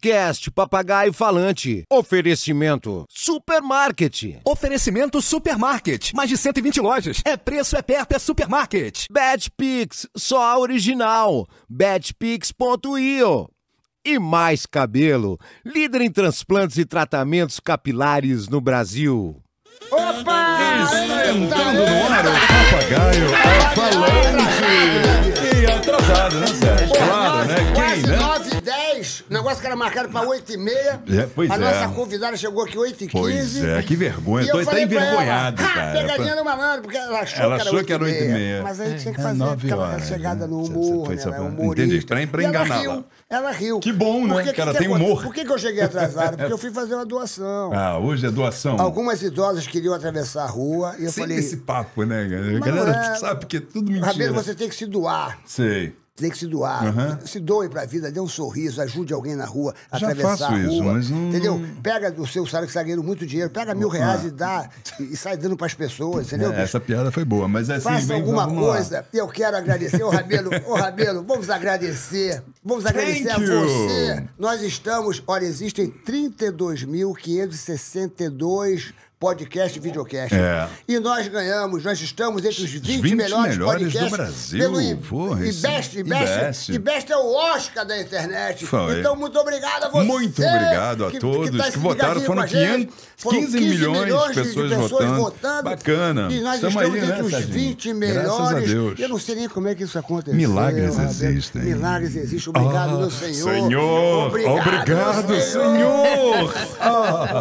podcast Papagaio Falante. Oferecimento Supermarket. Oferecimento Supermarket. Mais de 120 lojas. É preço, é perto, é supermarket. Betpix, só a original. Badpix.io. e mais cabelo, líder em transplantes e tratamentos capilares no Brasil. Opa! Está entrando no ar o papagaio falante. E atrasado, né, Sérgio? Claro, né? Quem, né? O negócio que era marcado para 8h30. É, a é. nossa convidada chegou aqui 8h15. Pois é, que vergonha. Tô, tá envergonhado, ela, cara. Pegadinha do malandro, porque ela achou ela que era 8h30. Ela achou que era 8h30. Mas aí é, tinha que fazer é aquela chegada no humor, né? foi, né? Ela é humorista. Entendi, pra, pra enganá-la. Ela riu. Que bom, né? Porque, ela tem humor. Por que, que eu cheguei atrasado? Porque eu fui fazer uma doação. Ah, hoje é doação. Algumas idosas queriam atravessar a rua e eu Sempre falei... esse papo, né? A galera é... sabe que é tudo mentira. Rabelo, você tem que se doar. Sei tem que se doar. Uhum. Se doe para a vida, dê um sorriso, ajude alguém na rua, a Já atravessar faço a rua. Isso, mas não... Entendeu? Pega do seu salário, que você tá ganhando muito dinheiro, pega mil ah. reais ah. e dá, e, sai dando para as pessoas, entendeu? É, essa piada foi boa, mas é assim. Faça alguma coisa. Lá. Eu quero agradecer, ô Rabelo, ô Rabelo, vamos agradecer. Vamos agradecer Thank a you. você. Nós estamos, olha, existem 32.562 podcast videocast. É. E nós ganhamos, nós estamos entre os 20, 20 melhores, melhores podcasts do Brasil. Pelo I, Porra, I best, I best, best. best, é o Oscar da internet. Foi. Então, muito obrigado a você. Muito obrigado a que, todos que, tá que votaram. Foram 500, foram 15, 15 milhões, milhões de pessoas, de pessoas votando. votando. Bacana. E nós Estamos estamos aí, entre né, os 20 melhores. Eu não sei nem como é que isso aconteceu. Milagres existem. Milagres existem. Obrigado, meu ah, Senhor. Senhor. Obrigado, obrigado Senhor. Senhor.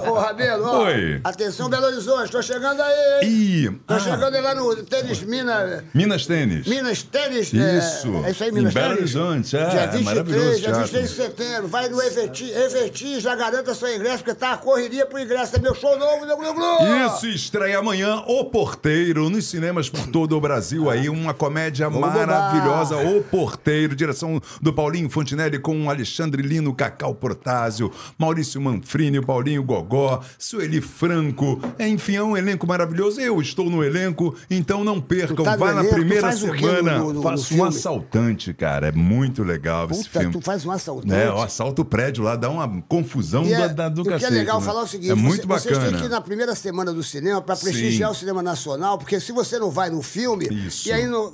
Ô, Rabelo, atenção Belo Horizonte. Tô chegando aí. Estou Tô ah. chegando aí lá no Tênis Minas. Minas Tênis. Minas Tênis. É, isso. É, é isso aí, Minas em Belo Tênis. Horizonte. É, dia 23, maravilhoso dia 23 de setembro. Vai no Everti. Everti, já garanta seu ingresso, porque tá a correria pro ingresso. É meu show novo, meu glu, Isso, estreia amanhã, O Porteiro, nos cinemas por todo o Brasil. Aí, uma comédia Vamos maravilhosa, O Porteiro, direção do Paulinho Fontinelli com Alexandre Lino, Cacau Portásio, Maurício Manfrini, Paulinho Gogó, Sueli Franco, é Enfim, é um elenco maravilhoso. Eu estou no elenco, então não percam. Tá na elenco, primeira semana. No, no, Faço no um assaltante, cara. É muito legal Puta, esse filme. Tu faz um assaltante. É, né, eu assalto o prédio lá, dá uma confusão e é, da, da, do cacete. O que é legal né? falar o seguinte: é muito você, bacana. Vocês têm que ir na primeira semana do cinema para prestigiar Sim. o cinema nacional, porque se você não vai no filme, Isso. e aí no,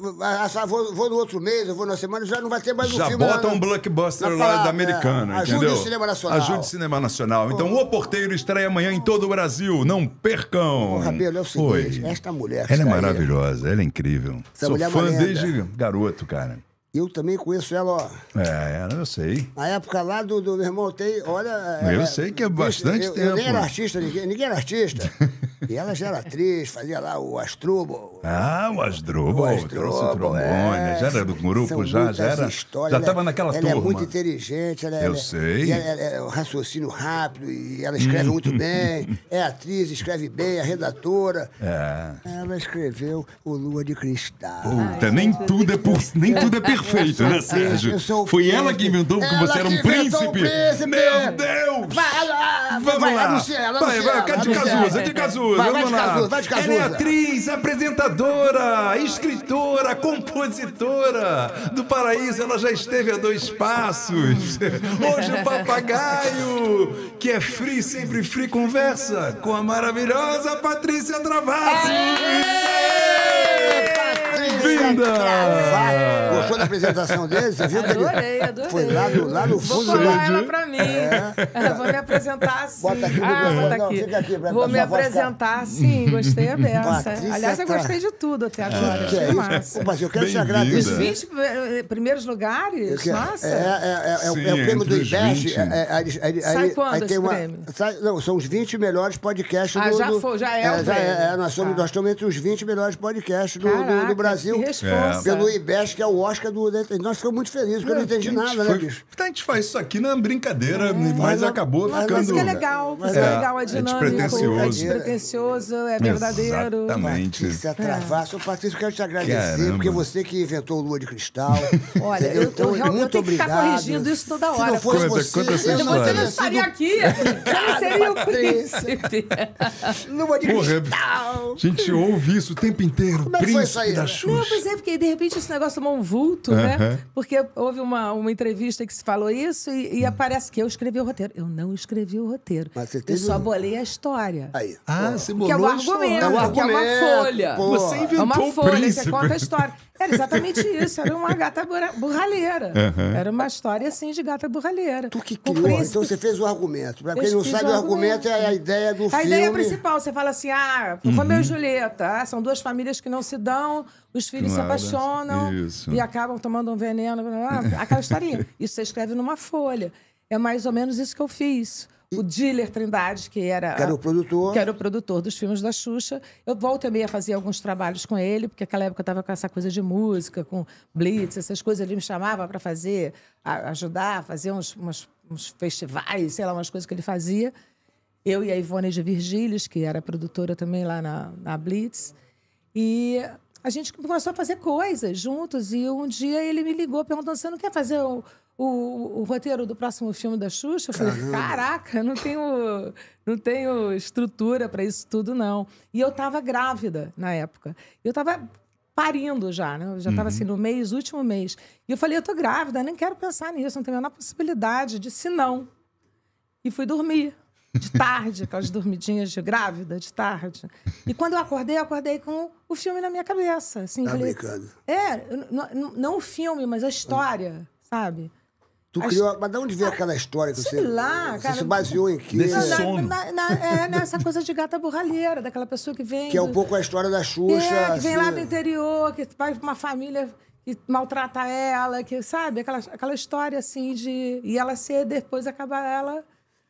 vou, vou, no outro mês, eu vou na semana, já não vai ter mais já um filme. Já bota lá, um blockbuster lá da é. americana. É, ajude entendeu? o cinema nacional. Ajude o cinema nacional. Então, o Porteiro estreia amanhã em todo o Brasil. Não Percão. Ô, Rabelo, é o seguinte, Oi. esta mulher... Ela é maravilhosa, aí, ela é incrível. Essa Sou é fã maneira. desde garoto, cara. Eu também conheço ela, ó. É, ela eu sei. Na época lá do, do meu irmão tem, olha. Eu é, sei que é bastante eu, tempo. Eu nem era artista, ninguém, ninguém era artista. E ela já era atriz, fazia lá o Astrobo. Ah, o Astrobo, O trouxe o trombone, é, já era do grupo, já, já era. Histórias. Já estava né? naquela ela é turma. Ela é muito inteligente. Ela, é, Eu ela, é, sei. Ela, ela, ela, raciocínio rápido e ela escreve muito uhum. bem. É atriz, escreve bem, é redatora. É. Ela escreveu o Lua de Cristal. Puta, nem tudo é, por, nem tudo é perfeito, né, Sérgio? Foi ela que inventou que você era um príncipe. Meu Deus! Vai, ela, Vamos vai, lá. Anuncia, ela, vai, vai, de Cazuza, de Cazuza. Cazuza. Vai, vai de Cazuza, vai de Cazuza. Ela é atriz, apresentadora, escritora, compositora do Paraíso. Ela já esteve a dois passos. Hoje o papagaio, que é free, sempre free, conversa com a maravilhosa Patrícia Travassi bem-vinda! Gostou da apresentação deles? Você viu adorei, adorei. Foi lá no, lá no fundo. Vou colar ela pra mim. É. Vou me apresentar assim. Bota aqui, ah, bota aqui. fica aqui pra Vou me apresentar ficar... sim, gostei a é beça. Aliás, eu gostei de tudo até ah, agora. Que é massa. Pô, eu quero te agradecer. Os 20 eh, primeiros lugares? Quero... Nossa. É, é, é, é sim, é o prêmio do IBES. É, sai quando esse prêmio? Não, são os 20 melhores podcasts ah, do... Ah, já foi, já é o prêmio. Tá. Nós estamos entre os 20 melhores podcasts do Brasil. Brasil pelo IBES que é o Oscar do. Nós ficamos muito felizes, porque eu não entendi nada, né, bicho? Então, a gente faz isso aqui na é brincadeira, é. mas, mas não, é acabou mas é ficando. Mas que é legal, mas é, legal, é dinâmico. É despretensioso. É despretensioso, é verdadeiro. Exatamente. Patrícia Travasso, Patrícia, eu quero te agradecer, Caramba. porque você que inventou o Lua de Cristal. Olha, eu, estou então, muito eu tenho que obrigado. ficar corrigindo isso toda hora. Se não fosse você, não, você não estaria aqui. Você seria o príncipe. Lua de Cristal. Gente, ouve ouvi isso o tempo inteiro. Como é que foi isso aí? Xuxa. Não, pois é, porque de repente esse negócio tomou um vulto, né? Porque houve uma, uma entrevista que se falou isso e, e aparece que eu escrevi o roteiro. Eu não escrevi o roteiro. Mas você teve... Eu só bolei a história. Aí. Ah, você bolou que é o argumento, a história. É o argumento. Que é uma folha. Pô. Você inventou é uma folha, o você conta a história. Era exatamente isso, era uma gata burralheira. Uhum. Era uma história assim de gata burralheira. Tu que criou, então você fez o argumento. Para quem não sabe, o argumento. argumento é a ideia do a filme. A ideia principal, você fala assim: ah, Romeu uhum. e Julieta, ah, são duas famílias que não se dão, os filhos claro. se apaixonam isso. e acabam tomando um veneno, blá, aquela historinha. isso você escreve numa folha. É mais ou menos isso que eu fiz o Diller Trindade, que era, que era o produtor. Que era o produtor dos filmes da Xuxa. Eu volto meio a fazer alguns trabalhos com ele, porque naquela época eu estava com essa coisa de música, com blitz, essas coisas. Ele me chamava para fazer, ajudar, fazer uns, uns festivais, sei lá, umas coisas que ele fazia. Eu e a Ivone de Virgílios, que era produtora também lá na, na Blitz. E a gente começou a fazer coisas juntos. E um dia ele me ligou perguntando: você não quer fazer o o, o, roteiro do próximo filme da Xuxa. Eu falei, Caramba. caraca, não tenho, não tenho estrutura para isso tudo, não. E eu estava grávida na época. Eu estava parindo já, né? Eu já estava assim, uhum. assim no mês, último mês. E eu falei, eu tô grávida, nem quero pensar nisso, não tem a menor possibilidade. de se não. E fui dormir. De tarde, aquelas dormidinhas de grávida, de tarde. E quando eu acordei, eu acordei com o filme na minha cabeça. Assim, tá falei, brincando. É, não, não o filme, mas a história, sabe? Tu As... criou. Mas de onde veio ah, aquela história que Sei você. Lá, você cara, se baseou em quê? Nesse sono. Na, na, é, nessa coisa de gata borralheira, daquela pessoa que vem. Que é um pouco a história da Xuxa. É, que vem assim... lá do interior, que vai pra uma família e maltrata ela, que, sabe? Aquela, aquela história assim de. E ela ser, depois acabar ela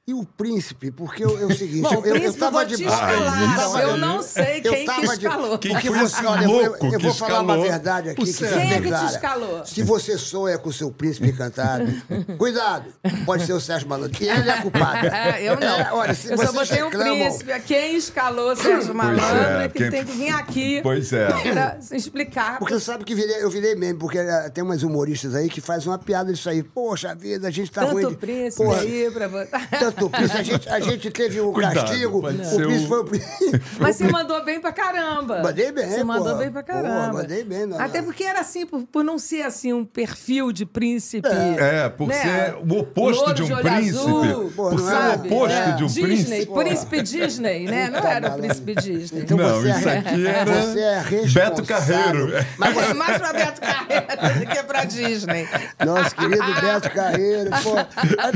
e o príncipe, porque eu, é o seguinte, Bom, eu, eu tava de escalar, eu não sei quem que escalou. De, porque você, olha, eu, eu, eu vou falar uma verdade aqui. Que você é quem é que te escalou? Se você sonha é com o seu príncipe encantado, cuidado, pode ser o Sérgio Malandro. que ele é culpado. É, eu não. É, olha, se eu só botei reclamam... príncipe. É quem escalou Sérgio Malandro é, que quem... tem que vir aqui pois é. pra explicar. Porque você sabe que virei, eu virei mesmo, porque tem umas humoristas aí que fazem uma piada disso aí. Poxa vida, a gente tá Tanto ruim. Tanto príncipe aí pra botar do a gente, a gente teve o Cuidado, castigo. O Pis foi o Mas você mandou bem pra caramba. Mandei bem, Você mandou bem pra caramba. Porra, mandei bem, não, Até porque era assim, por, por não ser assim um perfil de príncipe. É, é por né? ser o oposto de um de príncipe. Azul, por ser sabe, o oposto é. de um Disney, príncipe. Príncipe Disney, né? Não tá era o príncipe Disney. Então não, você é isso é, aqui era você é Beto Carreiro. Mas é mais pra Beto Carreiro do que pra Disney. Nosso querido Beto Carreiro, pô. Ai,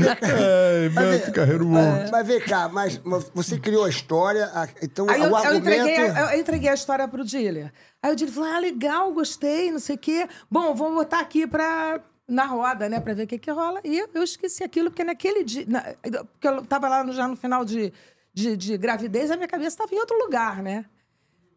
Beto Carreiro. Carreiro World. É. Mas vem cá, mas você criou a história, então aí o eu, argumento... Eu entreguei, eu, eu entreguei a história pro dealer. Aí o dealer falou, ah, legal, gostei, não sei o quê. Bom, vamos botar aqui pra... Na roda, né? Pra ver o que que rola. E eu esqueci aquilo, porque naquele dia... Na, porque eu tava lá no, já no final de, de, de gravidez, a minha cabeça tava em outro lugar, né?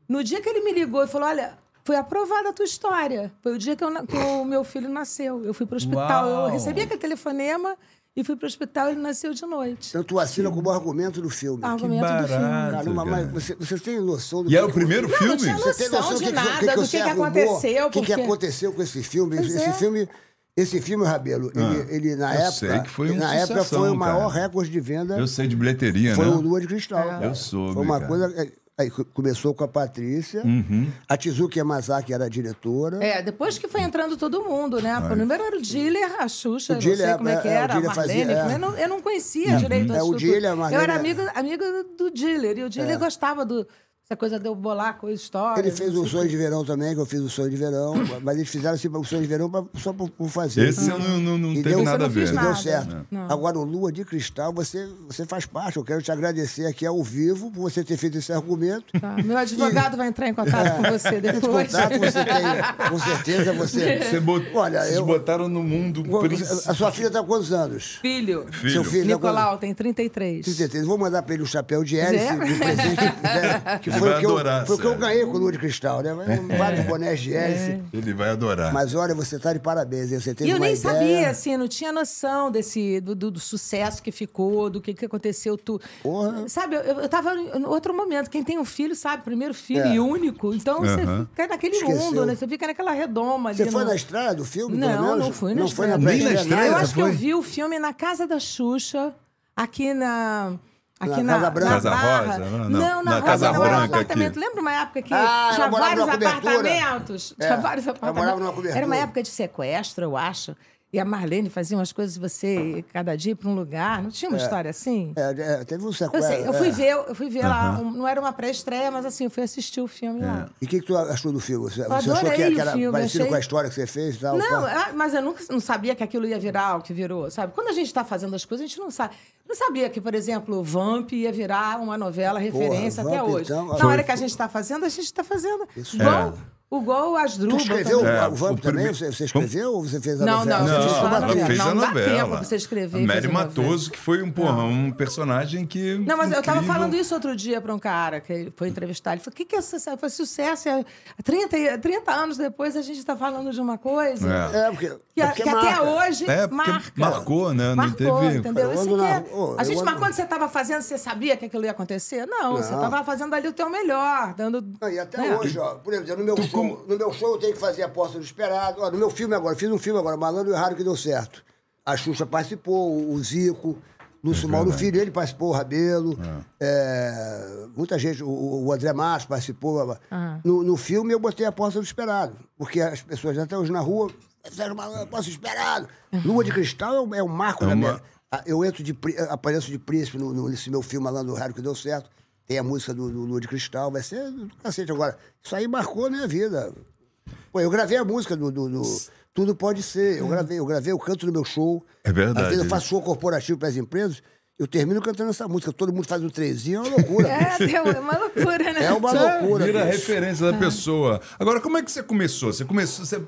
No dia que ele me ligou e falou, olha, foi aprovada a tua história. Foi o dia que, eu, que o meu filho nasceu. Eu fui para o hospital. Uau. Eu recebi aquele telefonema e fui pro hospital e ele nasceu de noite. Então tu assina Sim. como argumento do filme. Argumento barato, do filme. Caramba, cara. mas você, você tem noção do E que é o primeiro que... filme? Não, não você tem noção de que, nada, que, que, do que, aconteceu. O porque... que, aconteceu com esse filme? Pois esse é. filme. Esse filme, Rabelo, ah, ele, ele, na época. Sei que foi um na época foi o maior cara. recorde de venda. Eu sei de bilheteria, foi né? Foi o Lua de Cristal. É. Eu soube. Foi uma né, cara. coisa. Aí começou com a Patrícia, uhum. a Tizuki Yamazaki era a diretora. É, depois que foi entrando todo mundo, né? O primeiro era o Diller, a Xuxa, o Diller, não sei como é, é que é, era, é, a Marlene. Fazia, é. eu, não, eu, não, conhecia uhum. direito a é, o Diller, a Marlene, Eu era é. amiga, amiga do Diller, e o Diller é. gostava do, essa coisa deu bolar coisa história. Ele né? fez o sonho de verão também, que eu fiz o sonho de verão. mas eles fizeram assim, o sonho de verão pra, só por, por, fazer. Esse eu não, não, não nada a ver. E deu certo. Não. Agora, o Lua de Cristal, você, você faz parte. Eu quero te agradecer aqui ao vivo por você ter feito esse argumento. Tá. Meu advogado e... vai entrar em contato com você depois. Contato você tem, com certeza você. você bot... Olha, Vocês botaram no mundo. príncipe. A sua filha tá quantos anos? Filho. filho. Seu filho. Tá Nicolau, tá quantos... tem 33. 33. Vou mandar pra ele o chapéu de hélice, de presente. Né, que foi foi vai o que adorar. Eu, foi o que eu ganhei com o Lua de Cristal, né? É. Vários bonés de hélice. É. Ele vai adorar. Mas olha, você tá de parabéns. Você teve e eu nem ideia... sabia, assim, não tinha noção desse, do, do, do, sucesso que ficou, do que, que aconteceu. Tu... Porra. Sabe, eu, eu tava em outro momento. Quem tem um filho, sabe, primeiro filho é. e único. Então uhum. você fica naquele Esqueceu. mundo, né? Você fica naquela redoma ali. Você foi na estrada do filme? Não, não fui na não estreia. Foi na, na estreia. Eu acho que eu vi o filme na Casa da Xuxa, aqui na... Aqui na, Casa Branca. Na Casa Rosa? Não, não. não na, na Casa Rosa, Branca. Aqui. Lembra uma época que ah, tinha vários apartamentos? É. Tinha vários apartamentos. Era uma época de sequestro, eu acho. E a Marlene fazia umas coisas, você cada dia para um lugar. Não tinha uma é, história assim? É, é, teve um sequestro. Eu, eu fui é. ver, eu fui ver lá, um, não era uma pré-estreia, mas assim, eu fui assistir o filme é. lá. E o que, que tu achou do filme? Você, você achou que, que era filme, parecido achei... com a história que você fez e tal? Não, ah, mas eu nunca não sabia que aquilo ia virar o que virou, sabe? Quando a gente está fazendo as coisas, a gente não sabe. Não sabia que, por exemplo, Vamp ia virar uma novela referência Porra, até Vamp, hoje. Então, Na hora que a gente está fazendo, a gente está fazendo. Isso. Bom, o gol, as drubas. Tu escreveu é, o Vamp também? Você escreveu ou você fez a não, novela? Não, não, não, não, não, fez a novela. Não dá tempo pra você escrever. Mary Matoso, que foi um, porra, ah. um personagem que... Não, mas incrível. eu tava falando isso outro dia pra um cara que foi entrevistar. Ele falou, o que que é sucesso? Foi sucesso. 30, 30 anos depois a gente tá falando de uma coisa... É, é porque... Que, é porque que até hoje é, marca. Marcou, né? Marcou, não teve... entendeu? Isso na... oh, a gente ando... marcou quando você tava fazendo, você sabia que aquilo ia acontecer? Não, você tava fazendo ali o teu melhor, dando... e até né? hoje, ó, por exemplo, no meu então, no meu show eu tenho que fazer aposta do esperado. Ó, no meu filme agora, fiz um filme agora, Malandro e Raro, que deu certo. A Xuxa participou, o Zico, Lúcio é Mauro Filho, ele participou, o Rabelo. É. É, muita gente, o, o André Márcio participou. Uhum. No, no, filme eu botei a aposta do esperado, porque as pessoas até hoje na rua fizeram malandro aposta do esperado. Lua de Cristal é o, é marco é uma... da minha... Eu entro de, apareço de príncipe no, no, nesse meu filme, Malandro e Raro, que deu certo. Tem a música do, do Lua de Cristal, vai ser do cacete agora. Isso aí marcou a minha vida. Pô, eu gravei a música do, do, do Tudo Pode Ser. Eu gravei, eu gravei o canto do meu show. É verdade. Às vezes eu faço show corporativo para as empresas. Eu termino cantando essa música, todo mundo faz um trezinho, é uma loucura. É, é uma loucura, né? É uma Você loucura. Vira a referência da é. pessoa. Agora, como é que você começou? Você começou, você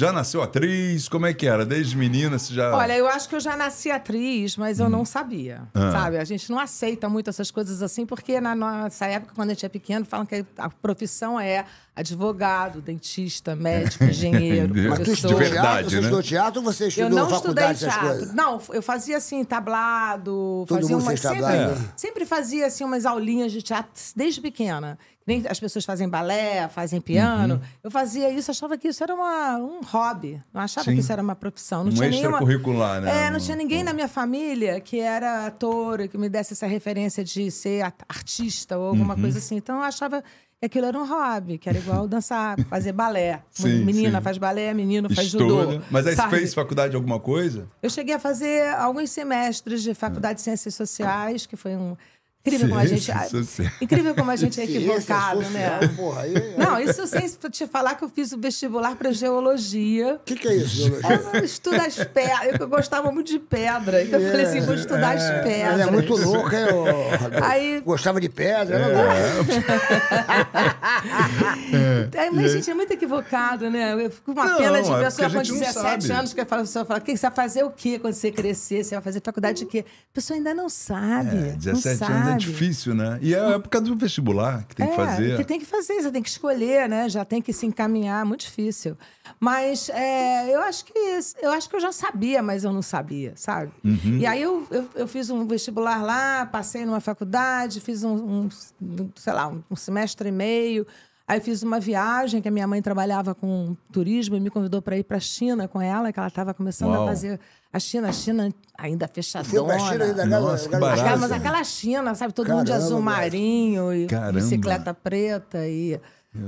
já nasceu atriz? Como é que era? Desde menina, você já. Olha, eu acho que eu já nasci atriz, mas eu hum. não sabia. Ah. Sabe? A gente não aceita muito essas coisas assim, porque na nossa época, quando a gente é pequeno, falam que a profissão é advogado, dentista, médico, engenheiro. mas verdade, né? você estudou teatro ou você estudou Eu não faculdade, estudei teatro. Coisas? Não, eu fazia assim, tablado, Todo fazia umas. Sempre, né? sempre fazia assim umas aulinhas de teatro desde pequena. Nem as pessoas fazem balé, fazem piano. Uhum. Eu fazia isso, achava que isso era uma, um hobby. Não achava Sim. que isso era uma profissão. Não um tinha extracurricular, nenhuma... né? É, não tinha ninguém uhum. na minha família que era ator, que me desse essa referência de ser artista ou alguma uhum. coisa assim. Então eu achava que aquilo era um hobby, que era igual dançar, fazer balé. Sim, Menina sim. faz balé, menino faz Estoura. judô. Mas aí sabe? você fez faculdade de alguma coisa? Eu cheguei a fazer alguns semestres de faculdade de é. ciências sociais, que foi um Incrível como a gente. É incrível como a gente é equivocado, né? É. Não, isso sem te falar que eu fiz o vestibular para geologia. O que, que é isso, geologia? É eu estudo as pedras. Eu gostava muito de pedra. Então eu falei assim: vou estudar as pedras. Ela é muito louca, eu aí... gostava de pedra. Né, é. é. Mas, gente, é muito equivocado, né? Eu fico com uma não, pena de é pessoa com 17 anos que a pessoa fala: você vai fazer o quê quando você crescer? Você vai fazer faculdade de quê? A pessoa ainda não sabe. É, 17 não sabe. anos é difícil, né? E é a hum. época do vestibular que tem é, que fazer. que tem que fazer, você tem que escolher, né? Já tem que se encaminhar, muito difícil. Mas é, eu acho que eu acho que eu já sabia, mas eu não sabia, sabe? Uhum. E aí eu, eu, eu, fiz um vestibular lá, passei numa faculdade, fiz um, um sei lá, um semestre e meio Aí fiz uma viagem que a minha mãe trabalhava com turismo e me convidou para ir para a China com ela, que ela estava começando Uau. a fazer a China, a China ainda fechadona. China ainda é Nossa, que barato, aquela, mas aquela China, sabe, todo Caramba, mundo de azul marinho e Caramba. bicicleta preta e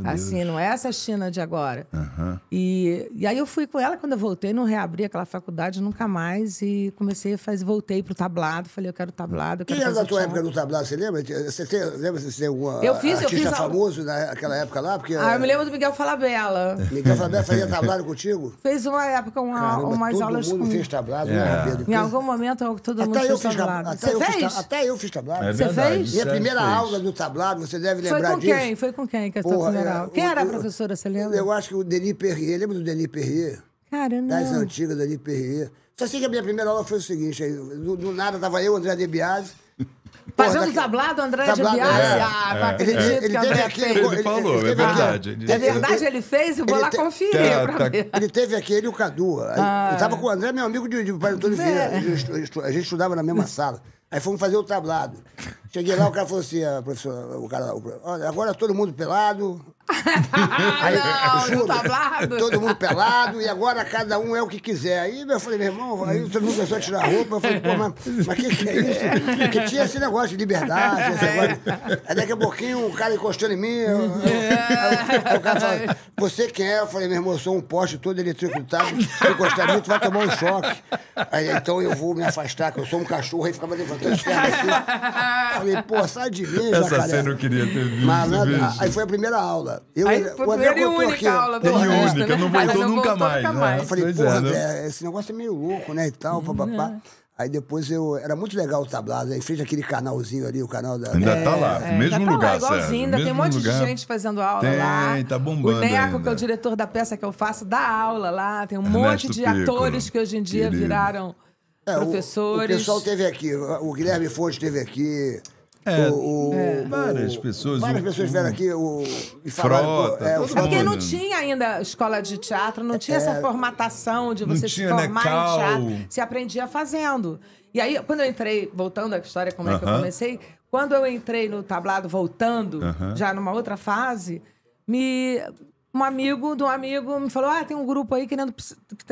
assim, não é essa China de agora. Uhum. E, e aí eu fui com ela quando eu voltei, não reabri aquela faculdade nunca mais e comecei a fazer, voltei pro tablado, falei, eu quero tablado. Eu quero era da tua época no tablado, você lembra? Você tem, lembra se tem alguma eu fiz, artista eu fiz famoso naquela época lá? Porque, ah, eu me lembro do Miguel Falabella. Miguel Falabella fazia tablado contigo? Fez uma época, uma, Caramba, umas aulas comigo fez tablado, é. né, Em algum momento todo até mundo fez tablado. Até você eu fez? Fiz, até eu fiz tablado. É verdade, você fez? a primeira fez. aula do tablado, você deve lembrar disso. Foi com quem? Foi com quem que eu general. É, Quem era a professora, você lembra? Eu acho que o Denis Perrier. Lembra do Denis Perrier? Cara, não. Das antigas, Denis Perrier. Só sei que a minha primeira aula foi o seguinte, do, do nada tava eu, André De Biasi, Fazendo Porra, tablado, André tablado, de Biasi. É, ah, é, é, que ele teve aqui, Ele, ele falou, é ele é verdade. Aqui, é verdade, ele fez, eu vou lá te, conferir tá, pra tá. ver. Ele teve aqui, ele e o Cadu. ah. Eu tava com o André, meu amigo de, de Pai de Vieira. É. A gente estudava na mesma sala. Aí fomos fazer o tablado. Cheguei lá, o cara falou assim, a ah, professora, o cara, olha, agora todo mundo pelado, Aí, não, juro, tablado. Tá todo mundo pelado e agora cada um é o que quiser. Aí eu falei, meu irmão, aí todo mundo começou a tirar a roupa. Eu falei, pô, mas o que, que, é isso? Porque tinha esse negócio de liberdade, esse negócio. Aí daqui a pouquinho o cara encostou em mim. Eu, eu, aí, o cara falou, você quem é? Eu falei, meu irmão, eu sou um poste todo eletricutado. Se encostar em mim, tu vai tomar um choque. Aí então eu vou me afastar, que eu sou um cachorro. Aí ficava levantando as pernas assim. Falei, pô, sai de mim, Essa cena eu queria ter visto. Mas, aí foi a primeira aula aula. Eu, Aí, foi o André única aula do André, única, né? não voltou, não nunca, voltou mais, nunca né? mais. Eu falei, pois é, porra, né? é, André, esse negócio é meio louco, né, e tal, hum, papapá. Aí depois eu. Era muito legal o tablado, aí fez aquele canalzinho ali, o canal da. Ainda é, tá lá, é, é mesmo ainda lugar. Tá lá, igualzinho, Sérgio, ainda tem um monte lugar. de gente fazendo aula tem, lá. Tem, tá bombando. O Neco, que é o diretor da peça que eu faço, dá aula lá. Tem um Ernesto monte de Pico, atores que hoje em dia querido. viraram é, professores. O, o pessoal teve aqui, o Guilherme Fonte teve aqui. É, o, é. várias pessoas. Várias pessoas vieram aqui o, e falaram. Frota, é, o tá frota. porque não tinha ainda escola de teatro, não tinha é, essa formatação de você se né, formar em teatro. Se aprendia fazendo. E aí, quando eu entrei, voltando à história, como uh -huh. é que eu comecei, quando eu entrei no tablado, voltando, uh -huh. já numa outra fase, me um amigo de um amigo me falou: Ah, tem um grupo aí querendo, que estão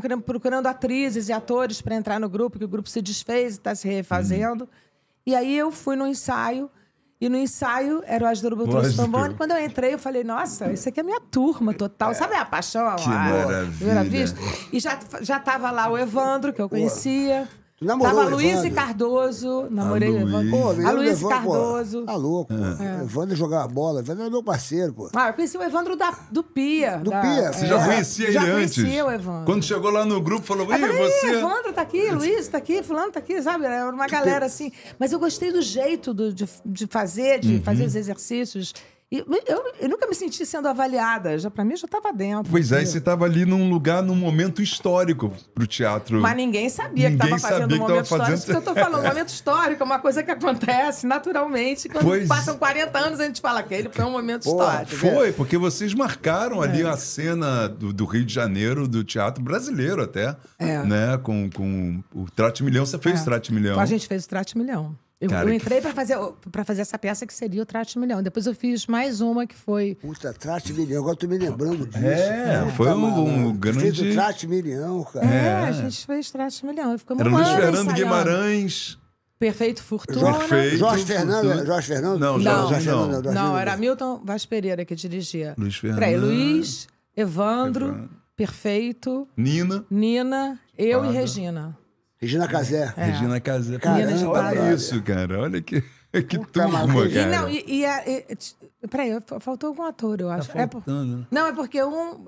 tá, querendo, procurando atrizes e atores para entrar no grupo, que o grupo se desfez e está se uhum. refazendo. Uhum. E aí eu fui no ensaio. E no ensaio era o Asdoro Botrus Trombone. Quando eu entrei, eu falei, nossa, isso aqui é minha turma total. É. Sabe a paixão? Que ah, a, maravilha. E já, já tava lá o Evandro, que eu conhecia. Uou. Tu namorou Tava Luiz e Cardoso. Namorei a Luiz. Pô, a Luiz Evandro, Cardoso. tá louco. É. Evandro jogava bola. Evandro era meu parceiro, pô. Ah, eu conheci o Evandro da, do Pia. Do da, Pia. É. Você é. já conhecia já ele antes? Já conhecia o Evandro. Quando chegou lá no grupo, falou, Ei, falei, O é Evandro tá aqui, Luiz tá aqui, fulano tá aqui, sabe? Era uma tipo, galera assim. Mas eu gostei do jeito do, de, de fazer, de uhum. fazer os exercícios e eu, eu nunca me senti sendo avaliada, já para mim já estava dentro. Pois é, e você estava ali num lugar, num momento histórico para o teatro. Mas ninguém sabia ninguém que estava fazendo um momento histórico. Isso que eu estou falando, um momento histórico é uma coisa que acontece naturalmente. Quando pois... passam 40 anos, a gente fala que ele foi um momento Pô, histórico. Né? Foi, né? porque vocês marcaram é. ali a cena do, do, Rio de Janeiro, do teatro brasileiro até, é. né? Com, com o Trate Milhão, você fez é. o Trate Milhão. A gente fez o Trate Milhão. Eu, Cara, eu entrei para fazer, pra fazer essa peça que seria o Traste Milhão. Depois eu fiz mais uma que foi. Puta, Traste Milhão, agora tô me lembrando é, disso. É, Puta, foi um, um grande. Fez o Traste Milhão, cara. É, é, a gente fez Traste Milhão. Ficamos Era Luiz Fernando Guimarães. Perfeito Fortuna. Perfeito, né? Jorge Fernando. Jorge Fernando? Não, não, Jorge, não. Fernando, não era Milton Vaz Pereira que dirigia. Luiz Fernando. Peraí, Luiz, Evandro, Evandro, Perfeito. Nina. Nina, eu Espada. e Regina. Regina é. Casé. É. Regina Casé. Caramba, olha isso, cara. Olha que, que turma, cara. E, não, e, e, a- e, peraí, faltou algum ator, eu tá acho. É por- Não, é porque um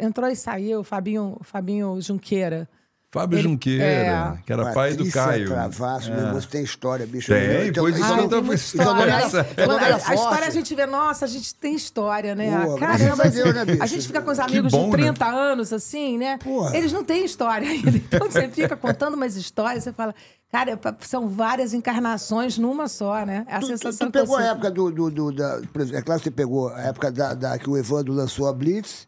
entrou e saiu, o Fabinho, o Fabinho Junqueira. Fábio ele, Junqueira, é, que era pai do é Caio. Travasso, é. meu tem história, bicho. Tem, meu. então, pois então, ah, tá então, história. Essa. Quando, a, a história a gente vê, nossa, a gente tem história, né? Pô, Caramba, a, é Deus, né, bicho? a gente fica com os amigos bom, de 30 né? anos, assim, né? Eles não têm história ainda. Então você fica contando umas histórias, você fala. Cara, são várias encarnações numa só, né? É a tu, sensação tu, tu pegou você... a época do, do, do da, é claro que você pegou a época da, da que o Evandro lançou a Blitz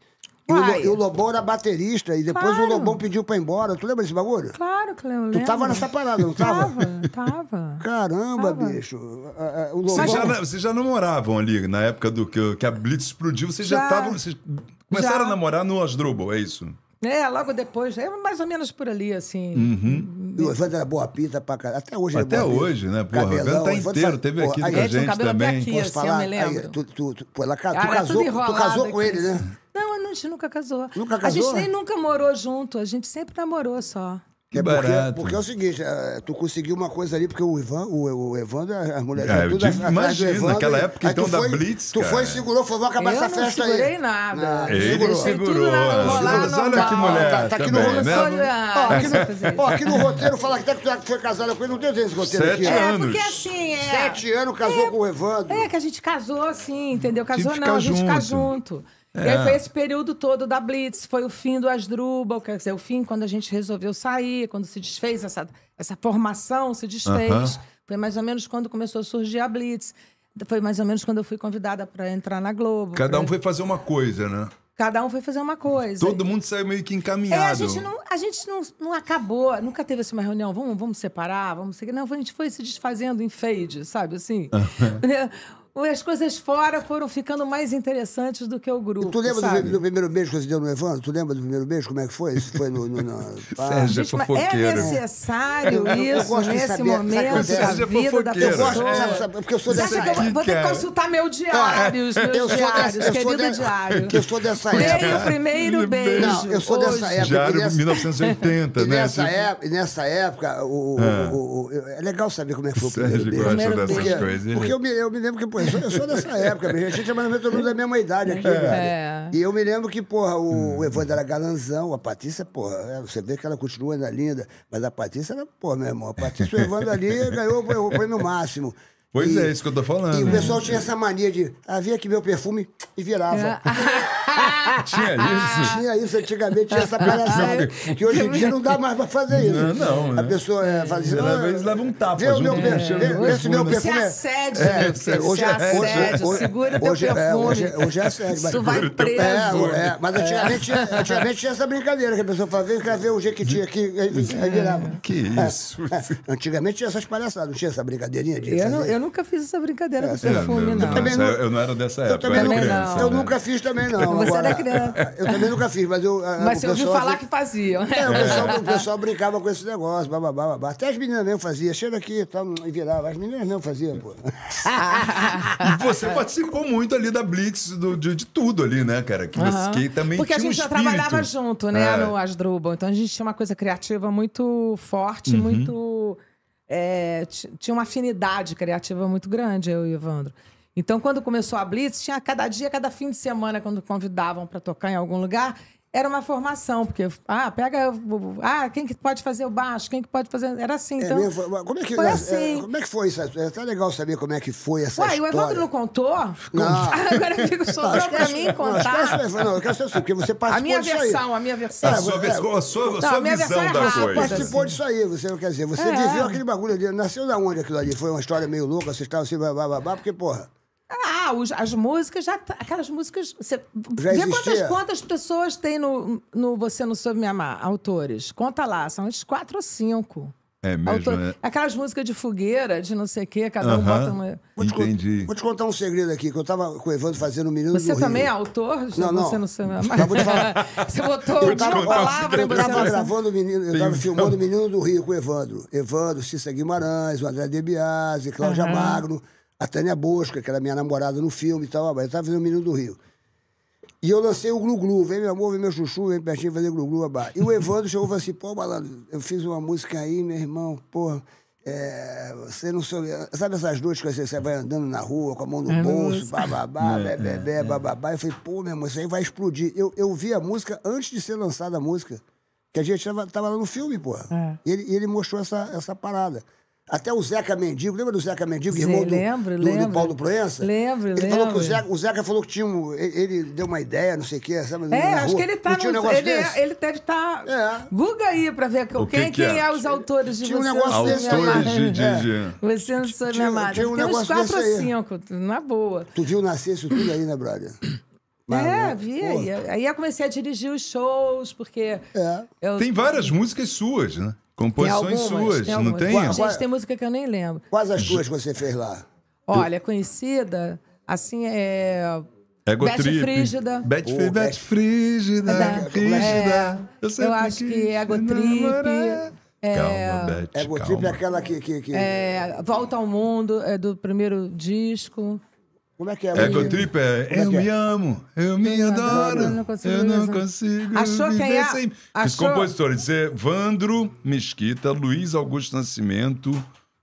pai. E o, Lobão era baterista e depois claro. o Lobão pediu pra ir embora. Tu lembra desse bagulho? Claro que lembro. Tu tava nessa parada, não tava? Tava, tava. Caramba, tava. bicho. O Lobão... Vocês já, vocês já namoravam ali na época do que, que a Blitz explodiu, vocês já estavam. Começaram já. a namorar no Asdrubal, é isso? É, logo depois, é mais ou menos por ali, assim. Uhum. E o Evandro era boa pizza pra caralho. Até hoje é Até é hoje, né? Porra, Cabelão, o Evandro tá inteiro, teve porra, aqui com a gente, também. Aqui, assim, falar, eu me lembro. Aí, tu, tu, tu, tu, casou, tu casou com ele, né? Não, a gente nunca casou. Nunca casou? A gente nem nunca morou junto, a gente sempre namorou só. Que é porque, porque, é o seguinte, é, tu conseguiu uma coisa ali, porque o Ivan, o, o Evandro, as mulheres é, tudo digo, imagina, Evandro, naquela época então da Blitz, Tu cara. foi e segurou, falou, vamos acabar eu essa festa aí. Eu não segurei nada. ele segurou. segurou. Olha, que mulher Tá, tá aqui no roteiro. Né? Ó, aqui, no, roteiro fala que tu tá, tá, foi casada com ele, não tem esse roteiro Sete aqui. Anos. É, porque assim, é... Sete anos, casou é, com o Evandro. É, que a gente casou assim, entendeu? Casou não, a gente fica junto. É. E aí é. foi esse período todo da Blitz, foi o fim do Asdrubal, quer dizer, o fim quando a gente resolveu sair, quando se desfez essa, essa formação, se desfez. Foi mais ou menos quando começou a surgir a Blitz. Foi mais ou menos quando eu fui convidada para entrar na Globo. Cada pra... um foi fazer uma coisa, né? Cada um foi fazer uma coisa. Todo mundo saiu meio que encaminhado. É, a gente não, a gente não, não acabou, nunca teve assim, uma reunião, vamos, vamos separar, vamos seguir. Não, a gente foi se desfazendo em fade, sabe? Assim. as coisas fora foram ficando mais interessantes do que o grupo. E tu lembra do, do, primeiro beijo que você deu no Evandro? Tu lembra do primeiro beijo? Como é que foi? Isso foi no. no na... Sérgio Gente, é, é necessário isso nesse momento da é vida da pessoa. Eu porque eu sou dessa época. Vou ter que consultar meu diário, os meus eu diários, querido diário. eu sou dessa época. Dei o primeiro beijo. Não, eu sou dessa época. Diário de 1980, né? Nessa época, nessa época ah. o, é legal saber como é que foi o primeiro beijo. Sérgio gosta dessas coisas. Porque eu me lembro que, por eu sou, eu sou dessa época, a gente é mais ou menos todo mundo da mesma idade aqui, é. velho. É. E eu me lembro que, porra, o, hum. o Evandro era galanzão, a Patrícia, porra, é, você vê que ela continua ainda linda, mas a Patrícia era, porra, meu irmão, a Patrícia, o Evandro ali ganhou, o foi no máximo. Pois e, é, isso que eu tô falando. E o pessoal tinha essa mania de, ah, vinha aqui meu perfume e virava. tinha isso? Tinha isso, antigamente tinha essa palhaçada. que hoje em dia não dá mais pra fazer isso. Não, não. A né? pessoa é, faz isso. Às ah, vezes leva um tapa. Vê o meu, é, meu né? perfume. É- se assédio, é, é, se hoje, é, assédio, hoje, é, segura hoje, teu perfume. hoje, hoje é assédio. Mas, tu vai preso. É, mas antigamente, antigamente tinha essa brincadeira que a pessoa fazia, quer ver o jeito tinha aqui, e virava. Que isso? Antigamente tinha essas palhaçadas, não tinha essa brincadeirinha de Eu não, nunca fiz essa brincadeira é, do perfume, é, não. não. Eu, também não, eu não era dessa época. Eu, também não, eu né? nunca fiz também, não. Você Agora, era criança. Eu também nunca fiz, mas eu. É, mas você ouviu falar que faziam, né? É, o, pessoal, o pessoal brincava com esse negócio, bababá, babá. Até as meninas mesmo faziam. Chega aqui tá, e virava. As meninas mesmo faziam, pô. você participou muito ali da Blitz, do, de, de tudo ali, né, cara? Que, que também Porque a gente um já trabalhava junto, né, é. no Asdrubal. Então a gente tinha uma coisa criativa muito forte, uhum. muito é, tinha uma afinidade criativa muito grande, eu e o Evandro. Então, quando começou a Blitz, tinha cada dia, cada fim de semana, quando convidavam para tocar em algum lugar, era uma formação, porque, ah, pega, ah, quem que pode fazer o baixo, quem que pode fazer, era assim, é então... como, é que, foi é, assim. É, como é que foi isso? É até legal saber como é que foi essa Ué, história. o Evandro não contou? Não. Agora fica só sobrando pra mim assim. contar. Assim não, eu quero saber assim, porque você participou A minha versão, a minha versão. A sua, versão, a sua, não, sua a minha visão da coisa. Você assim. participou assim. disso aí, você, quer dizer, você viveu aquele bagulho ali, nasceu da onde aquilo ali? Foi uma história meio louca, vocês estavam assim, babá, babá, porque, porra... Ah, os, as músicas, já, tá, aquelas músicas. Você, já vê quantas, quantas, pessoas tem no, no Você Não Soube Me Amar, autores. Conta lá, são uns quatro ou cinco. É mesmo, é. Aquelas músicas de fogueira, de não sei o quê, cada uh -huh. um bota uma... Vou Entendi. vou te contar um segredo aqui, que eu tava com o Evandro fazendo um menino Você também Rio. é autor? Não, não. Você não você botou uma palavra... Um eu tava gravando o menino, eu tava filmando o menino do Rio com o Evandro. Evandro, Cissa Guimarães, o André Debiase Cláudia uh -huh. Magno a Tânia Bosca, que era minha namorada no filme e tal, ah, mas eu tá estava fazendo o Menino do Rio. E eu lancei o Glu-Glu, vem meu amor, vem meu chuchu, vem pertinho fazer Glu-Glu, E o Evandro chegou e falou assim, pô, malandro, eu fiz uma música aí, meu irmão, porra, é, você não soube... Sabe essas noites que você, vai andando na rua com a mão no é bolso, bababá, é, bebê, bababá. É, é. Eu falei, pô, meu irmão, isso aí vai explodir. Eu, eu vi a música antes de ser lançada a música, que a gente tava, tava lá no filme, porra. É. E ele, ele mostrou essa, essa parada. Até o Zeca Mendigo, lembra do Zeca Mendigo, irmão do, lembro, do, lembro. do Paulo Proença? Lembro, ele lembro. Falou que o, Zeca, o Zeca falou que tinha um, ele, deu uma ideia, não sei o quê, sabe? É, acho rua. que ele tá. no, um ele, é, desse? ele deve estar. Tá... É. Guga aí pra ver o quem, que quem é? é? os autores de tinha você. Um negócio desse de, de, de... É. Você não sou minha amada. um Tem uns quatro ou cinco, na boa. Tu viu nascer isso tudo aí, né, brother? Mano, é, né, vi. Aí eu comecei a dirigir os shows, porque. É. Eu... Tem várias músicas suas, né? Composições tem algumas, suas, tem não tem? Gente, tem música que eu nem lembro. Quais as suas que você fez lá? Olha, conhecida, assim, é... Egotrip. Frígida. Bete, oh, Bete Frígida. frígida. É, eu, eu acho que Egotrip. É, calma, Beth, Ego é calma. é aquela que... que, que... É, Volta ao Mundo, é do primeiro disco. Como é que é? Ecotrip é, é, é Eu é? me amo, eu me adoro, eu não consigo. Eu não consigo Achou quem é? Sem... Achou... Os compositores: é Vandro Mesquita, Luiz Augusto Nascimento,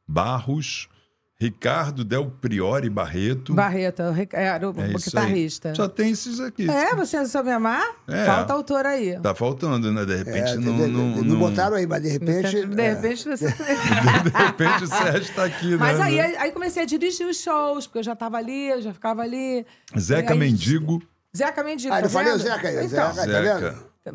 Barros. Ricardo Del Priori Barreto. Barreto, era é, o é guitarrista. Só tem esses aqui. É, você é só amar? É. Falta autor aí. Tá faltando, né? De repente é, não, de, de, não, não, não. botaram aí, mas de repente. De é. repente você. de repente o Sérgio tá aqui, mas né? Mas aí, aí comecei a dirigir os shows, porque eu já tava ali, eu já ficava ali. Zeca aí... Mendigo. Zeca Mendigo. Ah, tá eu falei o Zeca aí. Então, Zeca, tá vendo? É,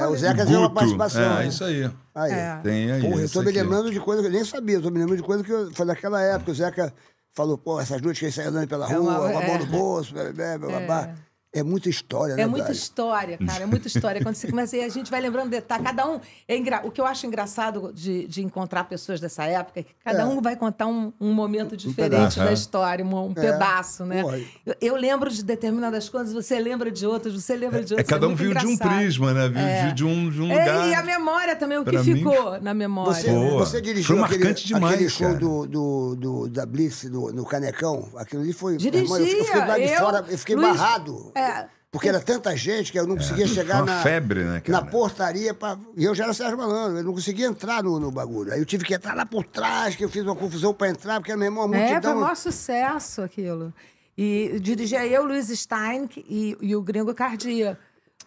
é o Zeca Guto. tem uma participação. É, né? isso aí. aí. É. Tem aí. Porra, eu tô me lembrando de coisa que eu nem sabia. Eu tô me lembrando de coisa que eu, foi daquela época. O Zeca falou, pô, essas noites que saem andando pela rua, uma, é. mão no é. bolso, blá, blá, blá, blá. É. É muita história, é né? É muita Dai? história, cara. É muita história. Quando você começa, aí a gente vai lembrando detalhes. Cada um. É engra... O que eu acho engraçado de, de encontrar pessoas dessa época é que cada é. um vai contar um, um momento diferente um da é. história, um, um é. pedaço, né? Eu, eu, lembro de determinadas coisas, você lembra de outras, você lembra é, de outras. É, cada um viu engraçado. de um prisma, né? Viu de, um, de um lugar. e a memória também, o que ficou mim... na memória. Você, você dirigiu foi aquele, marcante demais, aquele show do, do, do, da Blitz no Canecão? Aquilo ali foi. Dirigia, irmã, eu, eu, fiquei, eu, eu fiquei Luiz... barrado. É. Porque era tanta gente que eu não é. conseguia é, chegar na, febre, né, cara? na portaria. Pra... E eu já era Sérgio Malandro, eu não conseguia entrar no, no bagulho. Aí eu tive que entrar lá por trás, que eu fiz uma confusão para entrar, porque meu irmão, a multidão... É, foi o maior sucesso aquilo. E dirigia eu, Luiz Stein e, e o Gringo Cardia.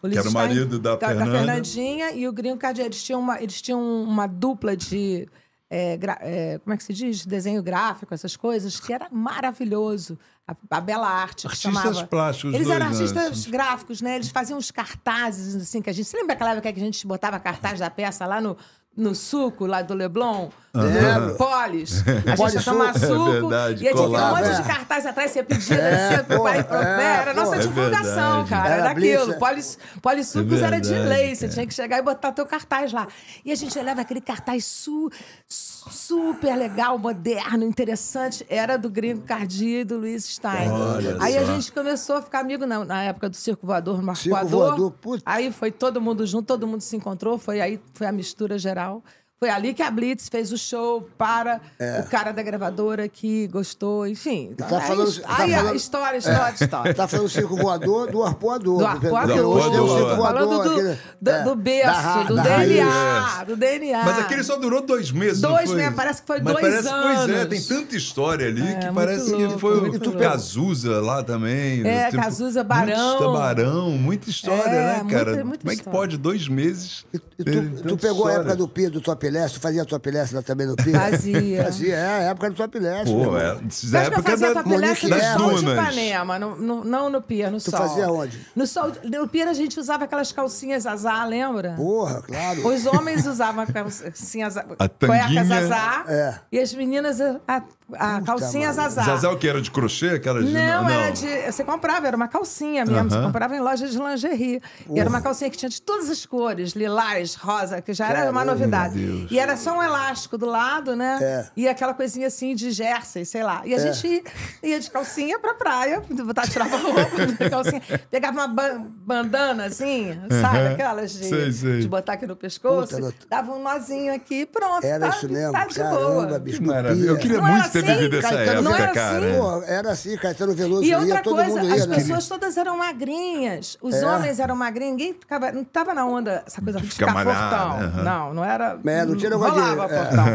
O Luiz que era o marido da, da, Fernanda. da Fernandinha. E o Gringo Cardia, eles tinham uma, eles tinham uma dupla de... É, é, como é que se diz? Desenho gráfico, essas coisas, que era maravilhoso a, a bela arte. Artistas chamava. plásticos. Eles eram né? artistas anos. gráficos, né? Eles faziam uns cartazes, assim, que a gente. Você lembra aquela época que a gente botava cartaz da peça lá no, no suco, lá do Leblon? É, polis. A gente ia tomar é suco. É e tinha um monte de é. cartaz atrás, você pedia, pedir, é, pro pai, é, é, era nossa divulgação, cara. Era daquilo. Polis, polissucos era de lei. Você tinha que chegar e botar teu cartaz lá. E a gente olhava aquele cartaz su, super legal, moderno, interessante. Era do Gringo Cardia e do Luiz Stein. Olha Aí só. a gente começou a ficar amigo na, na época do Circo Voador, no Marco Circo Voador. Voador Aí foi todo mundo junto, todo mundo se encontrou. Foi aí foi a mistura geral. Foi ali que a Blitz fez o show para é. o cara da gravadora que gostou, enfim. Tá, então, é falando, aí, tá aí, falando, história, história, é. história. Tá falando circo voador do arpoador. Do arpoador. Do arpoador. Falando do, aquele, do, é, do berço, da, do, da DNA, do DNA. Mas aquele só durou dois meses, Dois meses, parece que foi Mas dois parece, anos. Pois é, tem tanta história ali é, que parece louco, ele foi o louco. Cazuza lá também. É, tipo, Cazuza, Barão. Muito barão, muita história, é, né, cara? Muita, muita Como é que pode dois meses... E, tu, tu pegou a época do Pedro Top Leste, fazia Top Leste lá também no Pio? Fazia. Fazia, é, a época do Top Leste. Pô, né, é, é a época da, Top Leste das no Sol no Ipanema, no, no, não no Pia, no tu Sol. Tu fazia onde? No Sol, no Pia a gente usava aquelas calcinhas azar, lembra? Porra, claro. Os homens usavam calcinhas, azar. a cuecas azar, é. e as meninas a a Puta calcinha Zazá. Zazá o que? Era de crochê? Que era de... Não, não, era de. Você comprava, era uma calcinha mesmo. Uh -huh. Você comprava em loja de lingerie. Uh. E era uma calcinha que tinha de todas as cores, lilás, rosa, que já Caramba, era uma novidade. E era só um elástico do lado, né? É. E aquela coisinha assim de jersey, sei lá. E a é. gente ia de calcinha pra praia, botar, tirava a roupa, calcinha. Pegava uma bandana assim, uh -huh. sabe? Aquelas de, sei, sei. de botar aqui no pescoço. Puta, dava um nozinho aqui, pronto. Era tá, isso mesmo. Tá de Caramba, boa. Que maravilha. Eu queria não muito ter ter vivido essa Caetano, época, não era assim, cara. Assim. Pô, era assim, Caetano Veloso e outra ia, todo coisa, mundo ia. As né? pessoas todas eram magrinhas, os é. homens eram magrinhos, ninguém ficava, não estava na onda essa coisa de ficar fortão. Não, não era... É, não tinha rolava de... É. fortão.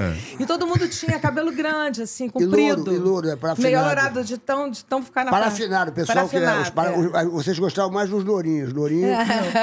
E todo mundo tinha cabelo grande, assim, comprido. E louro, e louro é de tão, de tão ficar na... Parafinado, pessoal é, parafinado, que... É. Para, os, vocês gostavam mais dos lourinhos, lourinhos.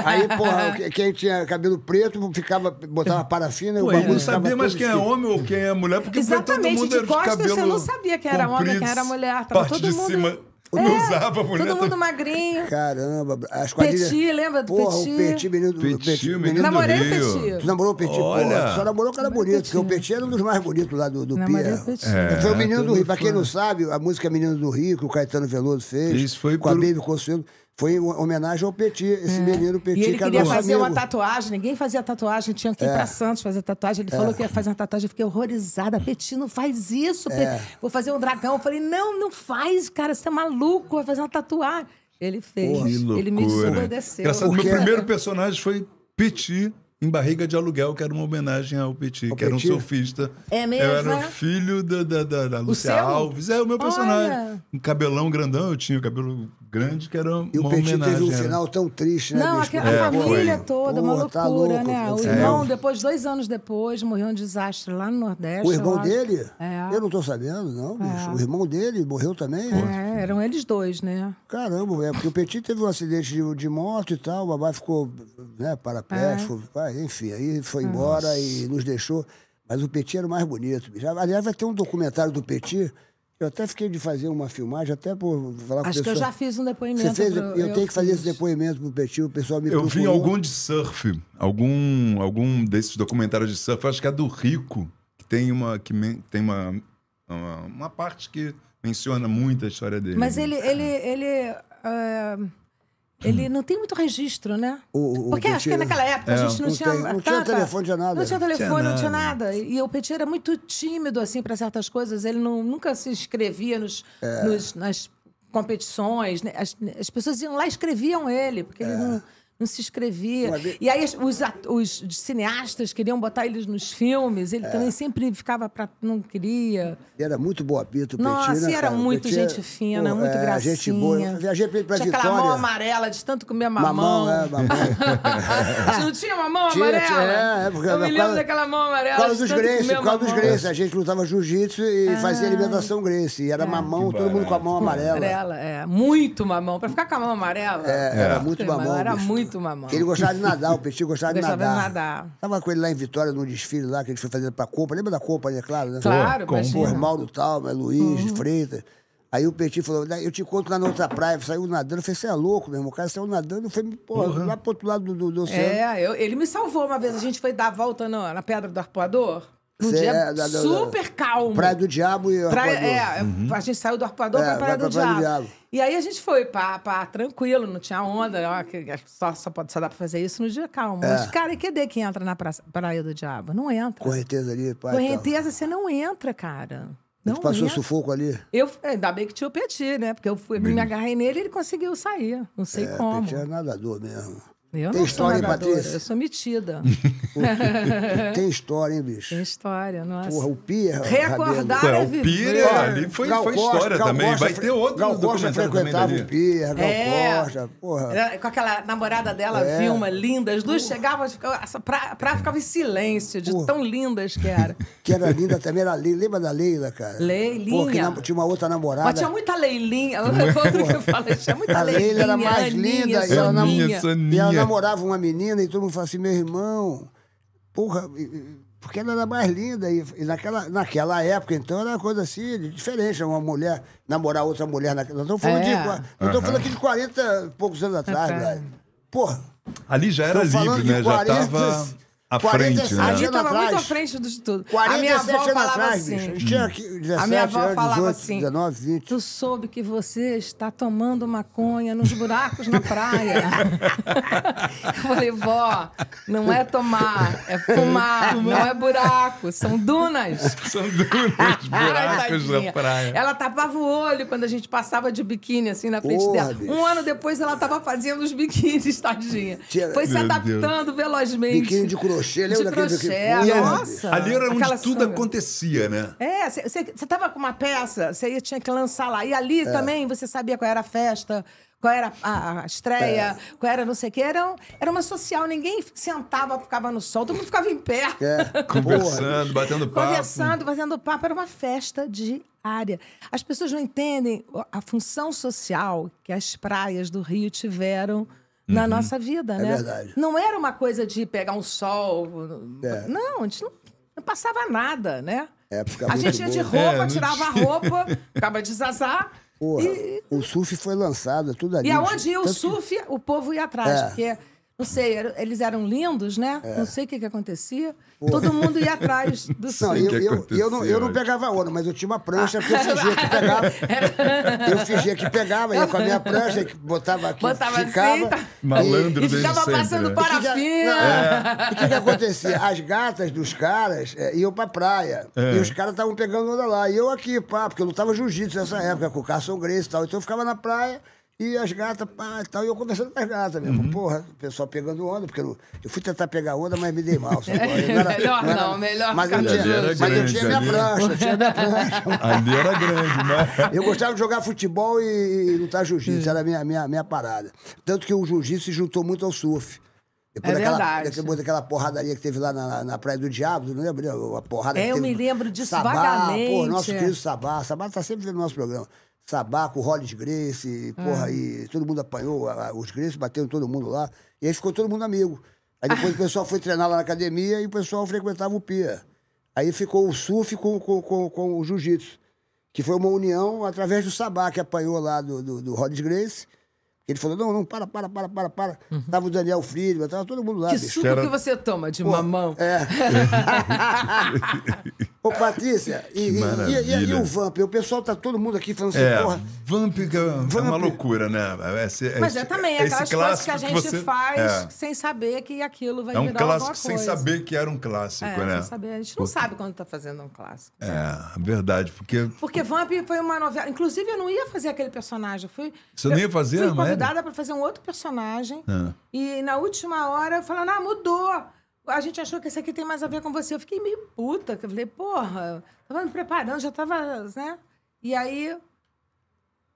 Aí, porra, quem tinha cabelo preto ficava, botava parafina e o bagulho não sabia mais quem é homem ou quem é mulher, porque Exatamente, todo mundo era de cabelo não sabia que era homem, que era mulher. Tava parte todo de mundo... cima. É, usava mulher. Todo mundo magrinho. Caramba, as quadrilhas. Petit, lembra do Porra, Petit? o Petit, menino do Petit. Petit menino Namorei do Rio. o Petit. Tu namorou o Petit, Olha. Porra, só namorou o cara bonito, Petit. porque o Petit era um dos mais bonitos lá do, do Pia. É, foi o Menino do Rio. Pra quem não sabe, a música Menino do Rio, que o Caetano Veloso fez, Isso foi com pelo... a Baby Consuelo. Foi em homenagem ao Petit, esse é. menino Petit. E ele que queria fazer amigo. uma tatuagem, ninguém fazia tatuagem, tinha que ir é. para Santos fazer tatuagem. Ele é. falou que ia fazer uma tatuagem, eu fiquei horrorizada. Petit, não faz isso, é. vou fazer um dragão. Eu falei, não, não faz, cara, você é maluco, vai fazer uma tatuagem. Ele fez, ele me desobedeceu. Engraçado, meu primeiro personagem foi Petit, em Barriga de Aluguel, que era uma homenagem ao Petit, o que Petit? era um surfista. É mesmo? Eu era é? filho da, da, da, da Lúcia Alves, é o meu personagem. Olha. Um cabelão grandão, eu tinha um cabelo grande, que era uma homenagem. E o Petit homenagem. teve um né? final tão triste, né? Não, a é, família foi. toda, Porra, uma tá loucura, tá louco, né? O é. irmão, depois, dois anos depois, morreu um desastre lá no Nordeste. O irmão lá... dele? É. Eu não tô sabendo, não, é. bicho. O irmão dele morreu também? É, eram eles dois, né? Caramba, é, porque o Petit teve um acidente de, de moto e tal, o babá ficou, né, para pé, ficou mas enfim, aí foi embora Nossa. e nos deixou. Mas o Petit era o mais bonito. Aliás, vai ter um documentário do Petit. Eu até fiquei de fazer uma filmagem, até por falar Acho com Acho que eu já fiz um depoimento. Você fez, pro, eu, eu, tenho que fazer esse depoimento pro Petit, o pessoal me Eu vi algum de surf, algum, algum desses documentários de surf, acho que é do Rico, que tem uma, que tem uma, uma, uma parte que menciona muito a história dele. Mas ele, ele, ele uh ele hum. não tem muito registro, né? O, o Porque acho que naquela época a é, gente não, tinha. Não tinha telefone, tinha nada. Não tinha telefone, não tinha nada. E o Petit era muito tímido, assim, para certas coisas. Ele não, nunca se inscrevia nos, é. nas competições. Né? As, pessoas iam lá e escreviam ele, porque ele é. não não se inscrevia E aí os, os, cineastas queriam botar eles nos filmes, ele é. também sempre ficava para não queria. Era muito boa Pito, Nossa, né, e era cara. muito é gente fina, pô, muito é, gracinha. Gente boa. viajei pra Vitória. Tinha aquela mão amarela de tanto comer mamão. Mamão, é, mamão. não tinha mamão tinha, amarela? Tinha, é, é, porque Eu me lembro daquela mão amarela. Por causa dos Grace, por causa dos Grace. A gente lutava jiu-jitsu e ah. fazia alimentação Grace. E era é. mamão, todo mundo com a mão amarela. Amarela, é. Muito mamão. Pra ficar com a mão amarela. É, era é. muito mamão. Era muito muito mamão. Ele gostava de nadar, o Petit gostava, gostava de nadar. Gostava de nadar. Tava com ele lá em Vitória, num desfile lá que a gente foi fazer pra Copa. Lembra da Copa, né? Claro, né? Claro, Com o Mauro Talma, Luiz, uhum. Freitas. Aí o Petit falou, né, eu te encontro lá na outra praia. Saiu nadando. Eu falei, você é louco, meu irmão. O cara saiu nadando e foi porra, uhum. lá pro outro lado do, do, do oceano. É, eu, ele me salvou uma vez. A gente foi dar a volta na, na Pedra do Arpoador. Num Cê, dia é, super calmo. Praia do Diabo e Praia, É, uhum. a gente saiu do é, Arpoador é, pra Praia, pra do, praia do, Diabo. do, Diabo. E aí a gente foi, pá, pá, tranquilo, não tinha onda. Ó, só, só, pode, só dá pra fazer isso no dia calmo. É. Mas, cara, e cadê quem entra na praça, Praia do Diabo? Não entra. Correnteza ali, pai. Correnteza, então. você não entra, cara. Não passou entra. sufoco ali? Eu, ainda bem que tinha o Petit, né? Porque eu fui, me agarrei nele e ele conseguiu sair. Não sei é, como. Petit é nadador mesmo. Eu Tem história, hein, Patrícia? Eu sou metida. Tem história, hein, bicho? Tem história, nossa. Porra, o Pia. Recordar é, O Pia ali foi, Gal foi história Gal também. Costa, vai ter outro Gal Costa frequentava o Pia, Gal é. Costa, porra. Com aquela namorada dela, é. Vilma, linda. As duas porra. chegavam, a praia, praia ficava em silêncio, de porra. tão lindas que era. que era linda também, era Leila. Lembra da Leila, cara? Leilinha. Porque tinha uma outra namorada. Mas tinha muita Leilinha. Outra que eu falo, tinha muita a Leilinha. A Leila era mais linda. e Soninha, Soninha namorava uma menina e todo mundo falava assim, meu irmão, porra, porque ela era mais linda. E, e naquela, naquela época, então, era uma coisa assim, diferente, uma mulher namorar outra mulher. Naquela, nós estou falando, é. de, uhum. falando aqui de 40 poucos anos atrás, uhum. Porra. Ali já era livre, né? já tava à frente, né? A gente estava muito à frente de tudo. 47 a minha avó falava atrás, assim. Bicho. 17, a minha avó falava assim. 19, 20. Tu soube que você está tomando maconha nos buracos na praia. Eu falei, vó, não é tomar, é fumar, não é buraco, são dunas. São dunas, buracos na praia. Ela tapava o olho quando a gente passava de biquíni assim na frente Porra, dela. Um ano depois ela estava fazendo os biquínis, tadinha. Foi se adaptando Deus. velozmente. Biquíni de crochê crochê, lembra de daquele crochê, nossa. Ali era onde tudo acontecia, né? É, você tava com uma peça, você tinha que lançar lá. E ali é. também você sabia qual era a festa, qual era a, estreia, é. qual era não sei o quê. Era, era uma social, ninguém sentava, ficava no sol, todo mundo ficava em pé. É. Conversando, batendo papo. Conversando, batendo papo. Era uma festa diária. As pessoas não entendem a função social que as praias do Rio tiveram na uhum. nossa vida, é né? É verdade. Não era uma coisa de pegar um sol. É. Não, a gente não, não passava nada, né? Época é é, a gente ia de roupa, é, tirava a roupa, ficava de zazar. Porra, e... O surf foi lançado, tudo ali. E aonde ia o surf, que... o povo ia atrás, porque não sei, eles eram lindos, né? É. Não sei o que, que acontecia. Todo mundo ia atrás do Não, eu, eu, eu, não eu não pegava onda, mas eu tinha uma prancha que eu ah. fingia que pegava. eu fingia que pegava, ia com a minha prancha, que botava aqui, botava ficava. Assim, e, tá. Malandro e, ficava passando parafina. E o é. é. que, acontecia? As gatas dos caras é, iam pra praia. É. E os caras estavam pegando onda lá. E eu aqui, pá, porque eu lutava jiu-jitsu nessa época, com o Carson Grace e tal. Então eu ficava na praia e as gatas, pá, e tal. E eu conversando com as gatas mesmo. Uhum. Porra, o pessoal pegando onda, porque eu, eu fui tentar pegar onda, mas me dei mal. Sabe? É, era, melhor não, era, não, melhor mas eu tinha, mas grande, eu tinha minha ali. prancha, eu tinha minha né? prancha. ali era grande, né? Eu gostava de jogar futebol e, e lutar jiu-jitsu, era a minha, minha, minha parada. Tanto que o jiu-jitsu se juntou muito ao surf. Depois é daquela, verdade. Depois daquela porradaria que teve lá na, na Praia do Diabo, não lembro? A porrada é, eu me lembro disso Sabá, vagamente. Pô, nosso querido Sabá. Sabá tá sempre no nosso programa. Sabaco, Hollis Grace, porra, aí hum. todo mundo apanhou, os Grace bateram todo mundo lá, e aí ficou todo mundo amigo. Aí depois o pessoal foi treinar lá na academia e o pessoal frequentava o PIA. Aí ficou o surf com, com, com, com o jiu-jitsu, que foi uma união através do Sabá, que apanhou lá do, do, do Hollis Grace. Ele falou, não, não, para, para, para, para, para. Uhum. Tava o Daniel Friedman, tava todo mundo lá. Que suco que, que você toma de Pô, mamão. É. Ô, Patrícia, e, e, e, e, o Vamp? O pessoal tá todo mundo aqui falando assim, é, porra. Vamp, Vamp é uma loucura, né? Esse, Mas é também, é aquelas coisas que a gente você... faz é. sem saber que aquilo vai é virar alguma coisa. É um clássico sem saber que era um clássico, é, né? Sem saber. A gente não porque... sabe quando tá fazendo um clássico. Né? É, verdade, porque... Porque Vamp foi uma novela... Inclusive, eu não ia fazer aquele personagem. Eu fui, você não ia fazer? Fui convidada para fazer um outro personagem. Ah. E na última hora, falando, ah, mudou a gente achou que esse aqui tem mais a ver com você. Eu fiquei meio puta, que eu falei, porra, tava me preparando, já tava, né? E aí.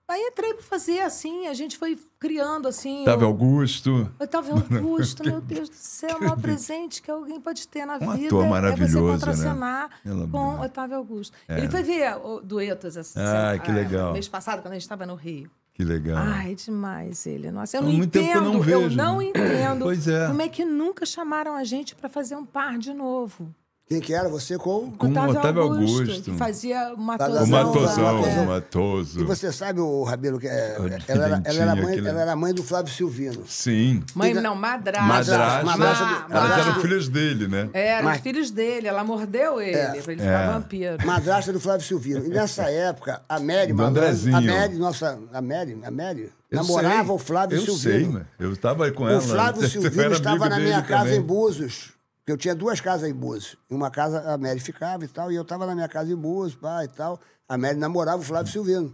Aí entrei pra fazer assim, a gente foi criando assim. Tava o... Augusto. Eu tava Augusto, meu Deus do céu, o maior presente que alguém pode ter na um vida. maravilhoso, é você né? contracenar né? com Otávio Augusto. É. Ele foi ver o, duetos assim, ah, que legal. mês passado, quando a gente estava no Rio. Que legal. Ai, demais ele. Nossa, eu Há não entendo. Tempo eu não, vejo, eu não entendo. Pois é. Como é que nunca chamaram a gente para fazer um par de novo? Quem que era? Você com? Com Otávio, Otávio Augusto, Augusto. Que fazia Matosão. O Matosão, o Matoso. E você sabe, o Rabelo, que é, ela, era, ela, era mãe, aquele... ela era mãe do Flávio Silvino. Sim. Mãe, não, madrasta. Madrasta. madrasta. Ma, Elas eram filhas dele, né? É, eram Mas... filhos dele. Ela mordeu ele é. pra ele ficar é. vampiro. Madrasta do Flávio Silvino. E nessa época, a Mary... O Andrezinho. A Mary, nossa... A Mary, a Mary... Eu namorava sei. o Flávio eu Silvino. Eu sei, né? Eu estava aí com o ela. O Flávio Silvino estava na minha casa também. em Búzios. Porque eu tinha duas casas em Búzios. Em uma casa a Mary ficava e tal, e eu estava na minha casa em Búzios, pá, e tal. A Mary namorava o Flávio Silvino.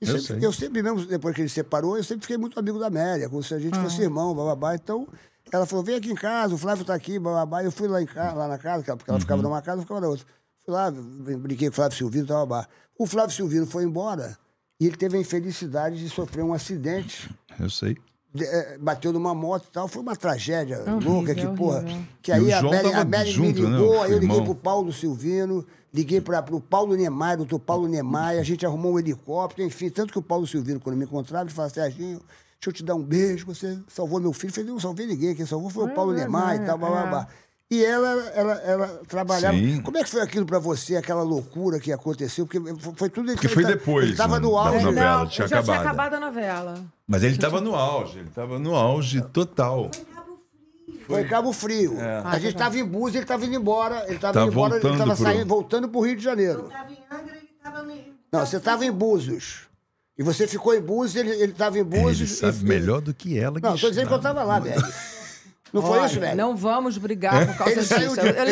Eu sempre, sei. eu sempre, mesmo depois que ele se separou, eu sempre fiquei muito amigo da Mary, é como se a gente ah. fosse irmão, bababá. Então, ela falou: vem aqui em casa, o Flávio está aqui, bababá. Eu fui lá, em casa, lá na casa, porque ela uhum. ficava numa casa, eu ficava na outra. Fui lá, brinquei com o Flávio Silvino, babá O Flávio Silvino foi embora e ele teve a infelicidade de sofrer um acidente. Eu sei. É, bateu numa moto e tal. Foi uma tragédia horrível, louca que, porra. Que aí a Mary, a junto, me né, ligou, né, aí eu liguei pro Paulo Silvino, liguei pro Paulo Niemeyer, doutor Paulo Niemeyer, a gente arrumou um helicóptero, enfim. Tanto que o Paulo Silvino, quando me encontrava, ele falava, Serginho, deixa eu te dar um beijo, você salvou meu filho. Eu falei, não salvei ninguém, quem salvou foi o é Paulo é, e tal, blá, blá, é. blá. E ela, ela, ela trabalhava. Sim. Como é que foi aquilo para você, aquela loucura que aconteceu? Porque foi tudo Porque foi tá- depois. Ele estava né, no auge. Da novela, tinha já acabado. tinha acabado a novela. Mas ele estava no auge, ele estava no auge total. Foi Cabo Frio. É. Ah, a gente estava tá em Búzios, ele estava indo embora. Ele estava tá embora, ele estava saindo, voltando para o Rio de Janeiro. Eu tava em Angra, ele tava no Não, você estava em Búzios. E você ficou em Búzios, ele estava em Búzios. Ele sabe e... melhor do que ela que Não, estou dizendo que eu tava lá, velho. Não Olha, foi isso, velho? Não vamos brigar é? por causa disso. De...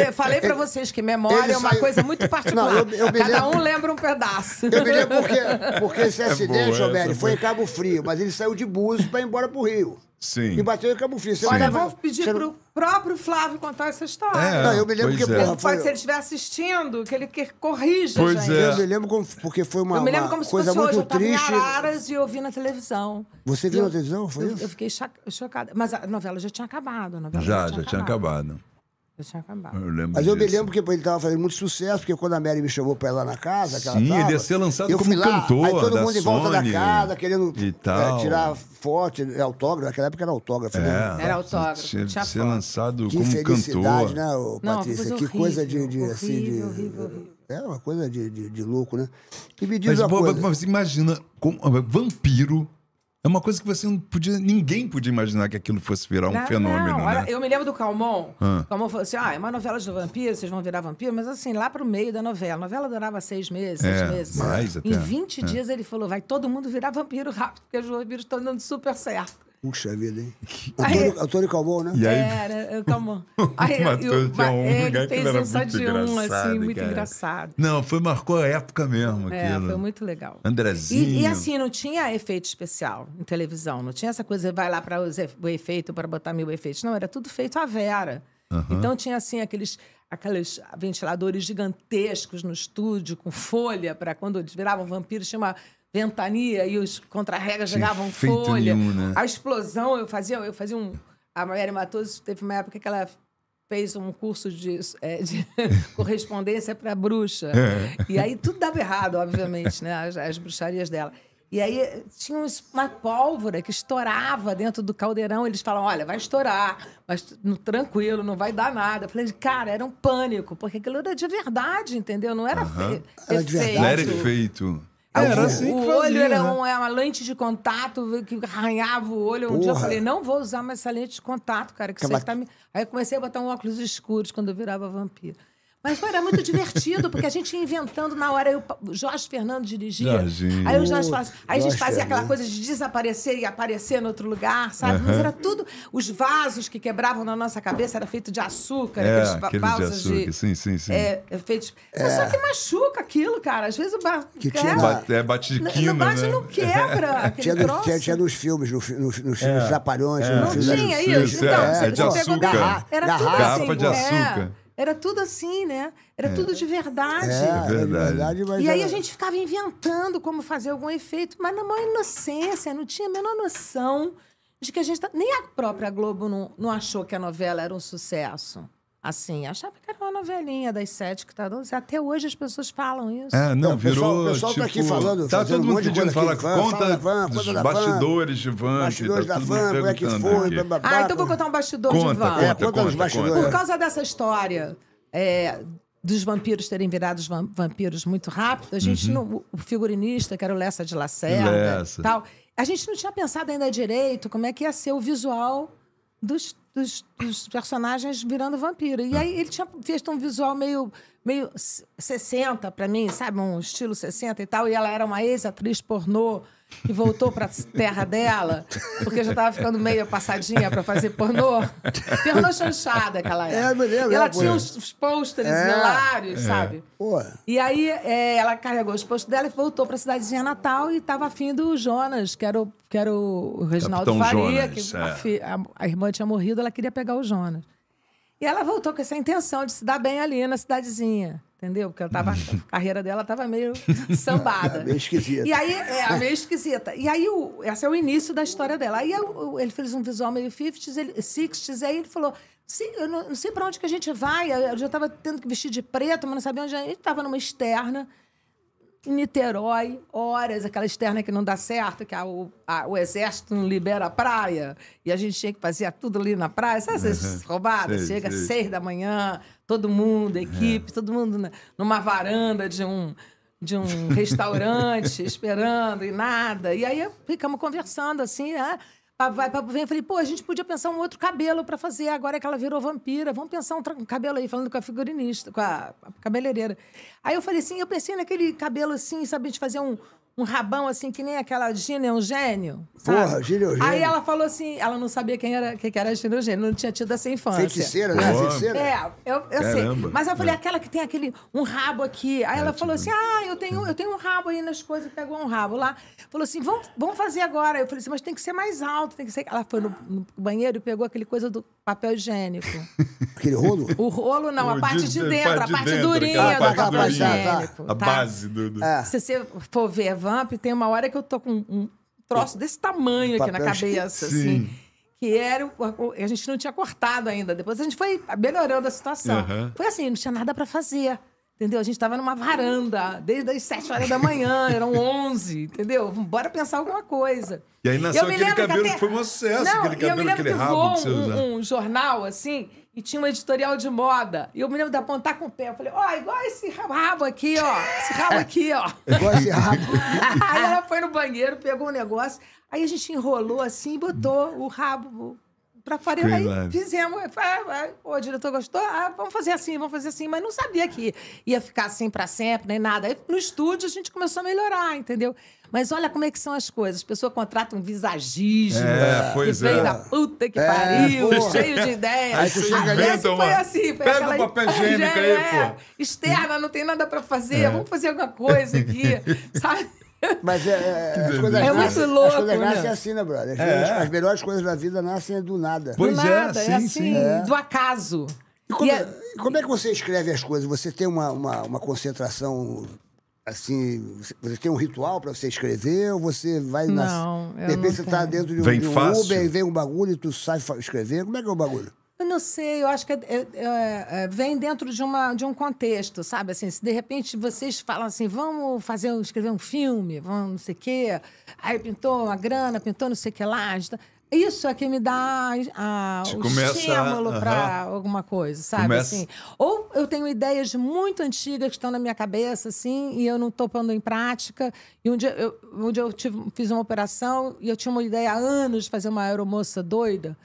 Eu falei para vocês que memória ele é uma saiu... coisa muito particular. Não, eu, eu Cada lembro... um lembra um pedaço. Eu me lembro porque, porque esse é acidente, é Velho, foi em Cabo Frio, mas ele saiu de Búzios para ir embora pro Rio. Sim. E bateu em Cabo Frio. Você Olha, vamos vou pedir Você... pro próprio Flávio contar essa história. É, não, eu me lembro que... É. Porra, foi... Se ele estiver assistindo, que ele que corrija, pois gente. É. Eu me lembro como, porque foi uma, eu me lembro como se fosse hoje. Eu estava em Araras e eu vi na televisão. Você viu eu, na televisão? Foi eu, isso? Eu fiquei chocada. Mas a novela já tinha acabado. A novela já, já, já tinha acabado. acabado. Eu tinha acabado. Eu lembro Mas eu me lembro que ele estava fazendo muito sucesso, porque quando a Mary me chamou para ir lá na casa, que Sim, tava, ele ia ser lançado eu como lá, cantor. Aí todo mundo em volta da casa, querendo e é, tal. é, tirar foto, é, autógrafo. Naquela época era autógrafo, né? É, era autógrafo. Tinha, tinha ser foto. lançado Que como cantor. Que felicidade, né, ô, Não, Patrícia? que coisa de, assim, de, horrível, assim, de. horrível, horrível. É uma coisa de, de, de louco, né? E me diz Mas, uma pô, coisa. mas imagina, como, vampiro é uma coisa que você não podia. Ninguém podia imaginar que aquilo fosse virar um não, fenômeno. Não. Né? Eu me lembro do Calmon. Ah. Calmon falou assim: ah, é uma novela de vampiro, vocês vão virar vampiro, mas assim, lá pro meio da novela. A novela durava seis meses, é, seis meses. Mais até. Em 20 é. dias ele falou: vai todo mundo virar vampiro rápido, porque os vampiros estão dando super certo. Puxa vida, hein? Antônio, Tony Calmon, né? E aí, é, era, é, calma. Aí, eu, tinha um é, ele fez era só de um, assim, muito cara. engraçado. Não, foi, marcou a época mesmo é, aquilo. É, foi muito legal. Andrezinho. E, e, assim, não tinha efeito especial em televisão. Não tinha essa coisa, vai lá para o efeito, para botar mil efeitos. Não, era tudo feito à vera. Uhum. Então tinha, assim, aqueles aqueles ventiladores gigantescos no estúdio, com folha, para quando eles viravam vampiros, tinha uma ventania e os contra-regas jogavam folha. Nenhum, né? A explosão, eu fazia, eu fazia um. A Maria Matoso teve uma época que ela fez um curso de, é, de correspondência para bruxa. É. E aí tudo dava errado, obviamente, né? As, as, bruxarias dela. E aí eh, tinha uma pólvora que estourava dentro do caldeirão. Eles falam, olha, vai estourar, mas no, tranquilo, não vai dar nada. Eu falei, cara, era um pânico, porque aquilo era de verdade, entendeu? Não era, uh -huh. fe era Não era é, era, era assim o que fazia, olho era né? É uma lente de contato que arranhava o olho. Um Porra. dia eu falei, não vou usar mais essa lente de contato, cara, que, que você está me... Aí eu comecei a botar um óculos escuros quando eu virava vampiro. Mas foi, era é muito divertido, porque a gente ia inventando na hora. Eu, o Jorge Fernando dirigia. Jorginho. Aí o Jorge faz, aí a gente fazia aquela coisa de desaparecer e aparecer em outro lugar, sabe? Uhum. Mas era tudo. Os vasos que quebravam na nossa cabeça era feito de açúcar, é, aqueles vasos de, açúcar. de. Sim, sim, sim. É, é feito, É. Só que machuca aquilo, cara. Às vezes o bar... que tinha, é, bate de quina, não, bate, né? não quebra. tinha, no, tinha, tinha, nos filmes, no, no, nos filmes é. Trapalhões. É. Não tinha isso. É, então, é, de açúcar. Garra, era garrafa, tudo assim. Garrafa de açúcar. Era tudo assim, né? Era é. tudo de verdade. É, é, é verdade. e aí a gente ficava inventando como fazer algum efeito, mas na maior inocência, não tinha a menor noção de que a gente... Tá... Nem a própria Globo não, não achou que a novela era um sucesso. Assim, achava que era uma novelinha das sete que tá 12. Até hoje as pessoas falam isso. É, não, virou. O pessoal, pessoal tipo, tá aqui tipo, falando. Tá todo mundo pedindo, fala, fala, conta fala van, bastidores de van. Tá bastidores tá da van, como é que foi. Blá, Ah, então vou contar um bastidor conta, de van. Conta, é, conta, conta, bastidores. Por causa dessa história. É, dos vampiros terem virado os vampiros muito rápido, a gente uhum. não, o figurinista, que era o Lessa de Lacerda Lessa. tal, a gente não tinha pensado ainda direito como é que ia ser o visual dos dos, dos personagens virando vampiro. E aí ele tinha feito um visual meio, meio 60 para mim, sabe? Um estilo 60 e tal. E ela era uma ex-atriz pornô e voltou pra terra dela, porque já tava ficando meio passadinha pra fazer pornô. Pornô chanchada aquela era. É, me lembro. ela né, tinha os, os pôsteres é. hilários, é. sabe? E aí é, ela carregou os pôsteres dela e voltou pra cidadezinha natal e tava afim do Jonas, que era o, que era o Reginaldo Capitão Faria, Jonas, que é. a, fi, a, a irmã tinha morrido, ela queria pegar o Jonas. E ela voltou com essa intenção de se dar bem ali na cidadezinha entendeu? Porque ela tava, a carreira dela estava meio sambada. É meio esquisita. E aí, é, é, meio esquisita. E aí, o, esse é o início da história dela. Aí eu, ele fez um visual meio 50s, ele, 60s, aí ele falou, Sim, eu não, não sei para onde que a gente vai, eu já estava tendo que vestir de preto, mas não sabia onde... gente estava numa externa, em Niterói, horas, aquela externa que não dá certo, que a, o, a, o, exército não libera a praia, e a gente tinha que fazer tudo ali na praia, sabe essas uhum. roubadas? Sei, Chega às seis da manhã, todo mundo, equipe, é. todo mundo na, numa varanda de um, de um restaurante, esperando e nada. E aí ficamos conversando assim, né? vai para vem. Eu falei, pô, a gente podia pensar um outro cabelo para fazer, agora que ela virou vampira, vamos pensar um, um, cabelo aí, falando com a figurinista, com a, a cabeleireira. Aí eu falei assim, eu pensei naquele cabelo assim, sabe, de fazer um, um rabão assim, que nem aquela Gina Eugênio. Sabe? Porra, Gina Eugênio. Aí ela falou assim, ela não sabia quem era, quem era a Gina Eugênio, não tinha tido essa infância. Feiticeira, né? Feiticeira. É, eu, eu sei. Mas eu falei, é. aquela que tem aquele, um rabo aqui. Aí é, ela falou tipo... assim, ah, eu tenho, eu tenho um rabo aí nas coisas, pegou um rabo lá. Falou assim, vamos, vamos fazer agora. Eu falei assim, mas tem que ser mais alto, tem que ser... Ela foi no, no banheiro e pegou aquele coisa do papel higiênico. aquele rolo? O rolo não, o a parte de, de dentro, a parte, de dentro, durinha do papel higiênico. A tá? base do... É. Se você for ver Vamp, tem uma hora que eu tô com um troço desse tamanho aqui na cabeça, que... assim. Que era. A gente não tinha cortado ainda. Depois a gente foi melhorando a situação. Uhum. Foi assim, não tinha nada para fazer. Entendeu? A gente tava numa varanda desde as 7 horas da manhã, eram 11, entendeu? Bora pensar alguma coisa. E aí nasceu aquele cabelo que, até... que, foi um sucesso, não, aquele cabelo, aquele rabo. que voou um, um jornal, assim, e tinha um editorial de moda. E eu me lembro de apontar com o pé. Eu falei, ó, oh, igual esse rabo aqui, ó. Esse rabo aqui, ó. Igual esse rabo. aí ela foi no banheiro, pegou um negócio. Aí a gente enrolou assim e botou o rabo para Farelo. Aí fizemos. o diretor gostou? Ah, vamos fazer assim, vamos fazer assim. Mas não sabia que ia ficar assim para sempre, nem nada. Aí no estúdio a gente começou a melhorar, entendeu? Mas olha como é que são as coisas. As pessoas contratam um visagismo é, pois que é. da puta que é, pariu, porra. É. cheio de ideias. Aí chega ali, foi mano. assim. Foi Pega aquela... um papel higiênico aí, é, pô. Externa, não tem nada para fazer, é. vamos fazer alguma coisa aqui, sabe? Mas é, é as coisas é nascem, muito louco, as coisas né? É assim, né, brother? É. As, melhores coisas da vida nascem do nada. Pois do é, nada, é, sim, é assim, sim. do acaso. E como, e como, é que você escreve as coisas? Você tem uma, uma, uma concentração assim, você tem um ritual para você escrever ou você vai não, nas... de repente você tá dentro de um, vem de um Uber e vem um bagulho e tu sai escrever? Como é que é o bagulho? Eu não sei, eu acho que é, é, é, é, vem dentro de, uma, de um contexto, sabe? Assim, se de repente vocês falam assim, vamos fazer, escrever um filme, vamos não sei o quê, aí pintou uma grana, pintou não sei o que lá. Tá, isso é que me dá a, ah, o começa, estímulo para alguma coisa, sabe? Assim, ou eu tenho ideias muito antigas que estão na minha cabeça, assim, e eu não estou pondo em prática. E um dia eu, um dia eu tive, fiz uma operação e eu tinha uma ideia há anos de fazer uma aeromoça doida.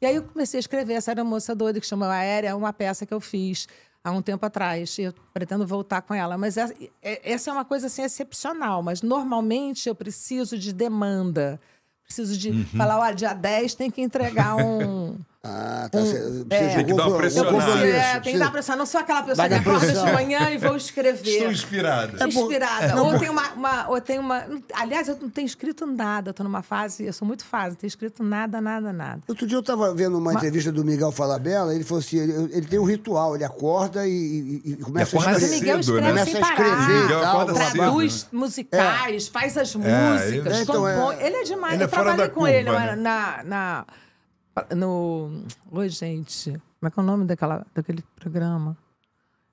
E aí eu comecei a escrever essa Era Moça Doida, que chamou Aérea, é uma peça que eu fiz há um tempo atrás. E eu pretendo voltar com ela. Mas é, é, essa é uma coisa assim, excepcional. Mas normalmente eu preciso de demanda. Preciso de uhum. falar, olha, dia 10 tem que entregar um. Ah, tá. um, é. você é. jogou tem que dar uma pressionada. É, tem que dar uma pressionada. Não sou aquela pessoa que acorda de manhã e vou escrever. Estou inspirada. inspirada. É, ou, tem uma, uma, ou tem uma... Aliás, eu não tenho escrito nada. Estou numa fase... Eu sou muito fase. Não tenho escrito nada, nada, nada. Outro dia eu estava vendo uma, uma entrevista do Miguel Falabella. Ele falou assim... Ele, ele, tem um ritual. Ele acorda e, e, e começa acorda a escrever. Mas o Miguel escreve né? começa parar. Traduz cedo, musicais. É. Faz as músicas. Então, ele é demais. Ele eu trabalhei com ele na né? No... Oi, gente. Como é que é o nome daquela, daquele programa?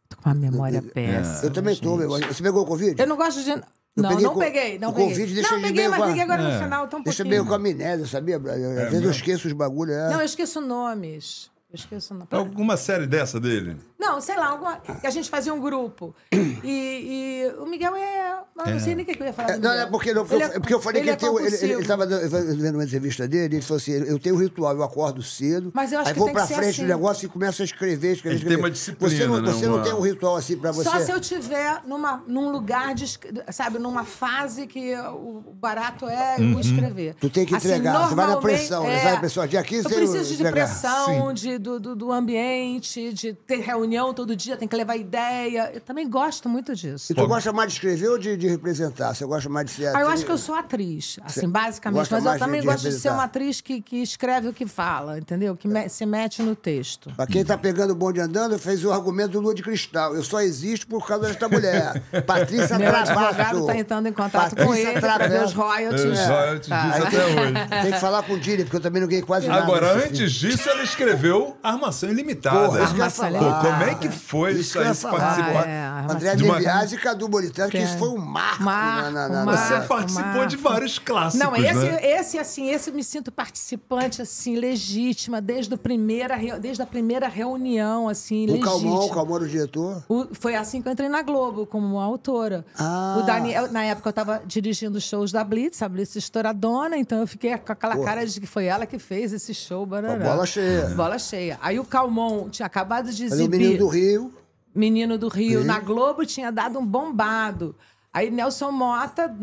Tô com uma memória é. péssima. Eu também tô. Meu. Você pegou o Covid? Eu não gosto de. Eu não, peguei não peguei. Não o peguei. Covid deixa não, peguei, mas peguei agora é. no final. Tão tá um deixa pouquinho. meio com a amnésia, sabia, Às é vezes eu esqueço os bagulhos. É. Não, eu esqueço nomes esqueço Alguma série dessa dele? Não, sei lá, alguma. A gente fazia um grupo. E, e o Miguel é. não é. sei nem o que eu ia falar. É, não, é porque, não, porque, eu, é, é, porque eu falei ele que é ele estava vendo uma entrevista dele, ele falou assim: eu tenho um ritual, eu acordo cedo, mas eu acho aí que vou para frente assim. do negócio e começo a escrever, escrever. escrever. Tem uma disciplina. Você não, né, você uma... não tem um ritual assim para você. Só se eu tiver numa, num lugar, de, sabe, numa fase que o barato é uhum. escrever. Tu tem que assim, entregar, assim, você vai na pressão, é, pessoal vai Dia 15 eu preciso de entregar. pressão, Sim. de do, do, do, ambiente, de ter reunião todo dia, tem que levar ideia. Eu também gosto muito disso. E tu gosta mais de escrever ou de, de representar? Você gosta mais de ser atriz? Ah, eu acho que eu sou atriz, assim, basicamente. Mas eu também de gosto de ser uma atriz que, que escreve o que fala, entendeu? Que me, se mete no texto. Pra quem tá pegando o bonde andando, fez o argumento do Lua de Cristal. Eu só existo por causa desta mulher. Patrícia Meu Travato. Meu advogado tá entrando em contato Patrícia com ele Travato. pra os royalties. Os royalties é. tá. até hoje. Tem que falar com o Dini, porque eu também não ganhei quase Agora, nada. Agora, antes disso, ela escreveu armação ilimitada. Porra, armação Pô, como é que foi isso, isso aí? se participar é, André de uma... Biasi e Cadu Molitano, que isso é. foi um marco. marco na, na, na, você participou marco. de vários clássicos, Não, esse, né? esse, assim, esse me sinto participante, assim, legítima, desde, o primeira, desde a primeira reunião, assim, o legítima. Calmon, o Calmão, era o diretor? O, foi assim que eu entrei na Globo, como autora. Ah. O Daniel, na época eu estava dirigindo shows da Blitz, a Blitz estouradona, então eu fiquei com aquela Porra. cara de que foi ela que fez esse show. Barará. Bola cheia. Bola cheia. Aí o Calmon tinha acabado de exibir. Aí o Menino do Rio. Menino do Rio. Na Globo tinha dado um bombado. Aí Nelson Mota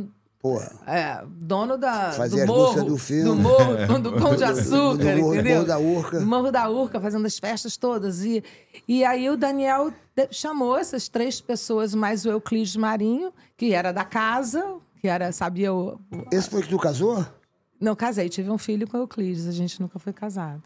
Porra. É, dono da, Fazia do, morro, do, filme. do morro, é. do Pão de Açúcar, do, do, do morro, entendeu? Morro da Urca. Do Morro da Urca, fazendo as festas todas. E, e aí o Daniel chamou essas três pessoas, mais o Euclides Marinho, que era da casa, que era, sabia... O, o Esse foi que tu casou? Não, casei. Tive um filho com o Euclides. A gente nunca foi casado.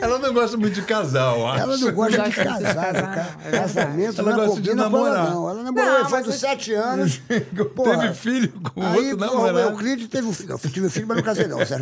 Ela não gosta muito de casal, acho. Ela não gosta de casar, cara. É Casamento ela não é gosta de namorar. Ela, Não. Ela namorou não, mas... sete anos. Teve filho com o outro namorado. Eu o teve um filho. Eu tive um filho, mas não casei, não. Sérgio,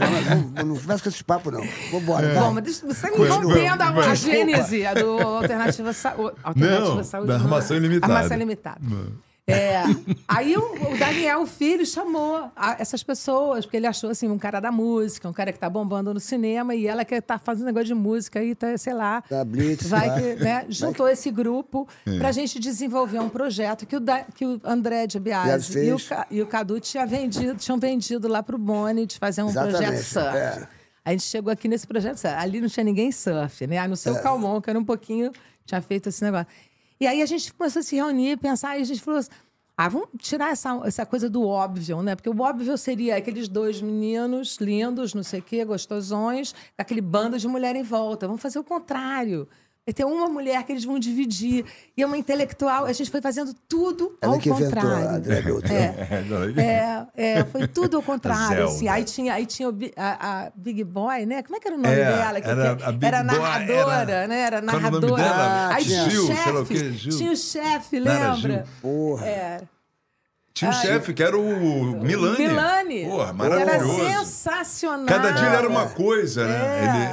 não, não, começa com esses papos, não. Vambora, é. Bom, mas deixa, você me rompendo a, a gênese do Alternativa, sa... alternativa não, Saúde. Da é? armação ilimitada. Armação ilimitada. Não. É, aí o, o, Daniel Filho chamou a, essas pessoas, porque ele achou assim, um cara da música, um cara que tá bombando no cinema, e ela que tá fazendo negócio de música e tá, sei lá. Da Blitz, vai né? que, né, Juntou vai. esse grupo é. pra gente desenvolver um projeto que o, da, que o André de Biasi e, e o, Cadu tinha vendido, tinham vendido lá pro Boni de fazer um Exatamente. projeto é. surf. É. A gente chegou aqui nesse projeto surf. Ali não tinha ninguém surf, né? A não ser o é. Calmon, que era um pouquinho, tinha feito esse negócio. E aí a gente começou a se reunir, pensar, e a gente falou assim, ah, vamos tirar essa, essa coisa do óbvio, né? Porque o óbvio seria aqueles dois meninos lindos, não sei o quê, gostosões, aquele bando de mulher em volta. Vamos fazer o contrário. Vai ter uma mulher que eles vão dividir. E é uma intelectual. A gente foi fazendo tudo Ela ao que contrário. Inventou, é, é, é, é, foi tudo ao contrário. Assim. Aí tinha, aí tinha a, a, Big Boy, né? Como é que era o nome é, dela? Que, era, a Big era Boy, narradora, era, né? Era narradora. Era aí tinha, o chefe, tinha o chefe, lembra? Porra. É. Tinha um ah, chefe que era o Milani. Milani. Porra, maravilhoso. Era sensacional. Cada dia ele era uma coisa, né?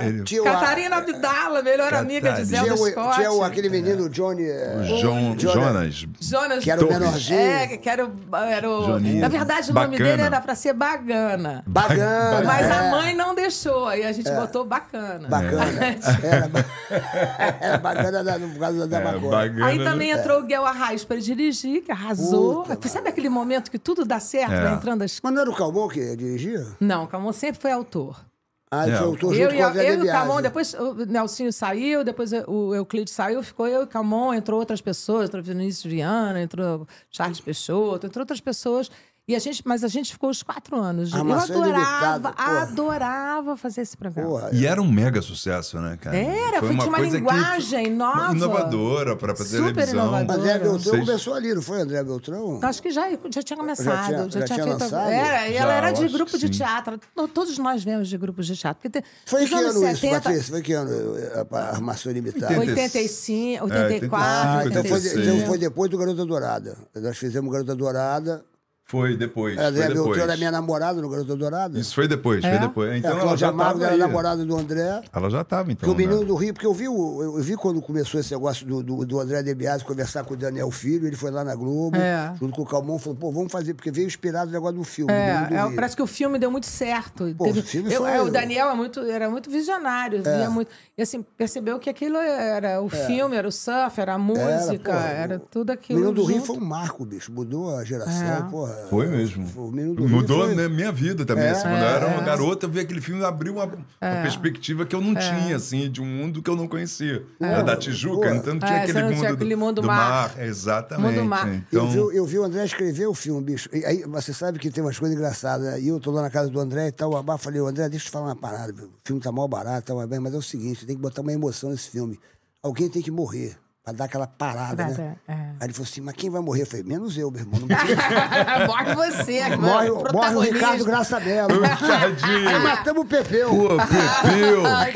É. Ele, ele... Catarina Abdala, melhor Catarina. amiga de Zelda tinha o, Scott. Tinha o, aquele menino Johnny... O é, Jonas. Jonas. Que era o menorzinho. É, que era o... Era o... Na verdade, o bacana. nome dele era pra ser Bagana. Bagana. Mas é. a mãe não deixou. Aí a gente é. botou Bacana. Bacana. É. era, era Bagana por causa da é, Aí também entrou o Guel Arraes pra dirigir, que arrasou. Puta, Sabe aquele aquele momento que tudo dá certo, é. entrando as... Mas não era o Calmon que dirigia? Não, o Calmon sempre foi autor. Ah, ele é. foi autor junto eu, com a Eu e o Calmon, depois o Nelsinho saiu, depois o Euclides saiu, ficou eu e o Calmon, entrou outras pessoas, entrou Vinícius Viana, entrou Charles Peixoto, entrou outras pessoas e a gente, mas a gente ficou os quatro anos. Ah, eu adorava, adorava fazer esse programa. Porra, e era um mega sucesso, né, cara? Era, foi, foi uma uma linguagem que... nova. Inovadora para fazer Super Inovadora. André Beltrão Vocês... começou ali, não foi, André Beltrão? Acho que já, já tinha começado. Já tinha, já já tinha, tinha feito. Era, já, ela era de grupo de teatro. Todos nós viemos de grupos de teatro. Tem... Foi que ano 70... Eh, isso, Patrícia? Foi que ano a Armação Limitada? 85, 84. 85. Então, foi, então foi depois do Garota Dourada. Nós fizemos Garota Dourada. Foi depois. Ela foi depois. era minha namorada no Garoto Dourado. Isso foi depois, é? foi depois. Então, é, a Cláudia era namorada do André. Ela já estava, então. Que o menino né? do Rio, porque eu vi, eu vi quando começou esse negócio do, do, do André Debiase conversar com o Daniel Filho, ele foi lá na Globo, é. junto com o Calmon, falou, pô, vamos fazer, porque veio inspirado o negócio do filme. É, do é parece que o filme deu muito certo. Pô, Teve, o, filme eu, foi, é, o Daniel é muito, era muito visionário, é. via muito. E assim, percebeu que aquilo era o é. filme, era o surf, era a música, era, porra, era tudo aquilo. O menino do junto. Rio foi um marco, bicho, mudou a geração, porra. Foi mesmo. Mudou foi... Né, minha vida também. É, assim, quando eu era uma é. garota, eu vi aquele filme e abriu uma, uma, é. perspectiva que eu não é. tinha, assim, de um mundo que eu não conhecia. Era da Tijuca, então não tinha aquele não mundo, tinha aquele mundo do, do mar. mar. Exatamente. Mundo mar. Então... Eu, vi, eu vi o André escrever o filme, bicho. E aí você sabe que tem umas coisas engraçadas. Né? E eu tô lá na casa do André e tal, o Abá falei, André, deixa eu te falar uma parada. O filme tá mal barato, tá mal bem, mas é o seguinte, tem que botar uma emoção nesse filme. Alguém tem que morrer. Pra dar aquela parada, Prata, né? É. Aí ele falou assim, mas quem vai morrer? Eu falei, menos eu, meu irmão. morre você, morre, morre o Ricardo Graça Bela. Tadinho. Aí matamos o Pepeu. Pô, Pepeu. Ai,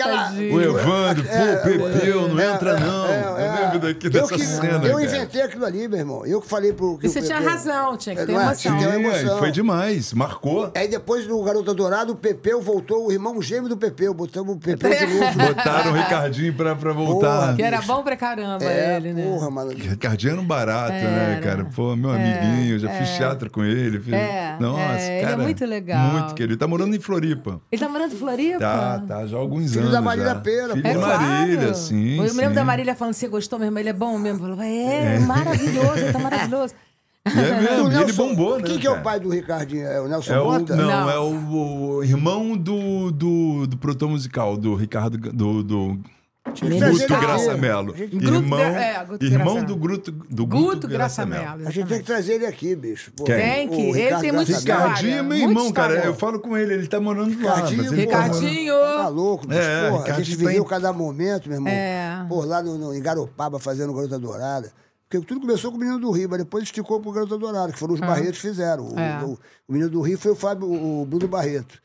o Evandro, é, pô, Pepeu, é, é, não entra não. É, é, eu é. daqui dessa que, cena. Eu inventei cara. aquilo ali, meu irmão. Eu que falei pro... Que e você tinha razão, tinha que é, ter emoção. Tinha, emoção. Foi demais, marcou. Aí depois do Garota Dourado, o Pepeu voltou, o irmão gêmeo do Pepeu. Botamos o Pepeu de novo. Botaram o Ricardinho pra, pra voltar. que era bom pra caramba. É. Né? Ricardinho ele, né? Porra, mano. Ricardiano barato, é, né, cara? Pô, meu é, amiguinho, já fiz é. teatro com ele. Fiz... É, Nossa, é, cara. Ele é muito legal. Muito querido. Ele tá morando em Floripa. Ele tá morando em Floripa? Tá, tá, já há alguns Filho anos. Filho da Marília já. Filho é, da Marília, claro. sim. Eu me lembro da Marília falando: você gostou mesmo? Ele é bom mesmo. Falou, é, é, maravilhoso, ele tá maravilhoso. E é mesmo, Nelson, ele bombou, né? Quem que é o pai do Ricardinho? É o Nelson é o, Mota? Não, não, é o, o, irmão do, do, do produtor musical, do Ricardo. do, do... Guto Graça Melo. Irmão, é, irmão do, Gruto, do Guto, Guto Graça Melo. A gente tem que trazer ele aqui, bicho. Pô, tem que. Ele Ricardo tem muita história. Ricardinho é meu irmão, cara. Eu falo com ele, ele tá morando lá. Ricardinho, tá Ricardinho. Tá louco bicho. É, porra, a gente viveu tem... cada momento, meu irmão. É. Por lá no, no, em Garopaba, fazendo Garota Dourada. Porque tudo começou com o Menino do Rio, mas depois esticou pro Garota Dourada, que foram os é. Barretos que fizeram. O, é. o, o, Menino do Rio foi o Fábio, o Bruno Barreto.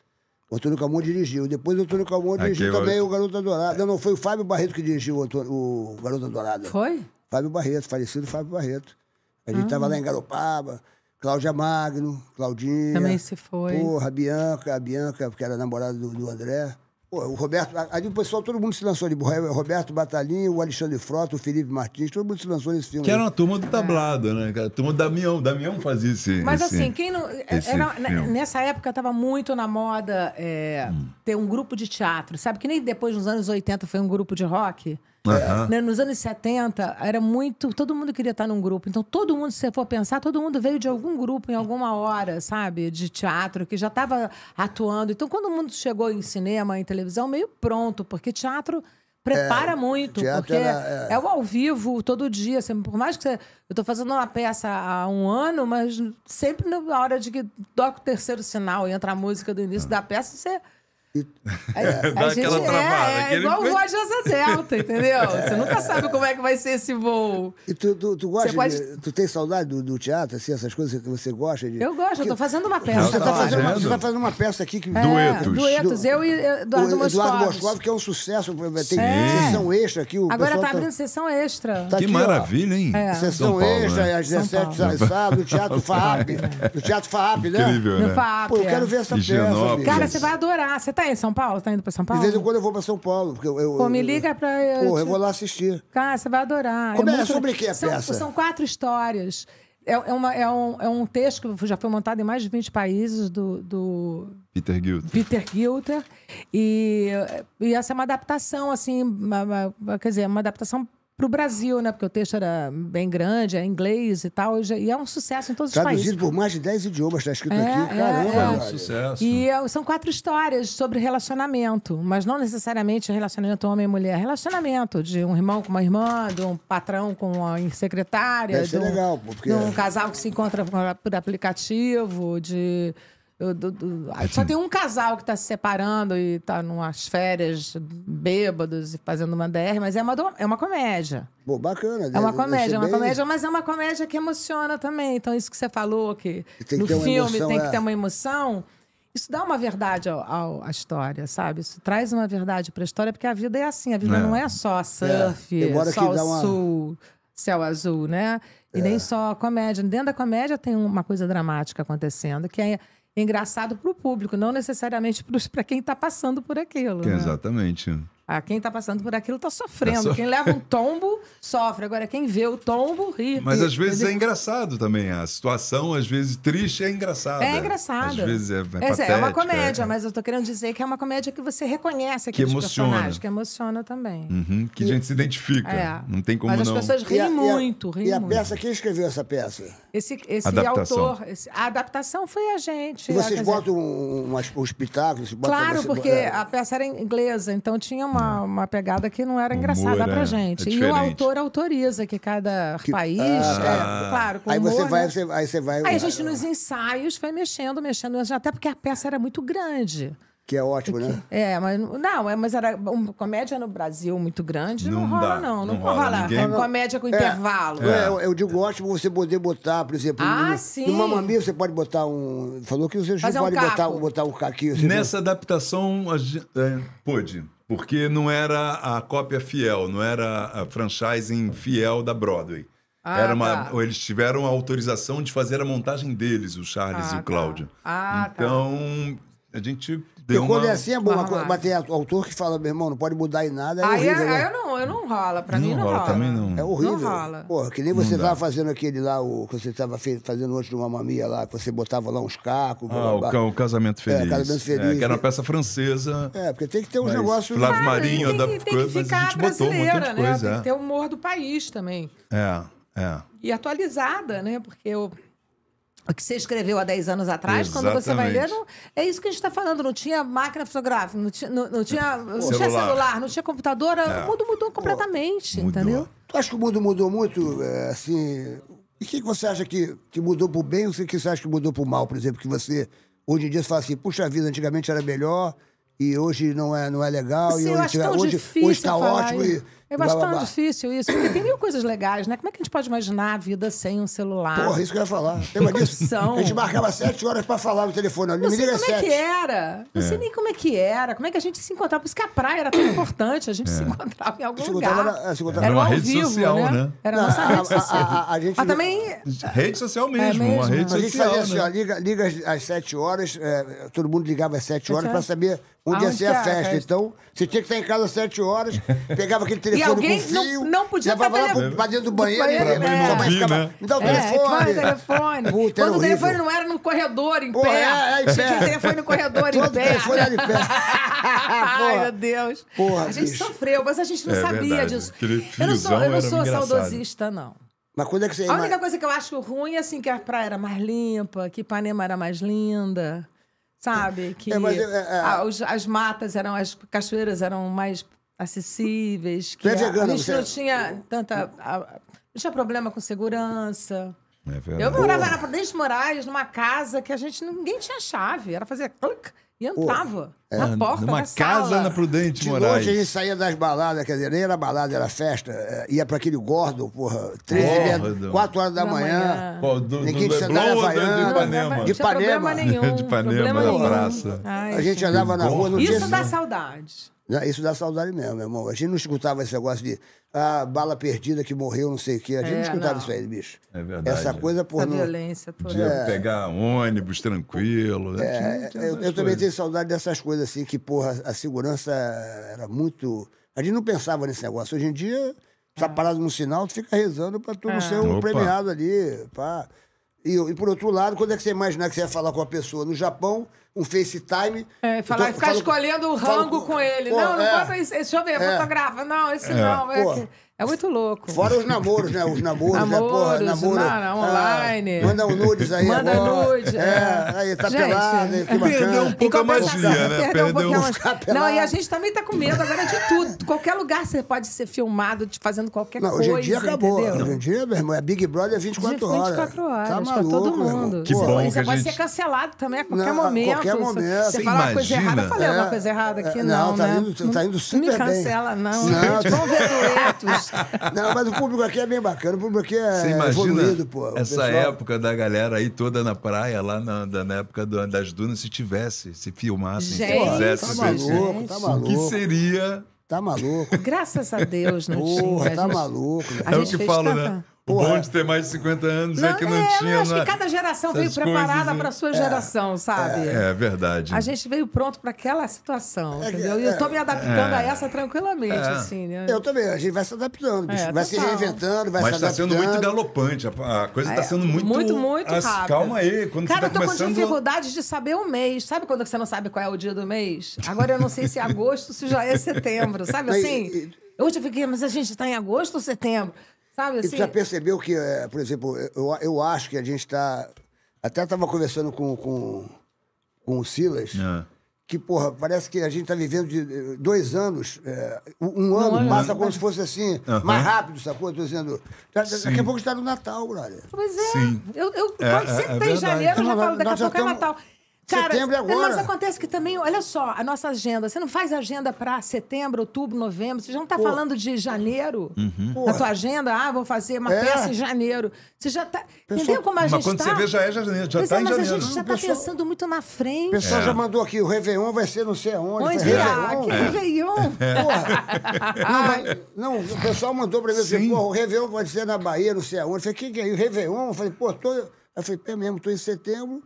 O Antônio Camon dirigiu. Depois o Antônio Camon dirigiu também eu... o Garota Dourada. Não, não, foi o Fábio Barreto que dirigiu o, Antônio, o Garota Dourada. Foi? Fábio Barreto, falecido Fábio Barreto. A gente estava ah. lá em Garopaba, Cláudia Magno, Claudinha. Também se foi. Porra, a Bianca, a Bianca, que era namorada do, do André. Pô, o Roberto, ali o pessoal, todo mundo se lançou de é Roberto Batalhinho, o Alexandre Frota, o Felipe Martins, todo mundo se lançou nesse filme. Que era uma turma do é. tablado, né? A turma do Damião. Damião fazia esse. Mas esse, assim, quem não. É, era, né, nessa época estava muito na moda é, hum. ter um grupo de teatro, sabe? Que nem depois nos anos 80 foi um grupo de rock. Uhum. Né? Nos anos 70, era muito. Todo mundo queria estar num grupo. Então, todo mundo, se você for pensar, todo mundo veio de algum grupo em alguma hora, sabe? De teatro, que já estava atuando. Então, quando o mundo chegou em cinema, em televisão, meio pronto, porque teatro prepara é, muito, porque era, é... é... o ao vivo todo dia. Assim, por mais que você. Eu estou fazendo uma peça há um ano, mas sempre na hora de que toca o terceiro sinal e entra a música do início uhum. da peça, você a, Dá a gente aquela é, travada. É, é igual o voo a Delta, entendeu? Você nunca sabe como é que vai ser esse voo. E tu, tu, tu gosta, de, pode... tu tem saudade do, do, teatro, assim, essas coisas que você gosta de. Eu gosto, Porque... eu tô fazendo uma peça. Você tá, tá, fazendo uma, você tá fazendo uma peça aqui que. É, duetos. Duetos, eu e Eduardo Moscovitch. Eduardo Moscovitch, que é um sucesso. Tem é. sessão extra aqui. O Agora tá, tá abrindo tá... sessão extra. Tá que maravilha, hein? É. Sessão Paulo, extra, né? às 17 h sábado, no Teatro FAP. No é. Teatro FAP, né? Incrível, né? No FAP. Pô, eu é. quero ver essa peça. Cara, você vai adorar. Você tá em São Paulo? Tá indo pra São Paulo? De vez em quando eu vou pra São Paulo. Porque eu, eu, Pô, me liga pra. Eu, Porra, eu vou lá assistir. Cara, você vai adorar. Como é, é? sobre o que é a são, peça? São quatro histórias. É, é, uma, é, um, é um texto que já foi montado em mais de 20 países do, do... Peter Gilter. Peter Gilter. E, e essa é uma adaptação, assim, quer dizer, uma adaptação para o Brasil, né? Porque o texto era bem grande, é inglês e tal, e é um sucesso em todos Traduzido os países. Traduzido por mais de 10 idiomas, está escrito é, aqui. É, Caramba, é. um sucesso. E é, são quatro histórias sobre relacionamento, mas não necessariamente relacionamento homem e mulher, relacionamento de um irmão com uma irmã, de um patrão com uma secretária, Deve de um, legal, porque... de um casal que se encontra por aplicativo, de do, do, é Só tem um casal que tá se separando e tá numas férias bêbados e fazendo uma DR, mas é uma, é uma comédia. Pô, bacana. É uma comédia, é uma bem... comédia, mas é uma comédia que emociona também. Então, isso que você falou, que, que no filme emoção, tem é... que ter uma emoção, isso dá uma verdade ao, ao, à história, sabe? Isso traz uma verdade pra história, porque a vida é assim. A vida é. não é só é, surf, é. só uma... sul, céu azul, né? E nem é. só comédia. Dentro da comédia tem uma coisa dramática acontecendo, que é engraçado para o público, não necessariamente para quem está passando por aquilo. Né? Exatamente. Ah, quem está passando por aquilo está sofrendo. Tá quem leva um tombo sofre. Agora, quem vê o tombo ri. Mas ri, às vezes é engraçado também. A situação, às vezes, triste é engraçada. É engraçada. Às vezes é, é, patética, é uma comédia, é... mas eu estou querendo dizer que é uma comédia que você reconhece aqueles que personagens, que emociona também. Uhum, que e... a gente se identifica. É. Não tem como mas não. Mas as pessoas riem muito. Riem e a, peça, quem escreveu essa peça? Esse, esse autor. Esse... a adaptação foi a gente. E vocês botam dizer... um, um, um espetáculo? Claro, porque é. a peça era inglesa, então tinha uma uma, uma pegada que não era engraçada pra é. gente. É e o autor autoriza que cada que, país, ah, é, claro, com aí humor, né? você vai, né? aí você vai. Aí a gente nos ensaios foi mexendo, mexendo, até porque a peça era muito grande. Que é ótimo, né? É, mas não, é, mas era uma comédia no Brasil muito grande, não, não rola, dá, não. Não, não rola. rola. Ninguém... Comédia com é, intervalo. É, é. Eu, eu, digo ótimo você poder botar, por exemplo, ah, no, numa mamia você pode botar um. Falou que você Fazer pode um botar, botar um caquinho. Nessa viu? adaptação, a, é, porque não era a cópia fiel, não era a franchising fiel da Broadway. Ah, era uma, tá. Eles tiveram a autorização de fazer a montagem deles, o Charles ah, e o tá. Cláudio. Ah, tá. Ah, então, tá. a gente e quando uma... é assim é bom, mas, mas tem autor que fala, meu irmão, não pode mudar em nada. É aí, é- horrível, né? eu, não, eu não rola, pra não mim não rola. rola. Também não. É horrível. Não rola. Pô, que nem você estava tava fazendo aquele lá, o que você tava fazendo antes de uma mamia lá, que você botava lá uns cacos. Ah, O, Casamento é, Feliz. É, Casamento Feliz. É, que era uma né? peça francesa. É, porque tem que ter uns mas, negócios. Flávio né? Marinho, da tem, tem que ficar brasileira, né? Coisa, tem que é. ter o humor do país também. É, é. E atualizada, né? Porque eu o que você escreveu há 10 anos atrás, Exatamente. quando você vai ler, não, é isso que a gente está falando. Não tinha máquina fotográfica, não tinha, não, não tinha, é, não celular. tinha celular, não tinha computadora. É. O mundo mudou completamente, mudou. entendeu? Tu acha que o mundo mudou muito, é, assim... E o que você acha que, que mudou para o bem ou o que você acha que mudou para o mal, por exemplo? Que você, hoje em dia, você fala assim, puxa vida, antigamente era melhor e hoje não é, não é legal. Sim, e hoje está ótimo. E, é bastante blá, blá, difícil isso, porque tem mil coisas legais, né? Como é que a gente pode imaginar a vida sem um celular? Porra, isso que eu ia falar. Tem uma São... A gente marcava sete horas pra falar no telefone. Não sei como é que era. Não sei é. nem como é que era. Como é que a gente se encontrava? Por isso que a praia era tão importante. A gente se é. encontrava em algum se lugar. Era, se encontrava... era uma rede vivo, social, né? né? Era Não, a nossa a, rede social. A, a, gente... Mas ah, também... Rede social mesmo. É mesmo. Uma rede a gente social, fazia né? assim, ó, liga, liga às sete horas, é, todo mundo ligava às sete horas pra saber onde ia ser a festa. Então, você tinha que estar em casa às sete horas, pegava aquele telefone telefone. E alguém com fio, não, não podia estar telefone. Pra, pra dentro do banheiro. Pra não vir, né? Me então, é, dá o telefone. telefone. Puta, é Quando o telefone não era no corredor, em pé. É, é, em pé. Tinha telefone no corredor, em pé. telefone era em pé. Ai, meu Deus. Porra, a gente sofreu, mas a gente não é sabia disso. Eu não sou, eu não sou saudosista, não. Mas quando é que você... A única coisa que eu acho ruim é assim, que a praia era mais limpa, que Ipanema era mais linda sabe? Que é, mas, é, é, a, os, as matas eram, as cachoeiras eram mais acessíveis. Que é a, a gente não tinha tanta. A, não tinha problema com segurança. É eu morava na Prudente Moraes, numa casa que a gente ninguém tinha chave. Era fazer clic e entrava é, na porta Numa na casa na Prudente de Moraes. Noite a gente saía das baladas, quer dizer, nem era balada, era festa. É, ia para aquele gordo, porra, 13 é, 4 horas da, da manhã. manhã. Do, ninguém do tinha Leblon, Havaiana, de Ipanema. De Ipanema. Problema nenhum, de Ipanema, da praça. Ai, a gente andava na rua no Isso dá saudade. Né? Isso dá saudade mesmo, meu irmão. A gente não escutava esse negócio de ah, bala perdida que morreu, não sei o quê. A gente é, não escutava não. isso aí, bicho. É verdade. Essa é. coisa por. A não... violência toda. De é... pegar ônibus tranquilo. Né? É, é eu, eu também tenho saudade dessas coisas assim, que, porra, a segurança era muito. A gente não pensava nesse negócio. Hoje em dia, tá é. parado no sinal, tu fica rezando pra tu não ser um Opa. premiado ali. Pá. Pra... E, e, por outro lado, quando é que você imaginar que você ia falar com a pessoa no Japão, um FaceTime. É, falar, tô, ficar falo, escolhendo o rango com, com, ele. Pô, não, não é, bota isso. Deixa eu ver, é, fotografa. Não, esse é, não. É, pô, que... É muito louco. Fora os namoros, né? Os namoros, namoros né? Porra, namoro. Ah, online. Ah, manda um nudes aí. Manda agora. nudes. É, é. aí tá gente, pelado, que Perdeu um pouco a é magia, né? Perdeu, um pouco a magia. Não, e a gente também tá com medo agora de tudo. Qualquer lugar você pode ser filmado te fazendo qualquer não, coisa. Hoje em dia acabou. Entendeu? Hoje em dia, meu irmão, é Big Brother é 24 horas. 24 tá horas. Tá maluco, todo mundo. Que bom Você que pode gente... ser cancelado também a qualquer não, momento. A qualquer momento. Você, você fala uma coisa errada. Eu falei alguma coisa errada aqui, é, não, né? Não, tá né? indo tá super bem. Me cancela, não. Tá- Vamos ver duetos. Não, mas o público aqui é bem bacana, o público aqui é evoluído, pô. essa pessoal... época da galera aí toda na praia, lá na, na época do, das dunas, se tivesse, se filmasse gente, se fizesse. Tá maluco, tá maluco. O que seria... Tá maluco. Graças a Deus, não Porra, tinha. tá gente... maluco. Né? É o que falo, né? O Bom de ter mais de 50 anos é não, é que não é, tinha. Eu acho na... que cada geração Essas veio preparada para a sua é. geração, é, sabe? É, é, verdade. A gente veio pronto para aquela situação, é entendeu? E eu estou me adaptando a essa tranquilamente, assim, né? Eu também. A gente vai se adaptando, bicho. vai se reinventando, vai Mas se adaptando. Mas está sendo muito galopante. A coisa está sendo muito. Muito, muito As... rápido. Calma aí. Quando Cara, você tá eu tô começando... com dificuldade de saber o mês. Sabe quando você não sabe qual é o dia do mês? Agora eu não sei se é agosto, se já é setembro, sabe assim? Hoje eu fiquei, mas a gente está em agosto ou setembro? Sabe assim? E você já percebeu que, é, por exemplo, eu, eu acho que a gente está. Até estava conversando com, com, com o Silas. É. Que, porra, parece que a gente está vivendo de eh, dois anos. É, um ano não, passa não, como se fosse assim, uhum. mais rápido, sacou? Estou dizendo. daqui a pouco está no Natal, brother. Pois é. Sim. Eu, eu, é, quando sempre tem janeiro, eu já então, falo, daqui a pouco é Natal. Cara, setembro é agora. Mas acontece que também, olha só, a nossa agenda. Você não faz agenda para setembro, outubro, novembro. Você já não tá falando de janeiro. Uhum. Na tua agenda, ah, vou fazer uma é. peça em janeiro. Você já tá. Pessoa... Entendeu como a gente Mas quando tá? você vê, já é janeiro, já pois tá é, em mas janeiro. Mas a gente já tá pensando muito na frente. O pessoal é. já mandou aqui, o Réveillon vai ser não sei aonde. Onde? É, Réveillon. que é. Réveillon. Porra. Não, o pessoal mandou pra mim assim, pô, o Réveillon vai ser na Bahia, não sei aonde. Eu falei, o que, que é? O Réveillon? Eu falei, pô, tô. Eu falei, é mesmo, tô em setembro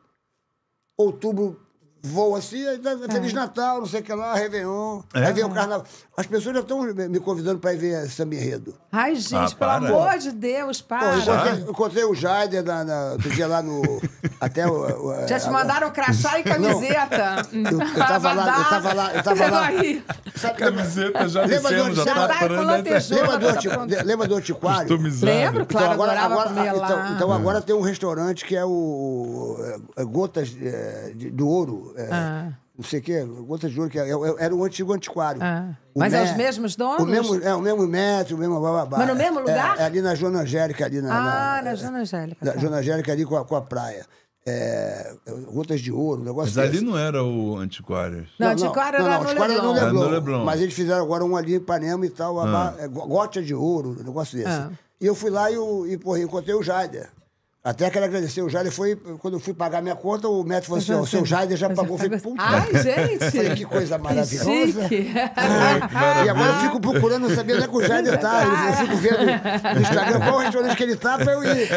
outubro vou assim, Feliz é. Natal, não sei o que lá, Réveillon, é? Réveillon né? Carnaval. As pessoas já estão me convidando para ir ver samba enredo. Ai, gente, ah, pelo amor de Deus, para. Eu encontrei, o Jaider na, na, dia lá no. Até o, o, é, já te mandaram a... crachá e camiseta. eu, eu tava lá, eu tava lá, eu tava lá. Sabe, camiseta já lembra do já tá parando. Né? Tá lembra do Antiquário? Lembro, então, claro, então, agora, agora, então, então agora tem um restaurante que é o Gotas de, do Ouro. É, ah. Não sei o quê, gota de ouro, que era, é, é, é, era o antigo antiquário. Ah. Mas é os mesmos donos? O mesmo, é, o mesmo mestre, o mesmo bababá. Mas no mesmo lugar? É, é ali na Joana Angélica, ali na. Ah, na, na Joana Angélica. Na tá. Joana Angélica ali com a, com a praia é, gotas de ouro, um negócio Mas desse. ali não era o antiquário. Não, não antiquário não, era, não, antiquário no, Leblon. era no Leblon. Mas eles fizeram agora um ali em Ipanema e tal, ah. Lá, é, gota de ouro, um negócio desse. Ah. E eu fui lá e, e porra, encontrei o Jaider. Até quero agradecer. O Jader foi, quando eu fui pagar minha conta, o médico falou assim: o seu Jader já pagou. foi eu falei, puta. Ai, gente! Falei, que coisa maravilhosa. Que e agora eu fico procurando saber onde é que o Jader tá. Eu fico vendo no Instagram qual restaurante que ele está para eu ir.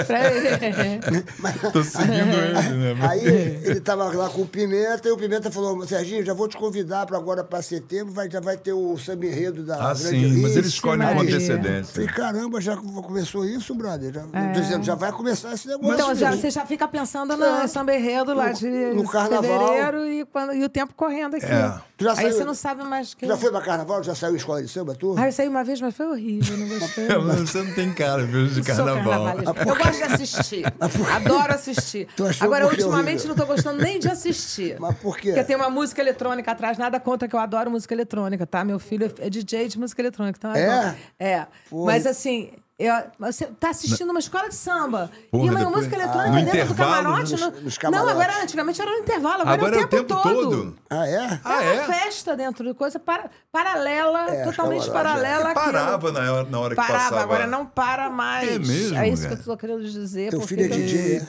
seguindo ele, né? Aí ele estava lá com o Pimenta e o Pimenta falou: Serginho, já vou te convidar para agora para setembro, vai, já vai ter o samba da ah, Grande sim, Rio, mas ele escolhe com antecedência. Falei, caramba, já começou isso, brother? Já, é. dizendo, já vai começar esse é então, já, você já fica pensando é. no é. samba enredo lá de no, carnaval. fevereiro e, quando, e o tempo correndo aqui. É. Aí saiu, você não sabe mais que... Já foi pra carnaval? Já saiu escola de samba, tu? Ah, eu saí uma vez, mas foi horrível, não gostei. É, você não tem cara de carnaval. Eu, eu gosto de assistir. Adoro assistir. Agora, ultimamente, horrível. não tô gostando nem de assistir. Mas por quê? Porque tem uma música eletrônica atrás, nada contra que eu adoro música eletrônica, tá? Meu filho é DJ de música eletrônica, então é? É. Mas assim eu, você tá assistindo uma escola de samba. Porra, e uma depois... música ah, eletrônica dentro do camarote. no... nos não, agora antigamente era no intervalo, agora, é agora é o é tempo, tempo todo. todo. Ah, é? é ah, é, é? uma festa dentro de coisa para, paralela, é, totalmente é. paralela. parava na hora, na hora parava, passava. agora não para mais. É mesmo? É isso cara. que eu tô querendo dizer. Teu filho é DJ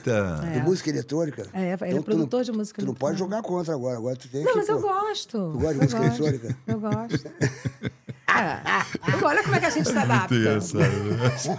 de música eletrônica? É, ele então, é produtor de música eletrônica. Tu não pode jogar contra agora, agora tu tem Não, que, mas pô, eu gosto. Tu gosta de música eletrônica? Eu gosto. É. Olha como é que a gente se adapta. Né?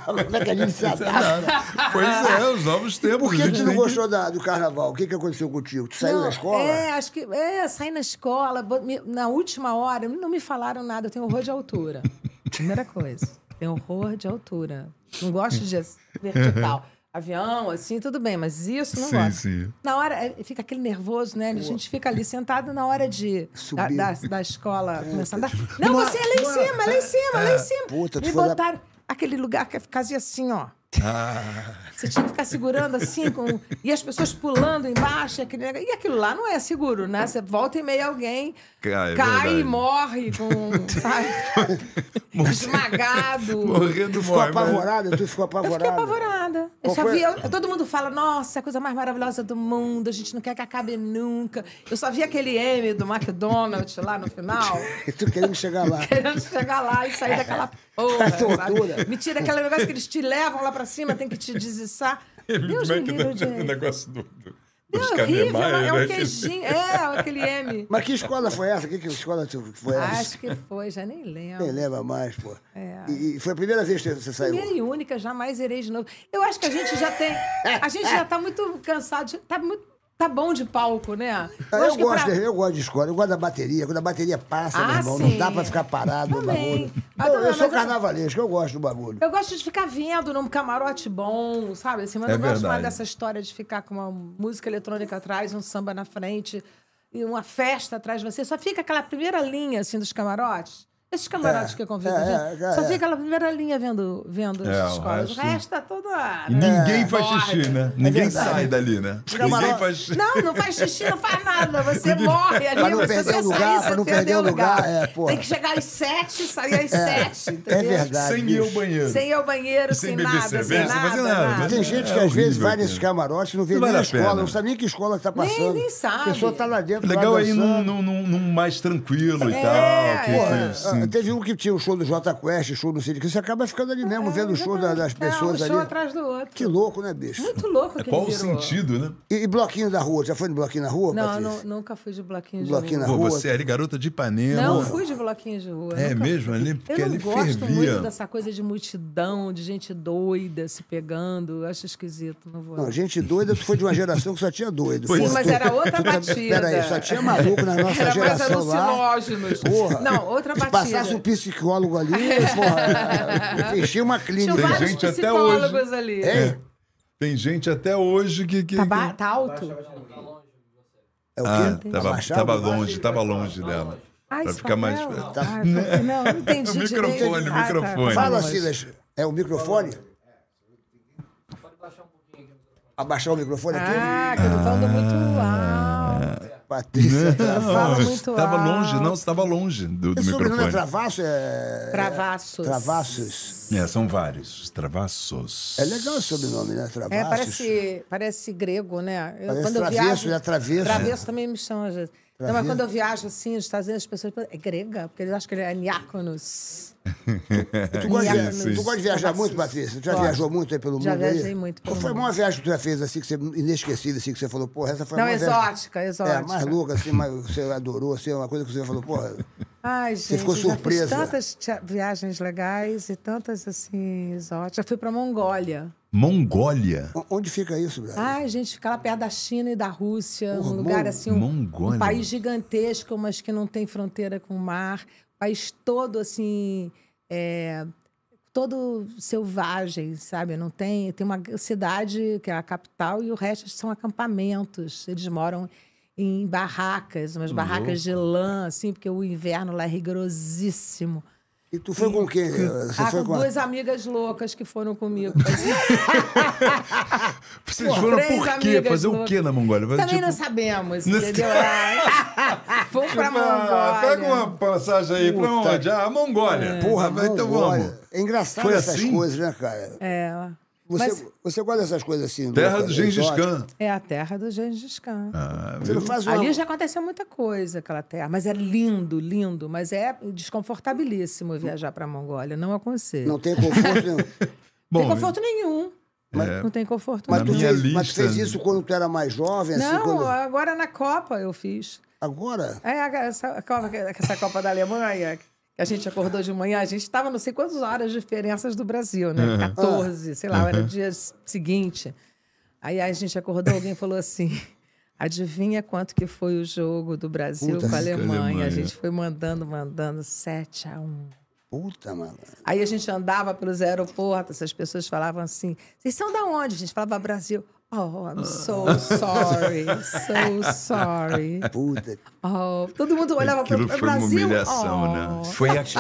Olha como é que a gente se é adapta. pois é, os novos tempos. Por que tu não gostou que... da, do carnaval? O que, que aconteceu contigo? Tu saiu da escola? É, acho que. É, saí na escola. Na última hora, não me falaram nada. Eu tenho horror de altura. Primeira coisa. Tenho horror de altura. Não gosto de vertical avião, assim, tudo bem, mas isso não sim, Sim. Na hora, eh, fica aquele nervoso, né? A gente fica ali sentado na hora de da, da, da, escola começar começando. A... Não, você é lá em cima, é lá em cima, é lá em é. cima. Puta, Me botaram da... aquele lugar que fazia assim, ó. Você tinha que ficar segurando assim, com... e as pessoas pulando embaixo. E aquilo... e aquilo lá não é seguro, né? Você volta e meia alguém cai, é cai e morre com, Esmagado. Morrendo tu ficou apavorada? Tu ficou apavorada? Eu fiquei apavorada. Eu só vi... Eu... todo mundo fala, nossa, é a coisa mais maravilhosa do mundo, a gente não quer que acabe nunca. Eu só vi aquele M do McDonald's lá no final. E tu querendo chegar lá. querendo chegar lá e sair daquela Porra, tortura. Sabe? Me tira aquele negócio que eles te levam lá pra cima, tem que te desissar. É, Deus me livre de... O negócio do... do... Deus, horrível, é né? um queijinho, é, é aquele M. Mas que escola foi essa? Que, que escola foi essa? Acho que foi, já nem lembro. Nem lembra mais, pô. É. E, e, foi a primeira vez que você saiu? Primeira e única, jamais irei de novo. Eu acho que a gente já tem... A gente já tá muito cansado, de, tá muito tá bom de palco, né? Ah, eu, eu gosto, pra... eu gosto de escola, eu gosto da bateria. Quando a bateria passa, ah, meu irmão, sim. não dá pra ficar parado no bagulho. Ah, não, tá, eu, sou carnavalesco, eu... gosto do bagulho. Eu gosto de ficar vendo num camarote bom, sabe? Assim, mas é não verdade. gosto mais dessa história de ficar com uma música eletrônica atrás, um samba na frente e uma festa atrás de você. Só fica aquela primeira linha, assim, dos camarotes. Esses camarotes é, que convidam é, gente. É, só é. fica aquela primeira linha vendo, vendo é, as escolas. O resto, o tá toda. ninguém é, faz xixi, né? ninguém sai dali, né? Ninguém faz xixi. Não, não faz xixi, não faz nada. Você morre ali. Pra não você perder o lugar, sair, pra não perder o lugar. lugar. Tem que chegar às sete e sair às sete. Entendeu? É verdade. Sem ir ao banheiro. Sem ir ao banheiro, sem, sem beber nada, cerveja, sem nada, nada. nada. Tem gente que às vezes vai nesses camarotes não vê nem a escola, não sabe nem que escola que tá passando. Nem sabe. A pessoa tá lá dentro. Legal aí num mais tranquilo e tal. Sim. Teve um que tinha o show do Jota Quest, show do Cid, que você acaba ficando ali mesmo, é, vendo o show da, das pessoas é, um show ali. atrás do outro. Que louco, né, bicho? Muito louco é, Qual o sentido, né? E, e, bloquinho da rua? Já foi de bloquinho na rua, Não, não nunca fui de bloquinho de bloquinho rua. na rua. Você era é garota de Ipanema. Não, fui de bloquinho de rua. É mesmo? Ali, porque ali fervia. Eu gosto muito dessa coisa de multidão, de gente doida se pegando. Eu acho esquisito, não vou... Não, gente doida, tu foi de uma geração que só tinha doido. Sim, mas era outra tá- batida. Peraí, só tinha maluco na nossa era geração lá. Era mais alucinógenos. Porra. Não, outra batida passasse um psicólogo ali, porra, fechei uma clínica. Tem gente até hoje, ali. É? é. Tem gente até hoje que... que, tá, que... tá alto? Tá é o quê? Ah, tá tava, tava longe, tava longe dela. Ai, pra ficar mais perto. Tá... Não, não entendi. o microfone, direito. o microfone. Ah, tá. Fala, Silas. É o microfone? É, pode baixar um pouquinho aqui. Abaixar o microfone aqui? Ah, que eu tô falando muito ah. alto. Patrícia né? Travasso. Fala muito Estava longe, não, estava longe do, do é microfone. Não é Travasso? É... Travassos. Travassos. É, são vários. Travassos. É legal o sobrenome, né? Travassos. É, parece, parece grego, né? Eu, parece quando travesso, eu viajo, né? Travesso. Travesso também me chama, Não, mas quando eu viajo assim nos Estados Unidos, as pessoas é grega? Porque eles acham que ele é Niáconos. Tu, gosta, de, tu gosta de viajar muito, Patrícia? Tu já viajou muito aí pelo já mundo? Já viajei aí? muito. Pelo Qual foi a maior viagem que tu já fez, assim, que você, inesquecida, assim, que você falou, porra, essa foi a Não, exótica, exótica. É, mais louca, assim, mas você adorou, assim, uma coisa que você falou, porra. Ai, gente, ficou surpresa. tantas viagens legais e tantas, assim, exóticas. Já fui pra Mongólia. Mongólia. Onde fica isso, Brasil? Ai, gente, fica lá perto da China e da Rússia, Porra, um lugar assim, um, um, país gigantesco, mas que não tem fronteira com o mar país todo assim. É, todo selvagem, sabe? Não tem, tem uma cidade que é a capital e o resto são acampamentos. Eles moram em barracas, umas uhum. barracas de lã, assim, porque o inverno lá é rigorosíssimo. E tu foi com quem? Você ah, com, com duas a... amigas loucas que foram comigo. Vocês Pô, foram por quê? Fazer loucas. o quê na Mongólia? Também tipo... não sabemos, Nos... entendeu? Ah, vamos pra tipo, ah, Mongólia. Pega uma passagem aí Puta. pra onde? Ah, Mongólia. É. Porra, vai, então vamos. É engraçado foi essas assim? coisas, né, cara? É, ó. Você, Mas... você gosta dessas coisas assim? Terra do Gengis Khan. É a terra do Gengis Khan. Ah, você faz uma... Ali já aconteceu muita coisa, aquela terra. Mas é lindo, lindo. Mas é desconfortabilíssimo viajar para a Mongólia. Não aconselho. Não tem conforto nenhum. Bom, tem conforto nenhum. É. Mas, é. Não tem conforto mas, tu fez, mas tu fez isso quando tu era mais jovem? Assim, não, assim, quando... agora na Copa eu fiz. Agora? É, essa, essa Copa da Alemanha, a gente acordou de manhã, a gente estava não sei quantas horas de diferenças do Brasil, né? Uhum. 14, sei lá, uhum. era o dia seguinte. Aí a gente acordou, alguém falou assim: adivinha quanto que foi o jogo do Brasil Puta com a Alemanha. Alemanha? A gente foi mandando, mandando 7 a 1 Puta, mano. Aí a gente andava pelos aeroportos, as pessoas falavam assim: vocês são da onde? A gente falava Brasil. Oh, I'm ah. so sorry, so sorry. Puta. Oh, todo mundo olhava para o Brasil. Foi uma humilhação, né? oh. né? Foi aqui.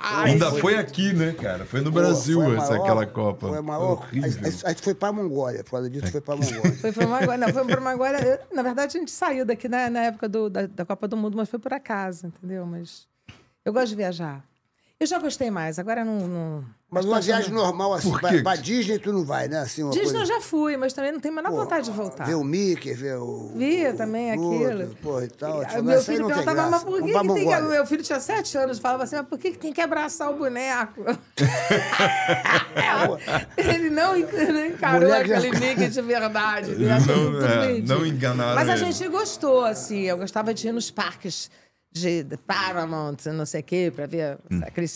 Ai, Ainda foi... foi... aqui, né, cara? Foi no Brasil foi essa, aquela Copa. Foi a maior. A, gente foi para a Mongólia, por causa disso, foi para a Mongólia. foi para a Mongólia. Não, foi para a Mongólia. na verdade, a gente saiu daqui né, na época do, da, da Copa do Mundo, mas foi por acaso, entendeu? Mas eu gosto de viajar. Eu já gostei mais, agora não... não... Mas uma viagem normal, assim, pra, pra, Disney tu não vai, né? Assim, Disney coisa... eu já fui, mas também não tenho a menor vontade de voltar. Ver o Mickey, ver o... Vi o, também o Pluto, aquilo. Pô, e tal. E, meu filho perguntava, mas por que, que tem que... Meu filho tinha sete anos, falava assim, mas por que, que tem que abraçar o boneco? Ele não encarou Mulher aquele já... Mickey de verdade. Né? não, não, é, não enganaram Mas a gente gostou, assim. Eu gostava de ir nos parques de, de Paramount, não sei o quê, pra ver hum. aquele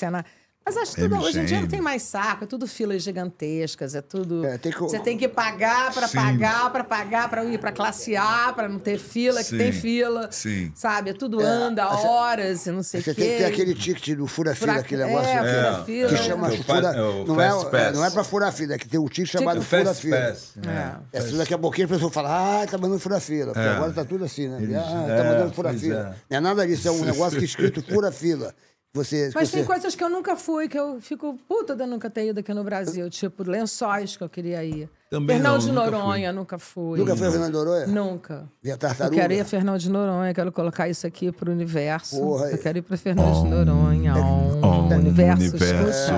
mas acho que tudo, hoje em dia não tem mais saco, é tudo filas gigantescas, é tudo. É, tem que... Você tem que pagar para pagar, para pagar, para ir para classe A, para não ter fila, Sim. que tem fila. Sim. Sabe? É tudo é, anda, assim, horas, você, não sei o assim, quê. Você tem que ter aquele ticket do fura-fila, fura, aquele negócio. É, fura-fila. É, que chama o fura, não, é, é não é para fura-fila, é que tem um ticket chamado fura-fila. É. Né? É. Daqui a pouquinho a pessoa fala ah, tá mandando fura-fila. Porque agora tá tudo assim, né? Ah, tá mandando fura-fila. Não é nada disso, é um negócio que é escrito fura-fila. Você, Mas você... tem coisas que eu nunca fui, que eu fico puta de nunca ter ido aqui no Brasil, tipo lençóis que eu queria ir. Também Fernão de Noronha, nunca fui. Nunca foi a Fernão de Noronha? Nunca. E a tartaruga? Eu quero ir a Fernão de Noronha, quero colocar isso aqui pro universo. Porra, eu é. quero ir para é, Fernando de Noronha. O universo, universo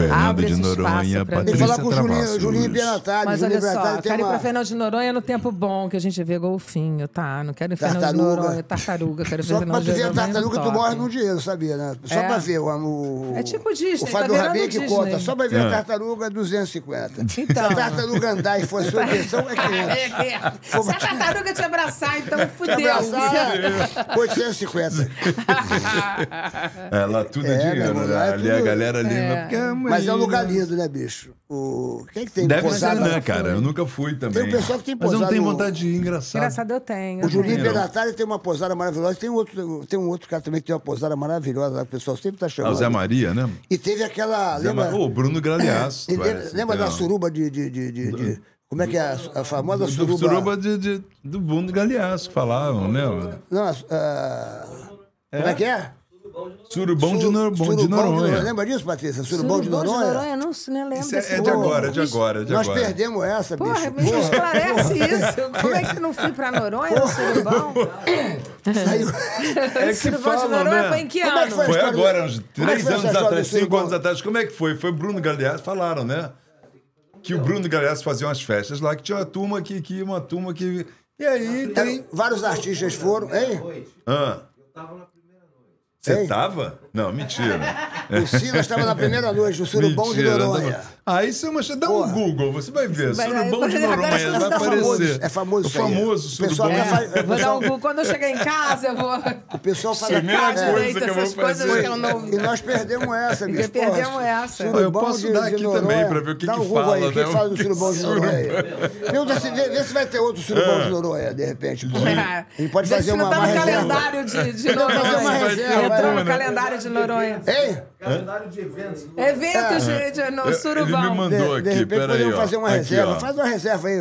é, Abre de Noronha, Patrícia falar com o Julinho, Julinho Pianatari. Mas olha só, quero ir para Fernando de Noronha no tempo bom, que a gente vê golfinho, tá? Não quero ir para de Noronha, tartaruga, quero ver de Noronha. Só pra ver tartaruga, tu morre num dinheiro, sabia, né? Só é. para ver o... É tipo Disney, O tá Fábio rabi que conta, só para ver a tartaruga, 250. Então... tartaruga andar e fosse sua intenção, é que 500. É. É, é. Se a tartaruga te abraçar, então fudeu. Te abraçar, 850. é, lá tudo é, dinheiro, né? Ali a galera ali... É. Mas é um lugar lindo, né, bicho? O... Quem é que tem Deve posada? ser, né, cara? Eu nunca fui também. Tem um pessoal que tem posada. Mas eu não tenho vontade de ir, engraçado. Engraçado eu tenho. o Julinho Pedatari tem uma posada maravilhosa. Tem, outro, tem um outro cara também que tem uma posada maravilhosa. O pessoal sempre tá chamando. Ah, o Zé Maria, né? E teve aquela... Zé lembra... o Oh, Bruno Graleaço. lembra da suruba de... de, de, de, de... Como é que é a, famosa do, suruba? de, de, do Bruno Galeasso, falavam, né Não, a, a... É? Como é que é? Surubão de, de Noronha. Lembra disso, Patrícia? Surubão, Surubão de Noronha? De Noronha? Não, não é lembro. Isso é, é de agora, é de agora, é de Nós agora. perdemos essa, bicho. Porra, me esclarece isso. Como é que não fui pra Noronha, no Surubão? Saiu. É que Surubão fala, de Noronha né? foi em que Como ano? É que foi, foi agora, uns três anos atrás, cinco anos atrás. Como é que foi? Foi Bruno Galeazzi, falaram, né? Que o Bruno Galeazzi fazia umas festas lá, que tinha uma turma que, que uma turma que... E aí tá, tem... Vários artistas foram, hein? Ah. Eu tava na você estava? Não, mentira. O Silas estava na primeira noite, o Surubão mentira, de Noronha. Ah, isso é uma. Dá Porra. um Google, você vai ver. Vai, surubão vai, de Noronha, vai tá aparecer. É famoso. O famoso, o surubão. É, é, vou dar um Google. Quando eu chegar em casa, eu vou. O pessoal fala Primeira casa, coisa direito, que eu vou fazer. Que eu não... E nós perdemos essa, bicho. perdemos essa. Surubão eu posso de, dar aqui também para ver o que, Dá um que Google Aí, O né? que fala do surubão de Noronha? vê se vai ter outro surubão de é. Noronha, de repente. Ele pode fazer uma reserva. Não tá no calendário de Noronha. fazer uma reserva entrou no calendário de Noronha. Ei? Calendário de eventos. Eventos, é. gente, é no Surubão. Ele me mandou aqui, peraí. Vamos fazer uma reserva. Faz uma reserva aí,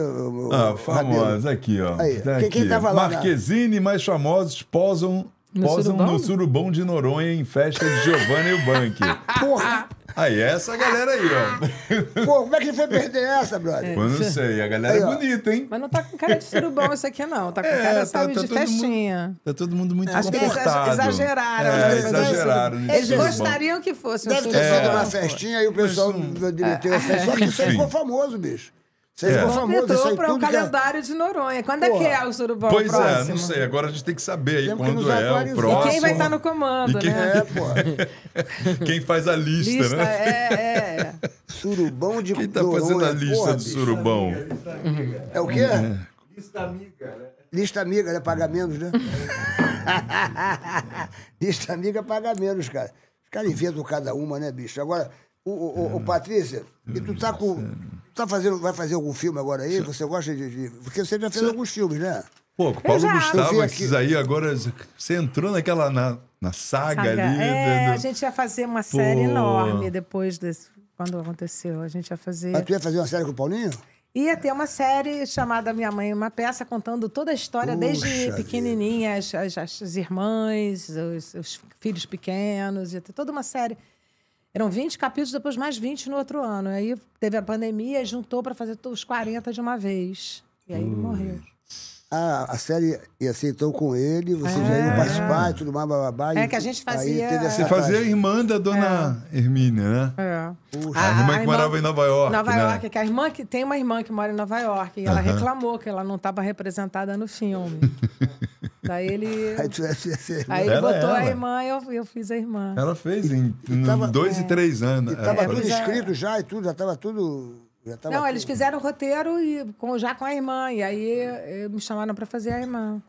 Ah, famoso aqui, ó. Tá quem tava lá? Marquezine, mais famosos, posam no posam surubão? no surubão de Noronha em festa de Giovanni e o Banque. Porra! Aí, essa galera aí, ó. Pô, como é que ele foi perder essa, brother? Eu é. não sei, a galera é aí, é bonita, hein? Mas não tá com cara de surubão isso aqui, não. Tá com é, cara, tá sabe, tá, de festinha. Mundo, tá todo mundo muito Acho comportado. Eles exageraram. É, né? exageraram. Eles gostariam que fosse um Deve ter sido uma festinha e o pessoal deletou a festa. Só que isso ficou famoso, bicho. Você é. famoso, para o calendário de Noronha. Quando Porra. é que é o Surubão Pois próximo? é, não sei. Agora a gente tem que saber aí quando é o próximo. E quem vai estar tá no comando, quem... né? É, quem faz a lista, lista né? É, é. Surubão de Quem tá Noronha, fazendo a lista Porra, do surubão? é o quê? Uhum. Lista amiga, né? Lista amiga, né? Paga menos, né? lista amiga paga menos, cara. Os caras inventam cada uma, né, bicho? Agora, o, o, o, o hum. Patrícia, e tu tá com hum tá fazendo, vai fazer algum filme agora aí? Sim. Você gosta de, de, Porque você já fez Sim. alguns filmes, né? Pô, o Paulo Exato. Gustavo, esses aí agora. Você entrou naquela. Na, na saga, saga. ali. É, né, do... a gente ia fazer uma Pô. série enorme depois desse. Quando aconteceu. A gente ia fazer. Mas tu ia fazer uma série com o Paulinho? Ia ter uma série chamada Minha Mãe, uma peça contando toda a história, Puxa desde pequenininha, as, as, as, irmãs, os, os filhos pequenos, ia ter toda uma série. Eram 20 capítulos, depois mais 20 no outro ano. Aí teve a pandemia e juntou para fazer os 40 de uma vez. E aí ele morreu a, a série e aceitou com ele, você é. já ia é. participar e tudo mais, bababá. É que a gente fazia. Você fazia a irmã da dona é. Hermínia, né? É. Puxa. A, a irmã que irmã morava em Nova York. Nova né? York, que a irmã que tem uma irmã que mora em Nova York e ela uh -huh. reclamou que ela não estava representada no filme. Daí ele. Aí, aí ele é botou ela. a irmã e eu, eu fiz a irmã. Ela fez em, e, tava, dois é. e três anos. E tava é, tudo escrito já e tudo, já tava tudo não, eles fizeram o roteiro e, com, já com a irmã, e aí eh, me chamaram para fazer a irmã.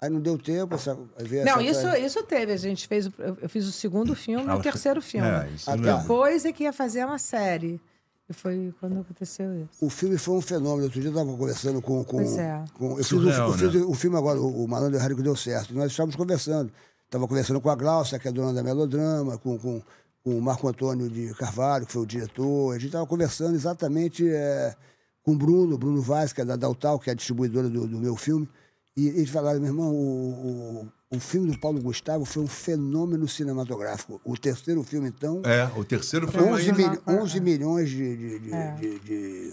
Aí não deu tempo essa. Não, essa isso, isso teve. A gente fez. eu fiz o segundo filme ah, e o terceiro filme. É, ah, tá. Depois é que ia fazer uma série. E foi quando aconteceu isso. O filme foi um fenômeno. Outro dia eu estava conversando com. com, pois é. Com, eu fiz, Surreal, o, eu fiz né? o filme agora, o, o Malandro que deu certo. Nós estávamos conversando. Estava conversando com a Glaucia, que é dona da Melodrama, com, com com o Marco Antônio de Carvalho, que foi o diretor. A gente estava conversando exatamente é, com o Bruno, Bruno Vaz, que é da Daltal, que é a distribuidora do, do meu filme. E eles falaram, meu irmão, o, o, o, filme do Paulo Gustavo foi um fenômeno cinematográfico. O terceiro filme, então. É, o terceiro foi 11, mil, 11 milhões de, de, de, é. de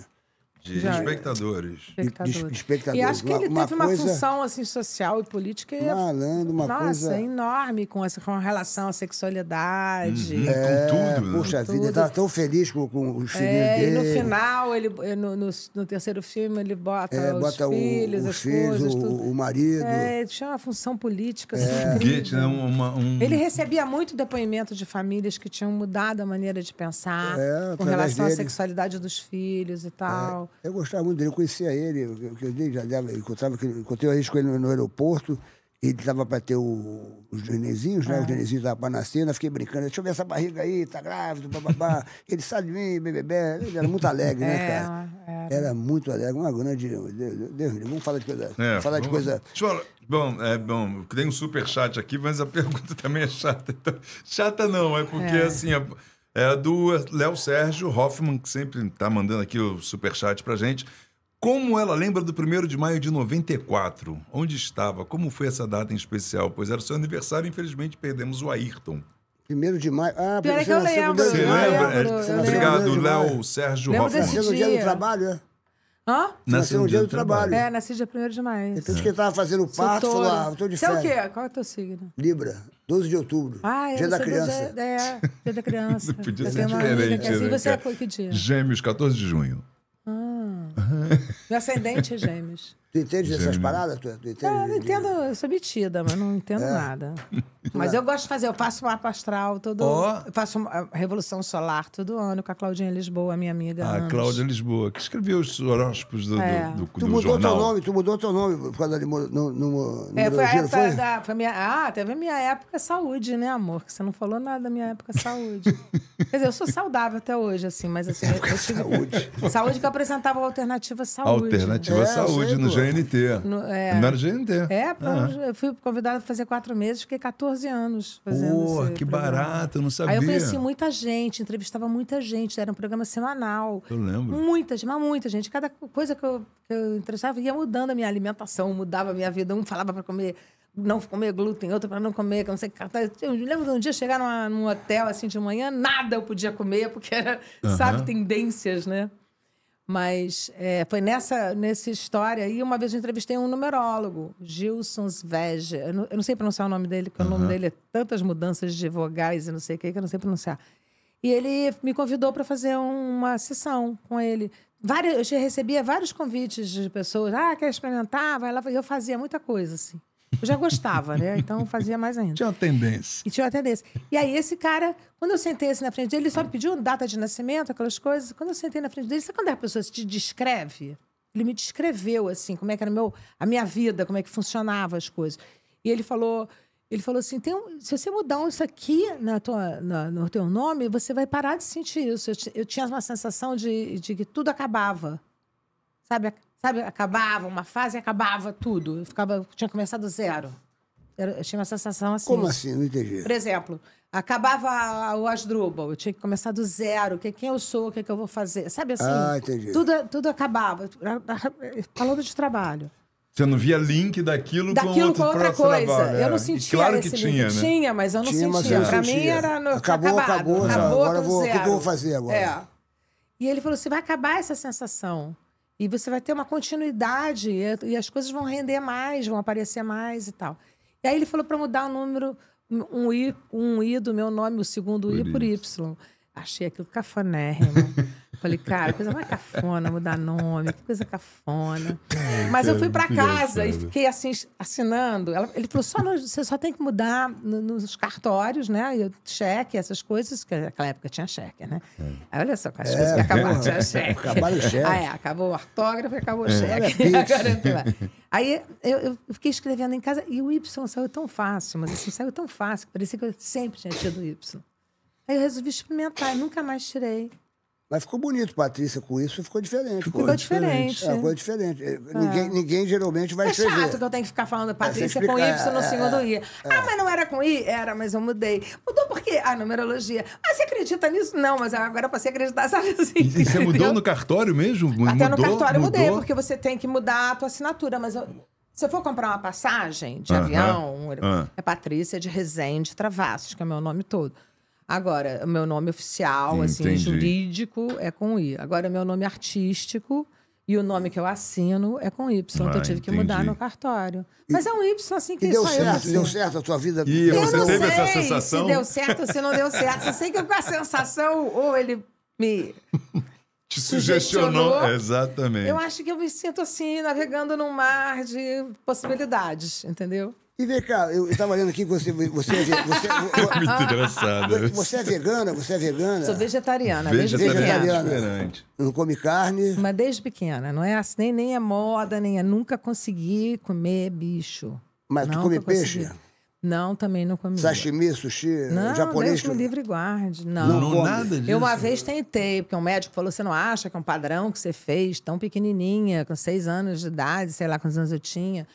de é. espectadores. De, de espectadores. E acho que ele uma, teve uma, coisa... função assim, social e política é Malandro, uma nossa, coisa... É enorme com, essa, com relação à sexualidade. Uhum. É, com tudo. Né? Puxa com vida, estava tão feliz com, com os filhos é, dele. E no final, ele, eh, no, no, no terceiro filme, ele bota, é, os filhos, o, os filhos, coisas, o, tudo. o marido. É, tinha uma função política. Assim, é. Foguete, né? Uma, um... Ele recebia muito depoimento de famílias que tinham mudado a maneira de pensar com relação dele. à sexualidade dos filhos e tal. Eu gostava muito dele, eu conhecia ele, eu, eu já dava, encontrava, encontrei uma vez com ele no aeroporto, ele estava para ter o, os nenenzinhos, né? Ah. Os nenenzinhos estavam para nascer, eu né, fiquei brincando, deixa eu ver essa barriga aí, tá grávido, bababá. ele sabe de mim, bebê, ele era muito alegre, né, é, cara? É, era. era muito alegre, uma grande. Deus, Deus, vamos falar de coisa. É, falar vamos, de coisa. Bom, é bom, tem um super chat aqui, mas a pergunta também é chata. Então, chata não, é porque é. assim é do Léo Sérgio Hoffman, que sempre está mandando aqui o superchat para gente. Como ela lembra do 1 de maio de 94? Onde estava? Como foi essa data em especial? Pois era seu aniversário e infelizmente perdemos o Ayrton. Primeiro de maio. Ah, Pior é que eu lembro. Você lembra? Obrigado, Léo Sérgio lembro Hoffman. Você do dia do trabalho, é? Hã? Nasceu no um dia do trabalho. É, nasci dia 1 de maio. Então, de quem estava fazendo o parto, falou, ah, estou de Você férias. Você é o quê? Qual é o teu signo? Libra, 12 de outubro. Ah, Dia da criança. Dia, é, dia da criança. podia eu ser é diferente. Uma... Assim. e né, você é que dia? Gêmeos, 14 de junho. Ah. Meu ascendente é gêmeos. Tu entende dessas paradas? Tu, tu entende, é, eu não entendo, eu sou metida, mas não entendo é. nada. Mas eu gosto de fazer, eu faço mapa astral todo. Oh. Eu faço a Revolução Solar todo ano com a Claudinha Lisboa, minha amiga. Ah, anos. Cláudia Lisboa, que escreveu os horóscopos do, é. do, do, tu do mudou jornal. Teu nome, tu mudou teu nome por causa da no, no, no, é, foi a época foi? Da, foi minha, Ah, teve a minha época saúde, né, amor? Que você não falou nada da minha época saúde. Quer dizer, eu sou saudável até hoje, assim, mas assim, eu, eu tive, saúde. saúde que eu apresentava a alternativa saúde saúde. Alternativa é, saúde no GNT. No, é. Não era GNT. É, ah. pra, ah. eu fui convidada para fazer quatro meses, fiquei 14 anos fazendo Pô, que programa. barato, eu não sabia. Aí eu conheci muita gente, entrevistava muita gente, era um programa semanal. Eu lembro. gente, mas muita gente. Cada coisa que eu, que eu entrevistava ia mudando a minha alimentação, mudava a minha vida. Um falava para comer não comer glúten, outro para não comer, não sei tá. Eu lembro de um dia chegar numa, num hotel assim de manhã, nada eu podia comer, porque era, sabe, tendências, né? Mas é, foi nessa, nessa história aí, uma vez eu entrevistei um numerólogo, Gilson Svege. Eu, não, eu não sei pronunciar o nome dele, porque uhum. o nome dele é tantas mudanças de vogais e não sei o que, que eu não sei pronunciar. E ele me convidou para fazer uma sessão com ele. Várias, eu recebia vários convites de pessoas. Ah, quer experimentar? Vai lá. Eu fazia muita coisa, assim. Eu já gostava, né? Então fazia mais ainda. Tinha uma tendência. E tinha uma tendência. E aí esse cara, quando eu sentei assim na frente dele, ele só me pediu data de nascimento, aquelas coisas. Quando eu sentei na frente dele, sabe quando a pessoa te descreve? Ele me descreveu, assim, como é que era meu, a minha vida, como é que funcionava as coisas. E ele falou... Ele falou assim: um, se você mudar isso aqui na tua, na, no teu nome, você vai parar de sentir isso. Eu, eu tinha uma sensação de, de que tudo acabava. Sabe? Sabe, acabava uma fase e acabava tudo. Eu ficava, tinha começado zero. Eu tinha uma sensação assim. Como assim? Não entendi. Por exemplo, acabava o Asdrubal, eu tinha que começar do zero. Que, quem eu sou, o que, que eu vou fazer? Sabe assim? Ah, entendi. Tudo, tudo acabava. Falando de trabalho. Você não via link daquilo, daquilo com, outra coisa. Trabalho, né? eu não sentia. claro que tinha, link. né? Tinha, mas eu não tinha, sentia. Para mim era. No, acabou, acabou, acabou. Agora vou, o que eu vou fazer agora? É. E ele falou: assim: vai acabar essa sensação. E você vai ter uma continuidade e as coisas vão render mais, vão aparecer mais e tal. E aí ele falou para mudar o número, um I, um I do meu nome, o segundo I por Y. Achei aquilo cafonérrimo. Falei, cara, coisa mais cafona, mudar nome, que coisa cafona. Mas eu fui para casa e fiquei assim, assinando. ele falou: só no, você só tem que mudar nos cartórios, né? E cheque, essas coisas, que naquela época tinha cheque, né? É. Aí olha só, as é, coisas que é, acabaram, tinha cheque. Acabaram o cheque. Ah, é, acabou o ortógrafo acabou o é. cheque. É. Aí eu, eu, fiquei escrevendo em casa e o Y saiu tão fácil, mas assim, saiu tão fácil que parecia que eu sempre tinha tido Y. Aí eu resolvi experimentar e nunca mais tirei. Mas ficou bonito, Patrícia, com isso ficou diferente. Ficou, ficou diferente. diferente. É, ficou diferente. É. é. Ninguém, ninguém geralmente vai escrever. É chato que eu tenho que ficar falando é, Patrícia é, com Y no é, senhor do I. Ah, mas não era com I? Era, mas eu mudei. Mudou por quê? Ah, numerologia. Ah, você acredita nisso? Não, mas agora eu passei a acreditar, sabe assim? E você mudou no cartório mesmo? Até mudou, no cartório mudou. mudei, porque você tem que mudar a tua assinatura, mas eu... Se eu for comprar uma passagem de uh -huh. avião, uh ah. -huh. é Patrícia de Resende Travassos, que é meu nome todo. Agora, o meu nome oficial, assim, Entendi. assim, jurídico é com I. Agora, meu nome artístico e o nome que eu assino é com Y, ah, que eu ah, tive entendi. que mudar no cartório. Mas é um Y assim que e deu certo, deu certo a tua vida. E eu você não teve sei essa sensação? Se deu certo ou se não deu certo. Só sei que com a sensação, ou ele me. Te sugestionou. sugestionou. Exatamente. Eu acho que eu me sinto assim, navegando num mar de possibilidades, entendeu? E vem cá, eu estava lendo aqui que você, você é você, é você, Muito engraçado. Você é vegana? Você é vegana? Sou vegetariana. Vegetariana. É vegetariana. Não come carne? Mas desde pequena. Não é assim, nem, nem é moda, nem é... Nunca consegui comer bicho. Mas não, tu come peixe? Consegui. Não, também não comi. Sashimi, sushi, não, japonês. Deus livre guarde. Não, não, não nada disso. Eu uma vez tentei, porque um médico falou: você não acha que é um padrão que você fez tão pequenininha, com seis anos de idade, sei lá quantos anos eu tinha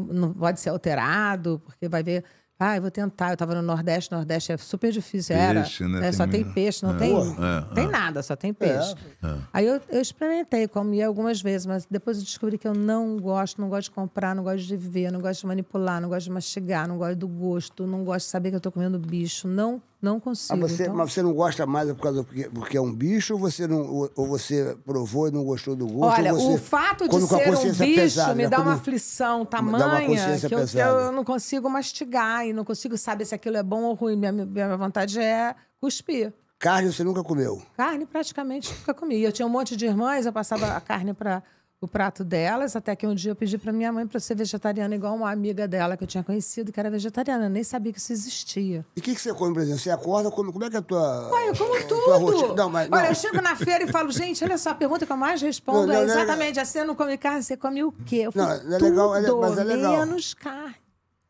não pode ser alterado, porque vai ver. Ah, eu vou tentar. Eu estava no Nordeste, Nordeste é super difícil. Peixe, era. Né? É, só tem, peixe, não é. tem, é. tem é. nada, só tem peixe. É. Aí eu, eu, experimentei, comi algumas vezes, mas depois eu descobri que eu não gosto, não gosto de comprar, não gosto de ver, não gosto de manipular, não gosto de mastigar, não gosto do gosto, não gosto de saber que eu estou comendo bicho, não não ah, consigo. você, então... Mas você não gosta mais por causa porque, porque é um bicho ou você, não, ou, você provou e não gostou do gosto? Olha, você, o fato de ser um bicho pesada, me dá uma aflição tamanha uma que, eu, eu, não consigo mastigar e não consigo saber se aquilo é bom ou ruim. Minha, minha vontade é cuspir. Carne você nunca comeu? Carne praticamente nunca comi. Eu tinha um monte de irmãs, eu passava a carne para o prato delas, até que um dia eu pedi para minha mãe para ser vegetariana, igual uma amiga dela que eu tinha conhecido, que era vegetariana, eu nem sabia que isso existia. E o que, que, você come, por exemplo? Você acorda, come, como é que é a tua. Ué, eu como tudo! Não, mas, não. Olha, eu chego na feira e falo, gente, olha só, a pergunta que eu mais respondo não, é, é exatamente assim: você não come carne, você come o quê? Eu falo, não, é legal, é, mas é legal. menos carne.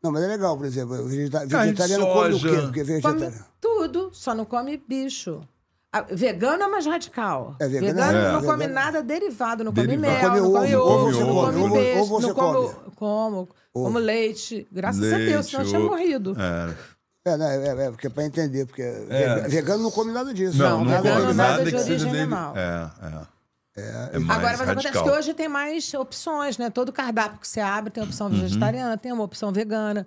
Não, mas é legal, por exemplo, vegetariano come o quê? Porque vegetariano. É come tudo, só não come bicho vegano é mais radical. É, vegano, é. não é come nada derivado, não come mel, não come ovo, não come, ovo, ovo, não come ovo, peixe, ovo, não come, Como, como leite. Graças leite, a Deus, senão tinha morrido. É. É, né? é, é, porque é para entender, porque é. vegano não come nada disso. Não, não, não come nada, nada de origem animal. É, é. é, é Agora, mas radical. acontece que hoje tem mais opções, né? Todo cardápio que você abre tem opção uhum. vegetariana, uhum. tem uma opção vegana.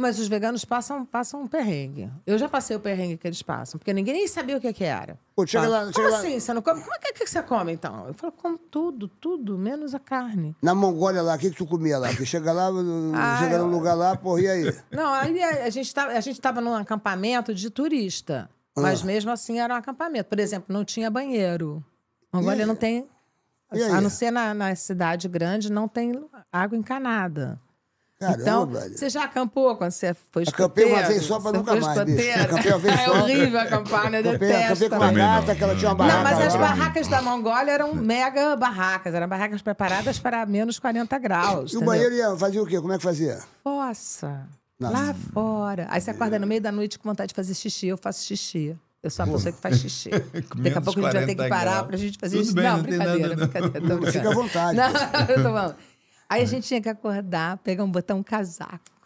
Mas os veganos passam, passam um perrengue. Eu já passei o perrengue que eles passam, porque ninguém nem sabia o que, que era. Pô, chega lá, chega como lá. assim? Você não come? Como é que, que, você come, então? Eu falo, como tudo, tudo, menos a carne. Na Mongólia lá, o que, que tu comia lá? Porque chega lá, ah, chega eu... num lugar lá, porra, e aí? Não, aí a, a, gente tava, tá, a gente tava num acampamento de turista. Ah. Mas mesmo assim era um acampamento. Por exemplo, não tinha banheiro. Mongólia não tem. A não ser na, na cidade grande, não tem água encanada. Então, Caramba, então, velho. você já acampou quando você foi escoteiro? Acampei uma vez é só para nunca mais. Acampei uma vez só. É horrível acampar, né? Acampei, acampei com uma gata, que ela tinha uma barraca. Não, mas as barracas da Mongólia eram mega barracas. Eram barracas preparadas para menos 40 graus. E o banheiro ia fazer o quê? Como é que fazia? Fossa. Nossa. Lá fora. Aí você acorda no meio da noite com vontade de fazer xixi. Eu faço xixi. Eu sou a Pô. pessoa que faz xixi. Daqui a pouco a gente vai ter que parar para a gente fazer Tudo xixi. Bem, não, não, brincadeira, não, brincadeira. Fica à vontade. Não, eu tô falando. Aí a uhum. gente tinha que acordar, pegar um, botar um casaco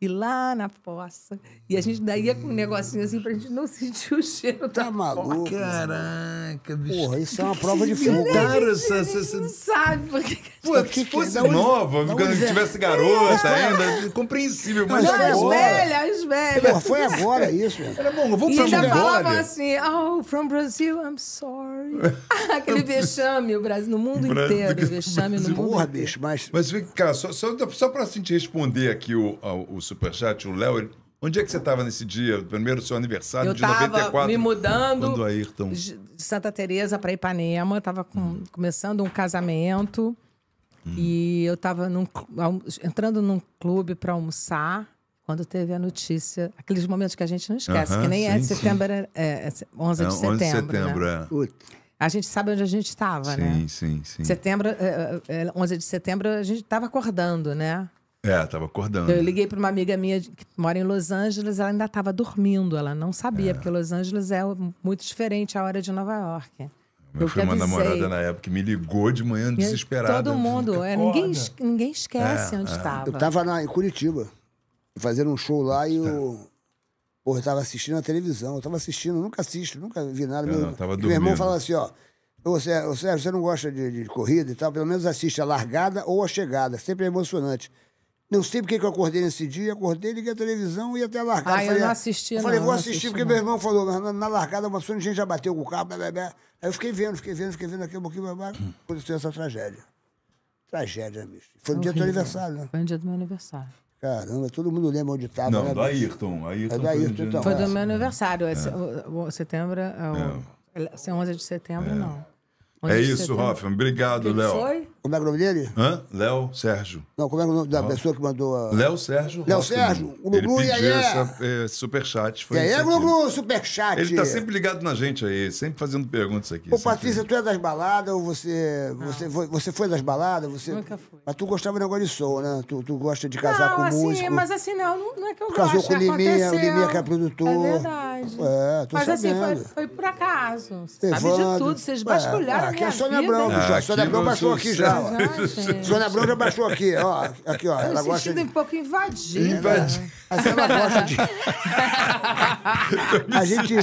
e lá na poça E a gente daí ia com um negocinho assim pra gente não sentir o cheiro tá da maluco. Né? Caraca, bicho. Porra, isso é uma prova de fogo. Cara, essa, essa, não sabe porque Pô, porque que fosse que, é nova, onde, quando é? tivesse garota ainda, compreensível, mas não, é agora... velha, as velhas. foi agora isso. Era bom, eu vou pra Mongólia. E falava assim, oh, from Brazil, I'm sorry. Aquele vexame, o Brasil, no mundo Brasil, inteiro, vexame no mundo Porra, bicho, mas... Mas, cara, só, só, só pra assim, te responder aqui o, o superchat, o Léo. Ele... Onde é que você estava nesse dia, primeiro seu aniversário eu de Eu estava me mudando quando Ayrton... de Santa Teresa para Ipanema, estava com, hum. começando um casamento hum. e eu estava entrando num clube para almoçar quando teve a notícia, aqueles momentos que a gente não esquece, que nem é sim, é de setembro, é, é 11 de setembro. É, 11 de setembro, né? é. A gente sabe onde a gente estava, né? Sim, sim, sim. Setembro, é, 11 é, de setembro, a gente estava acordando, né? É, tava acordando. Eu liguei para uma amiga minha que mora em Los Angeles, ela ainda estava dormindo, ela não sabia, é. porque Los Angeles é muito diferente à hora de Nova York. eu fui uma namorada na época que me ligou de manhã desesperada. Todo mundo, é, ninguém, ninguém esquece é, onde é. estava. Eu estava na, em Curitiba, fazendo um show lá e é. Porra, eu tava assistindo a televisão, eu tava assistindo, nunca assisto, nunca vi nada. Eu é, meu, não, tava meu irmão falava assim, ó. você, você não gosta de, de corrida e tal, pelo menos assiste a largada ou a chegada, sempre é emocionante. Não sei porque que eu acordei nesse dia, acordei, liguei a televisão e até a largada. Ah, falei, ah, eu não assisti, não. Falei, vou assistir, assisti, porque não. meu irmão falou, na, na largada uma pessoa, gente já bateu com o carro, blá, blá, blá. Aí eu fiquei vendo, fiquei vendo, fiquei vendo, aqui um pouquinho, blá, blá, hum. aconteceu essa tragédia. Tragédia, bicho. Foi no dia do teu aniversário, né? Foi no dia do meu aniversário. Caramba, todo mundo lembra onde estava. Não, né, do Ayrton. Ayrton é do Ayrton, foi, então. foi do meu aniversário. É. O, setembro, é. é o, 11 é. é, de setembro, não. é isso, setembro. Hoffman. Obrigado, Léo. Foi? Como é, é o nome dele? Hã? Léo Sérgio. Não, como é, é o nome da pessoa que mandou a. Léo Sérgio. Léo Sérgio, o Glu e aí. É, eh, superchat. E aí, Glu, superchat. Ele tá sempre ligado na gente aí, sempre fazendo perguntas aqui. Ô, Patrícia, tu é das baladas ou você. Você foi, você foi das baladas? Você... Nunca fui. Mas tu gostava de negócio de som, né? Tu, tu gosta de casar não, com assim, músico. Mas assim, não, não é que eu Casou gosto. Casou com o Liminha, o Liminha que é produtor. É verdade. É, tô Mas sabendo. assim, foi, foi por acaso. Sabe de tudo, vocês é, vasculharam. Aqui é Sônia Branco, já. Sônia Branco passou aqui já lá, ó. Sônia já baixou aqui, ó. Aqui, ó. Ela gosta de... um pouco invadido. Invadido. ela gosta de... a gente,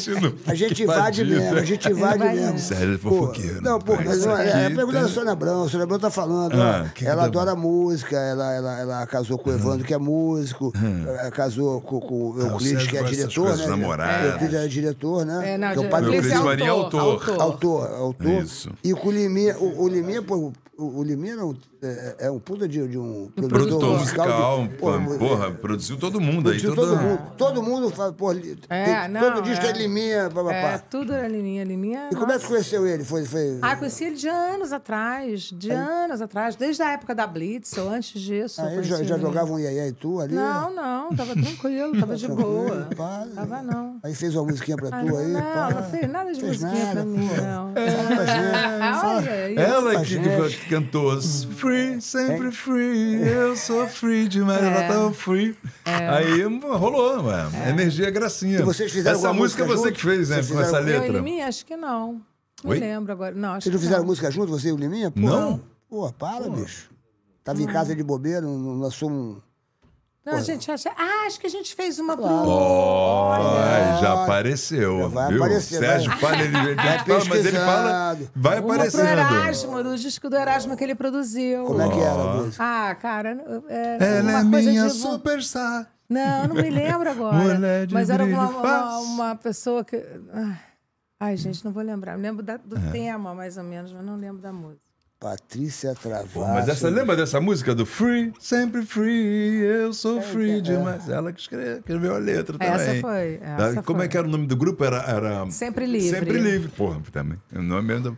a gente invade mesmo, a gente invade mesmo. Sério, é fofoqueiro. Não, pô, mas é, é, a pergunta da Sônia Branca. A Sônia Branca tá falando, ah, ela tá adora música, ela, ela, ela casou com o Evandro, que é músico, hum. eh, casou com, com o ah, Euclides, que é diretor, né? Namorado. Euclides é diretor, né? É, não, é o Euclides Maria é autor. Autor, autor. E com o Liminha, o Liminha, pô, o Limeira é um, é, é, é um puta de, de, um produtor, produtor musical. musical de, porra, é, porra é, produziu todo mundo produziu aí. Todo, todo mundo. Todo mundo fala, porra, é, não, todo disco é, é Liminha, papapá. É, tudo era Liminha, Liminha. E nossa. como é que conheceu ele? Foi, foi... Ah, conheci ele de anos atrás, de anos atrás, desde a época da Blitz, ou antes disso. Ah, já, já jogava um iaia e tu ali? Não, não, tava tranquilo, tava de boa. Pá, tava não. Aí fez uma musiquinha pra ah, tu aí, Não, pá. não fez nada de fez musiquinha nada, pra mim, não. Ela que cantou cantou hum. Free, sempre é. free, eu sou free demais, é. ela tava free. É. Aí rolou, mano. É. Energia é gracinha. E vocês fizeram Essa música, é você que fez, né? Com essa letra. Eu e Liminha? acho que não. Não Oi? lembro agora. Não, Vocês não fizeram não. música junto, você e o Liminha? Pô, não. Pô, para, Pô. bicho. Tava hum. em casa de bobeira, não lançou um não, a gente acha. Ah, acho que a gente fez uma pro. Oh, já apareceu. Já vai viu? aparecer. Né? Sérgio vai... fala, ele, ele vai tá fala, mas ele fala. Vai uma Pro Erasmo, do disco do Erasmo que ele produziu. Como é que era a música? Ah, cara. É, Ela é minha de... superstar. Não, não me lembro agora. mas era uma, uma, uma, pessoa que. Ah, ai, gente, não vou lembrar. lembro da, do é. tema, mais ou menos, mas não lembro da música. Patrícia Travassos. mas essa, lembra dessa música do Free? Sempre free, eu sou free é, demais. É. Ela que escreveu a letra também. Tá, essa é foi. Essa Como foi. é que era o nome do grupo? Era, era... Sempre Livre. Sempre Livre. Porra, também. O nome é...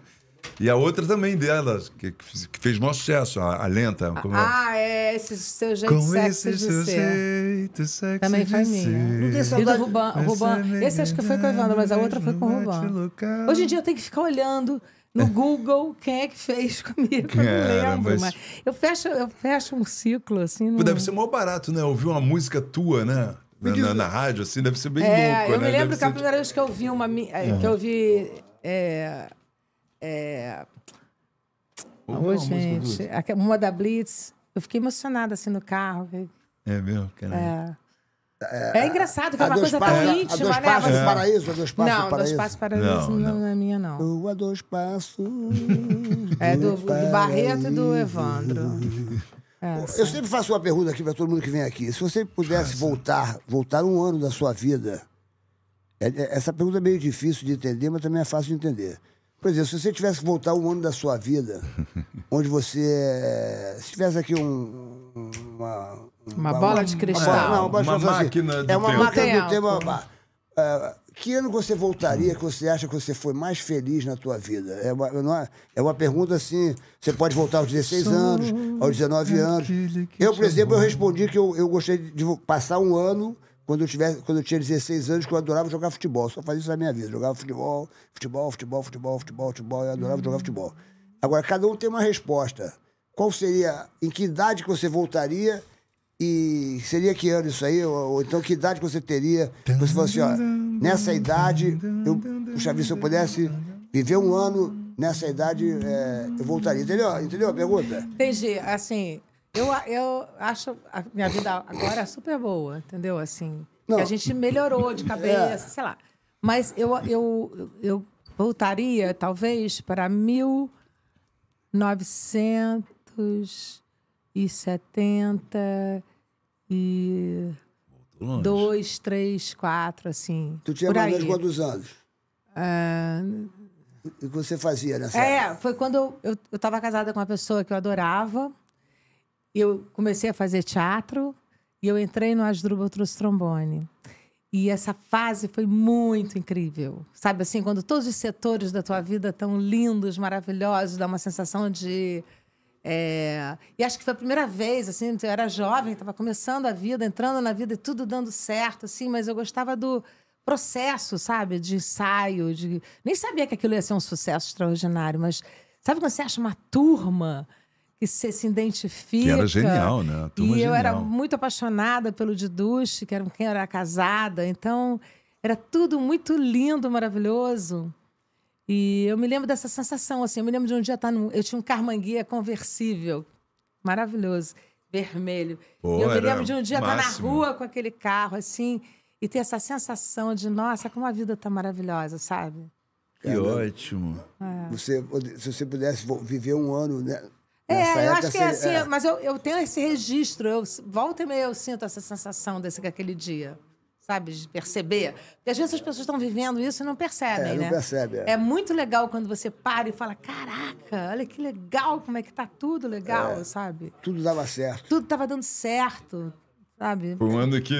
E a outra também dela, que, que fez maior sucesso, a, a Lenta. ah, é? ah é, esse seu jeito com sexy esse seu jeito sexy Também foi minha. E do Ruban. Ruban. Esse acho que foi com a Evandro, mas a outra foi com o Ruban. Hoje em dia eu tenho que ficar olhando no Google quem é que fez comigo. Eu não lembro, mas... mas... eu fecho, eu fecho um ciclo, assim. No... Deve ser mó barato, né? Ouvir uma música tua, né? Na, na, na, rádio, assim, deve ser bem é, louco, eu né? me lembro deve que a primeira vez que eu vi uma. É. Que é. eu vi. É, é... Ouve oh, gente. Uma da Blitz. Eu fiquei emocionada, assim, no carro. É mesmo, É. É, é engraçado, que é uma coisa passos, tão íntima, a dois né? Passos é. paraíso, a dois passos não, paraíso. Dois passos paraíso não, não, é não é minha, não. A dois passos. é do, do, Barreto e do Evandro. É, eu sempre faço uma pergunta aqui para todo mundo que vem aqui. Se você pudesse voltar, voltar um ano da sua vida, é, essa pergunta é meio difícil de entender, mas também é fácil de entender. Por exemplo, se você tivesse que voltar um ano da sua vida, onde você. Se tivesse aqui um, uma, uma bola, de cristal. Uma, não, uma, uma máquina É uma tempo. máquina do tempo. Uh, que ano você voltaria que você acha que você foi mais feliz na tua vida? É uma, é, é uma pergunta assim, você pode voltar aos 16 Sou anos, aos 19 anos. Eu, por exemplo, eu respondi que eu, eu gostei de passar um ano quando eu, tivesse, quando eu tinha 16 anos, que eu adorava jogar futebol. Só fazia isso na minha vida. Jogava futebol, futebol, futebol, futebol, futebol, futebol. Eu adorava uhum. jogar futebol. Agora, cada um tem uma resposta. Qual seria, em que idade que você voltaria e seria que ano isso aí? Ou, ou então que idade você teria? Você falou assim, ó, nessa idade, eu, puxa vida, se eu pudesse viver um ano nessa idade, é, eu voltaria. Entendeu? Entendeu a pergunta? Entendi. Assim, eu, eu acho a minha vida agora super boa, entendeu? Assim, a gente melhorou de cabeça, é. sei lá. Mas eu, eu, eu voltaria, talvez, para 1900 e 70 e Longe. dois, três, quatro, assim. Tu tinha mais quantos anos? Ah, e O que você fazia nessa É, época? foi quando eu, eu, eu casada com uma pessoa que eu adorava. Eu comecei a fazer teatro e eu entrei no Asdrubal Trouxe Trombone. E essa fase foi muito incrível. Sabe assim, quando todos os setores da tua vida estão lindos, maravilhosos, dá uma sensação de é, e acho que foi a primeira vez, assim, eu era jovem, estava começando a vida, entrando na vida e tudo dando certo, assim, mas eu gostava do processo, sabe? De ensaio, de... Nem sabia que aquilo ia ser um sucesso extraordinário, mas sabe quando você acha uma turma que se se identifica? Que era genial, né? A turma e genial. É eu era muito apaixonada pelo Diduche, que era quem era casada, então era tudo muito lindo, maravilhoso. E eu me lembro dessa sensação, assim. Eu me lembro de um dia estar tá num, eu tinha um Carmanguia conversível, maravilhoso, vermelho. Pô, e eu me lembro de um dia estar tá na rua com aquele carro, assim, e ter essa sensação de, nossa, como a vida está maravilhosa, sabe? Que ótimo. É. Você, se você pudesse viver um ano, né? É, nessa é, eu acho que é assim, é. mas eu, eu tenho esse registro, eu volta e meia eu sinto essa sensação desse aquele dia sabe, de perceber. Porque às vezes as pessoas estão vivendo isso e não percebem, é, não né? Percebe, é. é. muito legal quando você para e fala: caraca, olha que legal, como é que tá tudo legal, é, sabe? Tudo dava certo. Tudo tava dando certo, sabe? Foi um ano que.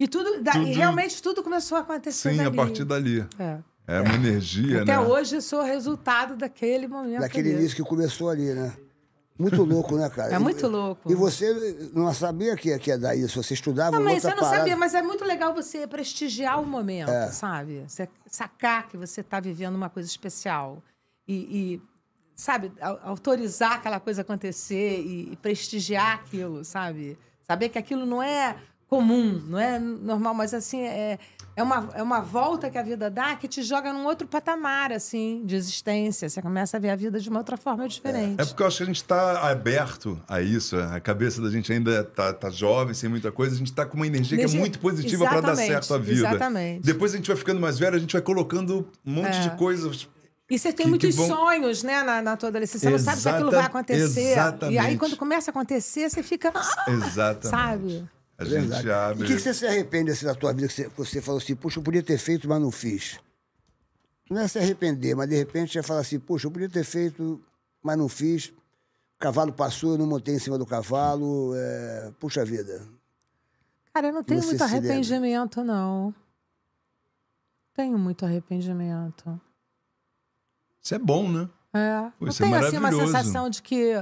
E tudo, tudo... E realmente tudo começou a acontecer. Sim, dali. a partir dali. É. é uma energia, Até né? Até hoje eu sou resultado daquele momento. Daquele início que começou ali, né? Muito louco, né, cara? É muito louco. E você não sabia que, ia dar isso, você estudava Não, mas você não parada. sabia, mas é muito legal você prestigiar o momento, é. sabe? Você sacar que você está vivendo uma coisa especial. E, e, sabe, autorizar aquela coisa acontecer e, e prestigiar aquilo, sabe? Saber que aquilo não é comum, não é normal, mas assim, é, é uma, é uma volta que a vida dá que te joga num outro patamar, assim, de existência. Você começa a ver a vida de uma outra forma diferente. É, é porque eu acho que a gente está aberto a isso. A cabeça da gente ainda está tá jovem, sem muita coisa. A gente está com uma energia, energia... que é muito positiva para dar certo a vida. Exatamente. Depois a gente vai ficando mais velho, a gente vai colocando um monte é. de coisas e você tem que, muitos que vão... sonhos, né, na, na tua adolescência. Você Exata... não sabe se aquilo vai acontecer. Exatamente. E aí, quando começa a acontecer, você fica. Exatamente. Sabe? A é Verdade. gente abre. o que, que, você se arrepende assim, da tua vida? Que você, você falou assim, puxa, eu podia ter feito, mas não fiz. Não é se arrepender, mas de repente você fala assim, puxa, eu podia ter feito, mas não fiz. O cavalo passou, eu não montei em cima do cavalo. É... Puxa vida. Cara, eu não tenho muito arrependimento, não. Tenho muito arrependimento. Isso é bom, né? É. Pô, não é tem é assim uma sensação de que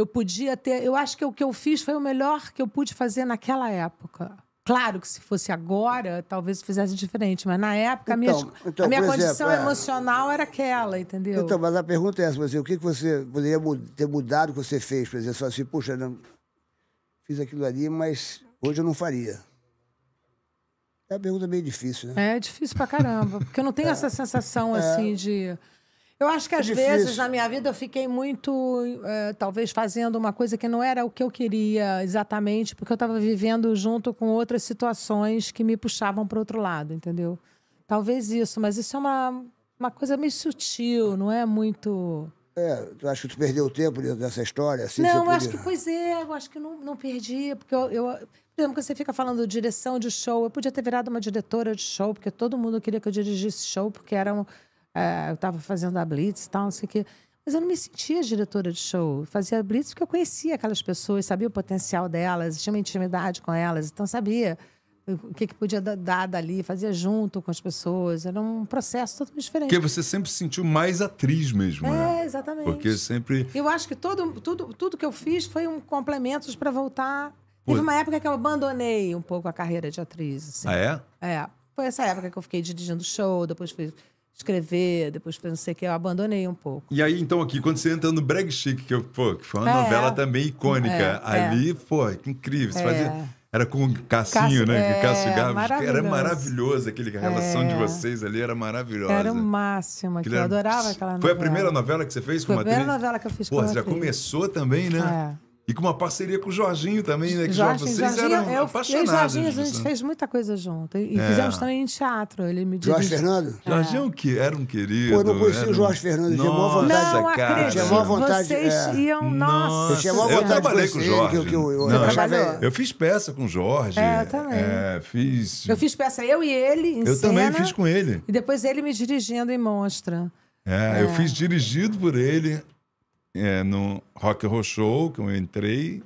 eu podia ter. Eu acho que o que eu fiz foi o melhor que eu pude fazer naquela época. Claro que se fosse agora, talvez fizesse diferente, mas na época então, então, a minha, então, a minha condição exemplo, é... emocional era aquela, entendeu? Então, mas a pergunta é essa, assim, o que você poderia ter mudado que você fez? Por exemplo, só assim, puxa, não, fiz aquilo ali, mas hoje eu não faria. É uma pergunta meio difícil, né? É, difícil pra caramba, porque eu não tenho é. essa sensação é. assim de eu acho que é às vezes na minha vida eu fiquei muito, eh, talvez, fazendo uma coisa que não era o que eu queria exatamente, porque eu estava vivendo junto com outras situações que me puxavam para outro lado, entendeu? Talvez isso, mas isso é uma, uma coisa meio sutil, não é muito. É, tu acha que tu perdeu tempo nessa história? Assim, não, eu acho que, pois é, eu acho que não, não perdi, porque eu, eu. Por exemplo, quando você fica falando de direção de show, eu podia ter virado uma diretora de show, porque todo mundo queria que eu dirigisse show, porque era um é, eu estava fazendo a Blitz e tal, não sei o quê. Mas eu não me sentia diretora de show. Eu fazia Blitz porque eu conhecia aquelas pessoas, sabia o potencial delas, tinha uma intimidade com elas, então sabia o que, que podia dar dali, fazia junto com as pessoas. Era um processo totalmente diferente. Porque você sempre se sentiu mais atriz mesmo, é, né? É, exatamente. Porque sempre. Eu acho que todo, tudo, tudo que eu fiz foi um complemento para voltar. Pô. Teve uma época que eu abandonei um pouco a carreira de atriz. Assim. Ah, é? É. Foi essa época que eu fiquei dirigindo show, depois fiz escrever, depois fazer não sei o que, eu abandonei um pouco. E aí, então, aqui, quando você entra no Breg Chic, que, pô, que foi uma é, novela também icônica, é, é. ali, é. pô, que incrível, você é. fazia... Era com o Cassinho, né? É, Cássio Era maravilhoso aquele, a relação de é. vocês ali era maravilhosa. Era o máximo, aquilo, eu adorava aquela novela. Foi a primeira novela que você fez foi com a Foi a primeira novela que eu fiz pô, com a Pô, você já começou também, né? É. E com uma parceria com o Jorginho também, né? Que Jorge, vocês Jorginho, eram eu, apaixonados. Eu e Jorginho, a gente né? fez muita coisa junto. E é. fizemos também em teatro. Ele me Jorge Fernando? É. Jorginho é que era um querido. Pô, eu não conhecia o Jorge Fernando. tinha maior vontade. Não, cara. Eu tinha maior vontade. Vocês é. iam... Nossa. Eu vontade eu trabalhei com o Jorge. Que, que, eu, eu, não, eu, eu, fiz peça com o Jorge. É, eu também. É, fiz... Eu fiz peça eu e ele em Eu cena, também fiz com ele. E depois ele me dirigindo em Monstra. É, eu é. fiz dirigido por ele é, no Rock and Roll Show, que eu entrei,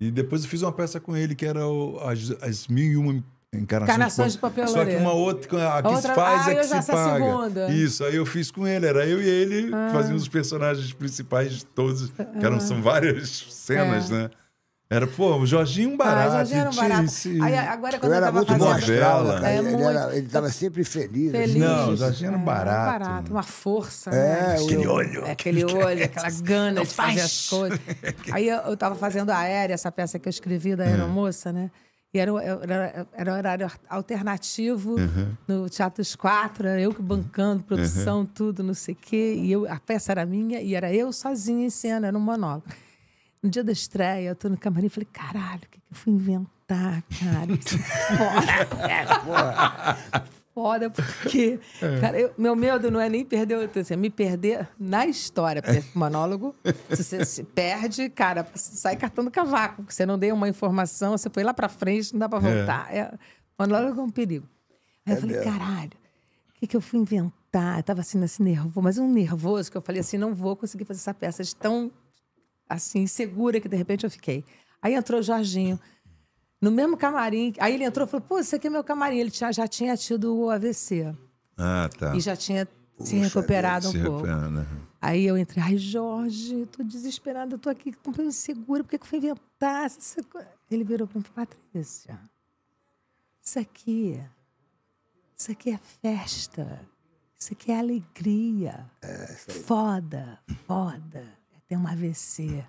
e depois eu fiz uma peça com ele, que era o, as, as Mil e Uma Encarnações, de Papel Só que uma outra, a que se faz é ah, é que se paga. Isso, aí eu fiz com ele, era eu e ele ah. que faziam os personagens principais de todos, que eram, ah. são várias cenas, é. né? Era, pô, o Jorginho Barato. Ah, Jorginho Barato. Esse... Aí, agora, quando eu, eu tava fazendo... Novela, cara. Né? É, ele, muito... era, ele tava sempre feliz. Assim. feliz. Não, o Jorginho é, era um barato. barato. Uma força, é, né? Aquele olho. É, aquele olho, aquela gana de faz. fazer as coisas. Aí eu, estava tava fazendo a Aérea, essa peça que eu escrevi da é. Aeromoça, né? E era, era, era um horário alternativo uhum. no Teatro dos Quatro, era eu que bancando, produção, uhum. tudo, não sei o quê. E eu, a peça era minha e era eu sozinha em cena, era um monólogo. No dia da estreia, eu tô no camarim e falei, caralho, o que, que eu fui inventar, cara? Fora. Foda, porque. É. Cara, eu, meu medo não é nem perder, assim, é me perder na história. É. Monólogo, se você se perde, cara, sai cartando cavaco. Porque você não deu uma informação, você foi lá pra frente, não dá pra é. voltar. É. É, monólogo é um perigo. Aí eu falei, mesmo. caralho, o que, que eu fui inventar? Eu tava assim, assim, nervoso, mas um nervoso que eu falei assim: não vou conseguir fazer essa peça de tão assim, segura, que de repente eu fiquei. Aí entrou o Jorginho, no mesmo camarim. Aí ele entrou e falou: pô, esse aqui é meu camarim. Ele tinha, já tinha tido o AVC. Ah, tá. E já tinha Puxa, se recuperado um se pouco. Né? Aí eu entrei, ai, Jorge, tô desesperada, tô aqui comprando insegura, por que, que eu fui inventar essa Ele virou para mim, Patrícia, isso aqui, isso aqui é festa, isso aqui é alegria, é, isso foda, foda tem um AVC.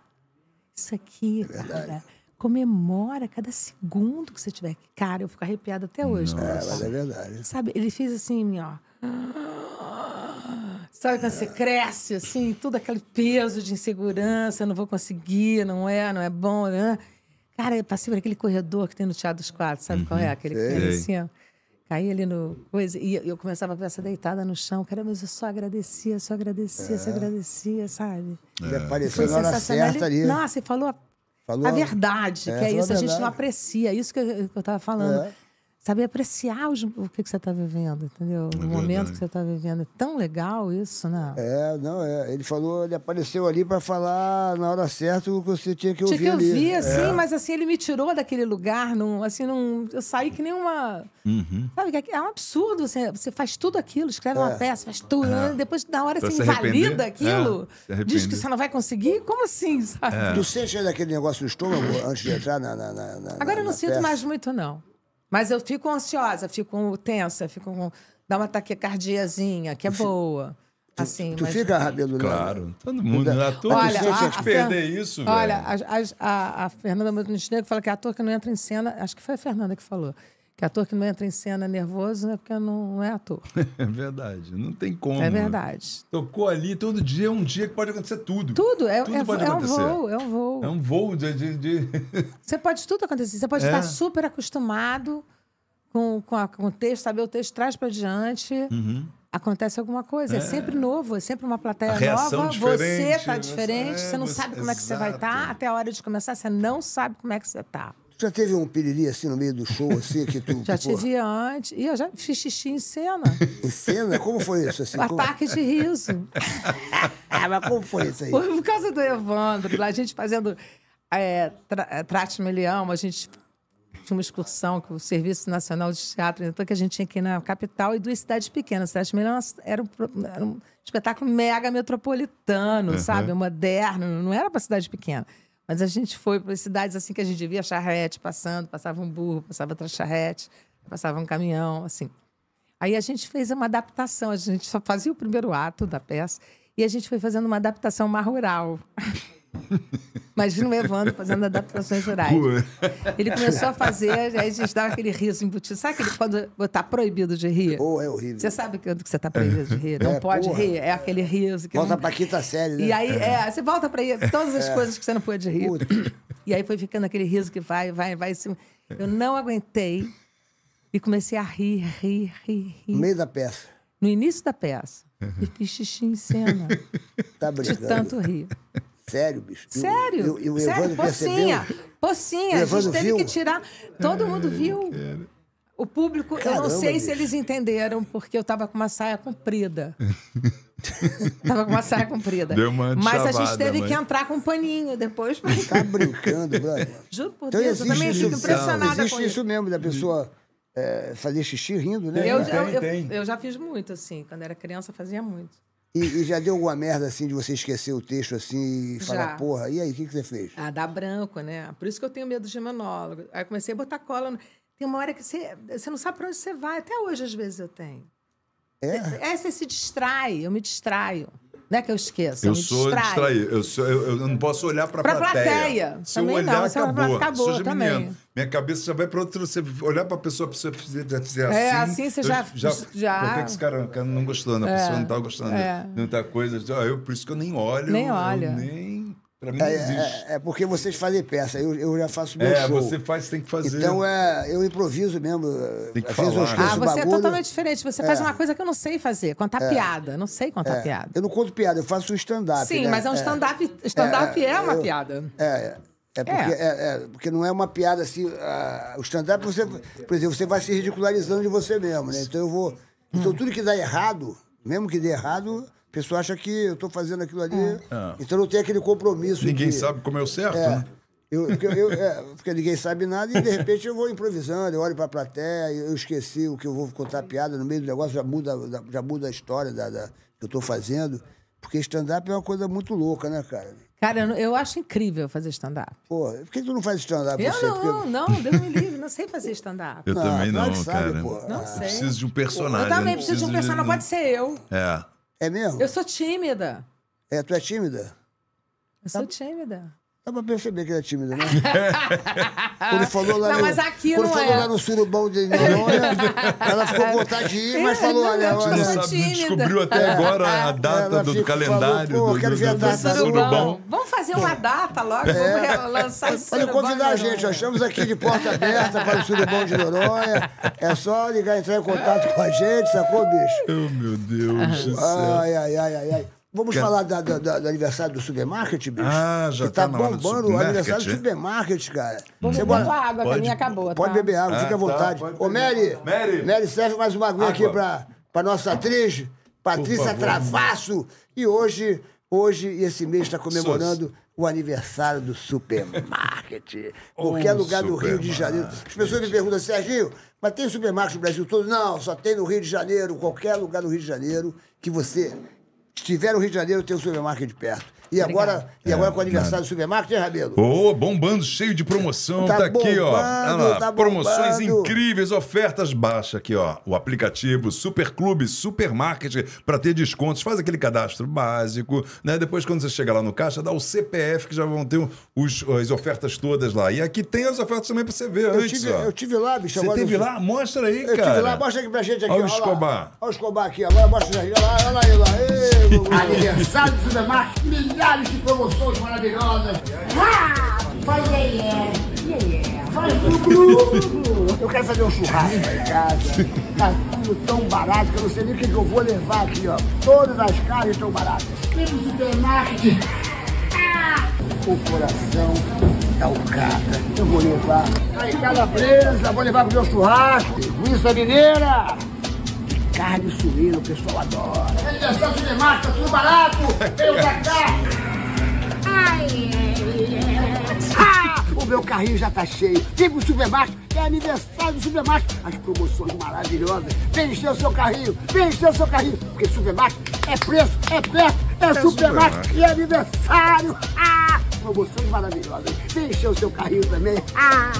Isso aqui, é cara, comemora cada segundo que você tiver. Cara, eu fico arrepiada até hoje. Nossa. É, mas é verdade. Sabe, ele fez assim, ó. Sabe quando você cresce, assim, tudo aquele peso de insegurança, não vou conseguir, não é, não é bom. Né? Cara, eu passei por aquele corredor que tem no Teatro dos Quatro, sabe uhum. qual é? Uhum. Aquele que tem assim, ó. Caí ali no coisa, e eu começava a pensar deitada no chão, cara, mas eu só agradecia, só agradecia, é. só agradecia, sabe? É. apareceu na hora certa ali. Nossa, e falou a, falou a verdade, é, que é isso, a, a gente não aprecia, isso que eu, estava falando. É. Saber apreciar os, o que, que você está vivendo, entendeu? É o momento que você está vivendo. É tão legal isso, né? É, não, é. Ele falou, ele apareceu ali para falar na hora certa o que você tinha que ouvir. Tinha que ouvir, ali. assim, é. mas assim, ele me tirou daquele lugar, num, assim, num, eu saí que nem uma. Uhum. Sabe, é, é um absurdo. Você, você faz tudo aquilo, escreve é. uma peça, faz tudo. É. Né? Depois, na hora, você assim, invalida é, aquilo. diz que você não vai conseguir. Como assim, sabe? É. Tu sente aquele negócio no estômago antes de entrar na. na, na, na Agora eu não sinto peça. mais muito, não. Mas eu fico ansiosa, fico tensa, fico com... dá uma taquicardiazinha, que é boa. Tu, assim, tu mas... fica, é. Rabelo? Né? Claro, todo mundo. Né? Ator olha, a, a perder Fer... isso, Olha, a, a, a, Fernanda Montenegro fala que é ator que não entra em cena, acho que foi a Fernanda que falou, que ator que não entra em cena nervoso é porque não, é ator. É verdade, não tem como. É verdade. Tocou ali todo dia, é um dia que pode acontecer tudo. Tudo, é, tudo é, pode é um voo, é um voo. É um voo de. de, de... Você pode tudo acontecer, você pode é. estar super acostumado com, com, a, com o texto, saber o texto traz para diante. Uhum. Acontece alguma coisa, é. é. sempre novo, é sempre uma plateia nova. Você está diferente, tá você, é, você não você, sabe como exato. é que você vai estar. Tá. Até a hora de começar, você não sabe como é que você está. Já teve um piriri assim no meio do show, assim, que tu. Já tive antes. E eu já fiz xixi em cena. Em cena? Como foi isso? Assim, um como... Ataque de riso. ah, mas como foi isso aí? Foi por causa do Evandro, lá a gente fazendo é, tra é, Trate a gente tinha uma excursão com o Serviço Nacional de Teatro, então, que a gente tinha aqui na capital e duas cidades pequenas. Cidade Milão era um, era um espetáculo mega metropolitano, uhum. sabe? Moderno, não era para cidade pequena. Mas a gente foi para cidades assim que a gente via charrete passando, passava um burro, passava outra charrete, passava um caminhão, assim. Aí a gente fez uma adaptação, a gente só fazia o primeiro ato da peça e a gente foi fazendo uma adaptação mais rural. Imagina o Evandro fazendo adaptações rurais. Ele começou a fazer, aí a gente dava aquele riso embutido. Sabe aquele quando botar tá proibido de rir? Ou é horrível. Você sabe quando que você tá proibido de rir? É, não pode porra. rir. É aquele riso que. Volta não... pra quinta série, né? E aí, é, é você volta pra ir, todas as é. coisas que você não pôde rir. Puta. E aí foi ficando aquele riso que vai, vai, vai. Assim. Eu não aguentei e comecei a rir, rir, rir, rir. No meio da peça. No início da peça. E fiz xixi em cena. Tá brincando. De tanto rir sério, bicho. Sério? E, e, sério? Pocinha. Pocinha. A gente teve viu. que tirar. Todo mundo viu. O público, Caramba, eu não sei bicho. se eles entenderam, porque eu estava com uma saia comprida. tava com uma saia comprida. Deu uma mas a gente teve mas... que entrar com um paninho depois. Pra... Tá brincando, brother. Juro por então, Deus, eu também fico impressionada existe com isso. isso mesmo, da pessoa é, fazer xixi rindo, né? Eu, tem, eu, tem. eu, eu já fiz muito, assim. Quando era criança, fazia muito. E, e, já deu alguma merda assim de você esquecer o texto assim e já. falar, porra, e aí, o que, que você fez? Ah, dá branco, né? Por isso que eu tenho medo de monólogo. Aí comecei a botar cola. No... Tem uma hora que você, você não sabe para onde você vai. Até hoje, às vezes, eu tenho. É? É, você se distrai, eu me distraio. Não é que eu esqueço. Eu, eu sou distraído. Eu, eu, eu, não posso olhar para a plateia. plateia. Se também eu olhar, não, acabou. acabou. Sou também minha cabeça já vai para outro. Você olhar para a pessoa, a pessoa fizer, assim. É, assim, assim você já. já, já... Por que esse cara, não gostou? Né? A é, pessoa não está gostando é. de muita coisa. Eu, por isso que eu nem olho. Nem olho. Nem. para mim é, não é, existe. É, é, porque vocês fazem peça, eu, eu já faço meu é, show. É, você faz, tem que fazer. Então é, eu improviso mesmo. Tem que fazer falar. Ah, você é bagulho. é totalmente diferente. Você faz uma coisa que eu não sei fazer, contar piada. Não sei contar piada. Eu não conto piada, eu faço um stand-up. Sim, né? mas é um stand-up. Stand-up é, uma piada. É. É porque, é. É, é porque, não é uma piada assim. Uh, o stand-up, por exemplo, você vai se ridicularizando de você mesmo, né? Então eu vou. Então hum. tudo que dá errado, mesmo que dê errado, a pessoa acha que eu estou fazendo aquilo ali. É. Então não tem aquele compromisso. Ninguém de, sabe como é o certo, é. né? Eu, eu, é, porque ninguém sabe nada e de repente eu vou improvisando, eu olho para a plateia, eu esqueci o que eu vou contar piada no meio do negócio, já muda, já muda a história da, da que eu estou fazendo. Porque stand-up é uma coisa muito louca, né, cara? Cara, eu, eu acho incrível fazer stand-up. Pô, por que tu não faz stand-up? Eu você? não, Porque... não, Deus me livre, não sei fazer stand-up. Eu não, também não, cara. não ah, sei. Preciso de um personagem. Eu também eu preciso, de um personagem, não pode ser eu. É. É mesmo? Eu sou tímida. É, tu é tímida? Eu sou tímida. Dá pra perceber que ele é tímido, né? Quando falou lá, não, no, quando falou é. lá no surubão de Noronha, ela ficou com vontade de ir, mas é, falou, olha, olha. Não sabe, tímida. descobriu até é. agora a data do, do, calendário falou, do, quero ver a data do, surubão. surubão. Vamos fazer uma data logo, é. vamos lançar esse Olha, convidar a gente, achamos aqui de porta aberta para o surubão de Noronha. É só ligar, entrar em contato com a gente, sacou, bicho? Oh, meu Deus do céu. Ai, ai, ai, ai, ai. Vamos que... falar da, da, da, do aniversário do supermarket, bicho? Ah, já que tá, tá bombando o aniversário do é? supermarket, cara. Vamos tá? beber água, ah, tá, pode, que a minha acabou. Pode beber água, ah, fica à vontade. Tá, Ô, Mary, Mary, Mary, serve mais uma aguinha aqui pra, pra nossa atriz, Patrícia Travasso. E hoje, hoje, esse mês está comemorando o aniversário do supermarket. Qualquer um lugar do Rio de Janeiro. As pessoas me perguntam, Serginho, mas tem supermarket no Brasil todo? Não, só tem no Rio de Janeiro, qualquer lugar do Rio de Janeiro que você tiver o Rio de Janeiro, tem o supermarket de perto. E agora, e agora é, com o aniversário do Supermarket, hein, Rabelo? Ô, oh, bombando, cheio de promoção. Tá, tá bombando, aqui, ó. tá promoções incríveis, ofertas. baixas aqui, ó. O aplicativo Superclube Supermarket para ter descontos. Faz aquele cadastro básico, né? Depois, quando você chega lá no caixa, dá o CPF, que já vão ter os, as ofertas todas lá. E aqui tem as ofertas também para você ver eu antes, tive, ó. Eu tive lá, bicho. Você teve eu... lá? Mostra aí, eu cara. Eu tive lá, mostra aqui pra gente aqui. Olha o Escobar. Olha o Escobar aqui, agora mostra aí. Olha lá, olha aí, olha aí. Aniversário do Supermarket, milhares de promoções maravilhosas. Ah, faz aí, é. Faz é, é, é. glu Eu quero fazer um churrasco em casa. Tá tudo tão barato que eu não sei nem o que, eu vou levar aqui, ó. Todas as carnes estão baratas. Mesmo supermarket. Ah, o coração da tá alcatra. Eu vou levar Aí, calabresa, vou levar pro meu churrasco. Linguiça mineira carne suína, o pessoal adora. Realização é cinemática, é tudo barato, Eu pra cá. Ai, ah, o meu carrinho já tá cheio. Vem pro supermercado, é aniversário do supermercado. As promoções maravilhosas. Vem encher o seu carrinho, vem encher o seu carrinho. Porque supermercado é preço, é preço, é, é supermercado e é aniversário. Ah, promoções maravilhosas. Vem encher o seu carrinho também. Ah.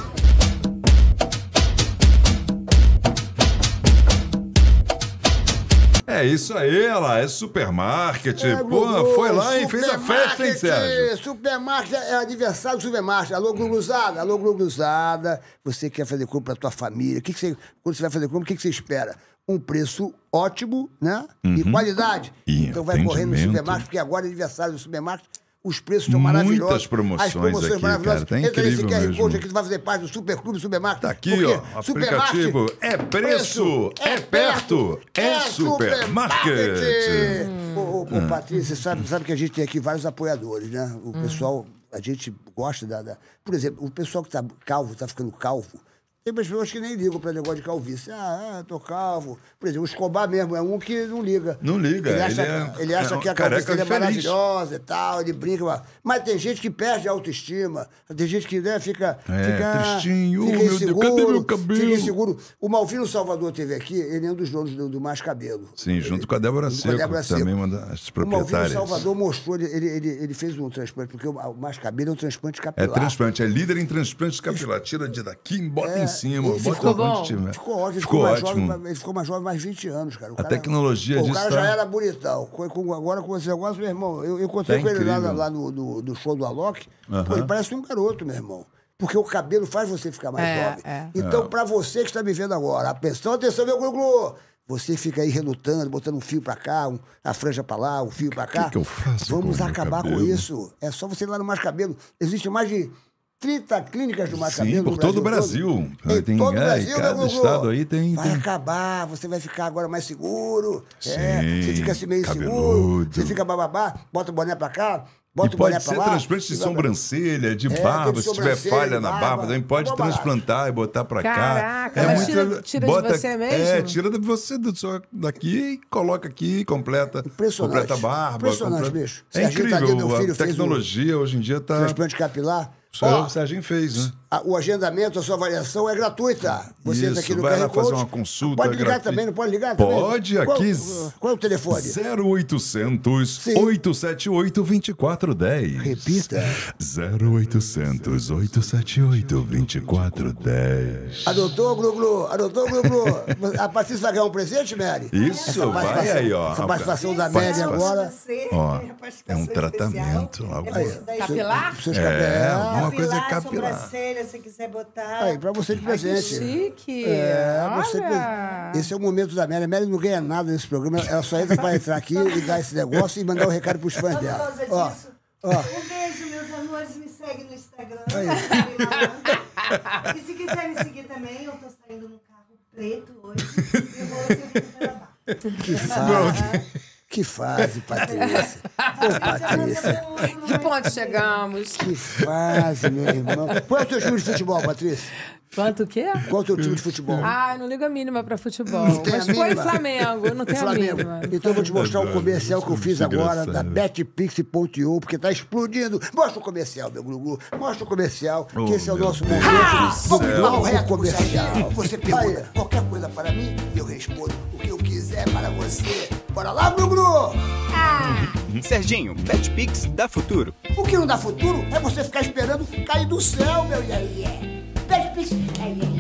É isso aí, ela é supermarket. É, Pô, foi lá e fez a festa, hein, Sérgio? Supermarket é aniversário do supermarket. Alô, Gluguzada, alô, Gluguzada. Você quer fazer compra pra tua família? O que, que você, quando você vai fazer compra, o que, que você espera? Um preço ótimo, né? Uhum. E qualidade. E então vai correndo no supermarket, porque agora é aniversário do supermarket os preços são Muitas maravilhosos. Muitas promoções, promoções aqui, maravilhosas. Cara, tá Entra nesse QR mesmo. Code aqui, tu vai fazer parte do Superclube, Supermarket. Tá aqui, porque ó. Aplicativo é preço, é, é perto, é, é Supermarket. É hum. Ô, ô, hum. Patrícia, sabe, sabe que a gente tem aqui vários apoiadores, né? O hum. pessoal, a gente gosta da, da... Por exemplo, o pessoal que tá calvo, tá ficando calvo, tem pessoas que nem ligam para negócio de calvície. Ah, é, tô calvo. Por exemplo, o Escobar mesmo é um que não liga. Não liga. Ele acha, ele é, ele acha é um que a calvície é maravilhosa e tal, ele brinca. Mas, tem gente que perde a autoestima. Tem gente que né, fica, é, fica... Tristinho. Fica inseguro. Meu Deus, cadê meu cabelo? Fica inseguro. O Malvino Salvador teve aqui, ele é um dos donos do, do Mais Cabelo. Sim, junto com a Débora Seco. A Débora Seco. Também uma das proprietárias. O Malvino Salvador mostrou, ele, ele, ele, ele, fez um transplante, porque o Mais Cabelo é um transplante capilar. É transplante, é líder em transplante capilar. Tira de daqui, bota é, em bota ficou bom. Time, né? Ficou ótimo. Ficou ele ficou ótimo. Jovem, ele ficou mais jovem mais 20 anos, cara. O a cara, é- tecnologia disso. O cara já tá- era bonitão. agora com esse negócio, meu irmão, eu, eu encontrei tá com incrível. ele lá, lá no, do, show do Alok. Uh -huh. Pô, ele parece um garoto, meu irmão. Porque o cabelo faz você ficar mais é, jovem. É. Então, é. para você que está me vendo agora, atenção, atenção, meu Guglu! Você fica aí relutando, botando um fio para cá, um, a franja para lá, um fio para cá. O que, que, eu faço? Vamos com acabar com isso. É só você ir lá no Mais Cabelo. Existe mais de 30 clínicas do macabelo. Sim, por todo o Brasil. Todo. Tem, todo o Brasil, cada estado aí tem... Vai tem... acabar, você vai ficar agora mais seguro. É. Sim, é, você fica assim meio seguro. Você fica bababá, bota o boné pra cá, Bota e pode ser lá, transplante de sobrancelha, de é, barba, se tiver falha na barba, também pode Boa transplantar barata. e botar pra cá. Caraca, é muito, tira, tira bota, de você mesmo? É, tira de você do, daqui e coloca aqui, completa, completa a barba. Impressionante, completa... bicho. É tá incrível, a tecnologia um... hoje em dia tá... Transplante capilar... O Serginho fez, né? o agendamento, a sua avaliação é gratuita. Você tá Isso, aqui no vai lá fazer uma consulta. Pode ligar também, não pode ligar pode, também? Pode, aqui. Qual, qual, é o telefone? 0800 Sim. 878 2410. Repita. 0800 878 2410. Adotou, Gluglu? Adotou, Gluglu? a Patrícia vai um presente, Mary? Isso, vai aí, ó. A participação da Mary agora. Ó, é um tratamento. Algo. É, assim. tá capilar? É, é, uma coisa é capilar. sobrancelha, se quiser botar. Aí, pra você de presente. Ai, que chique. É, você Esse é o momento da Mary. A Mary não ganha nada nesse programa. Ela só entra pra entrar aqui e dar esse negócio e mandar o um recado pros fãs dela. Por causa ó, disso. Ó. Um beijo, meus amores. Me segue no Instagram. Aí. Tá e se quiser me seguir também, eu tô saindo num carro preto hoje. E vou ser Que Pronto. Tá que fase, Patrícia. Ô, Patrícia. Que ponto né? chegamos? Que fase, meu irmão. Qual é o teu time de futebol, Patrícia? Quanto o quê? Qual é o teu time de futebol? Ah, não ligo a mínima pra futebol. Não tem mas a foi o Flamengo, não tem Flamengo. a mínima. Então eu vou te mostrar o um é comercial que eu é fiz agora da betpix.io, porque tá explodindo. Mostra o comercial, meu Gugu. Mostra o comercial, que oh, esse é o nosso momento. O é comercial? Você pergunta qualquer coisa para mim e eu respondo o que eu quiser para você. Bora lá, Gugu! Ah. Serginho, BetPix dá futuro. O que não dá futuro é você ficar esperando cair do céu, meu iaia. -ia.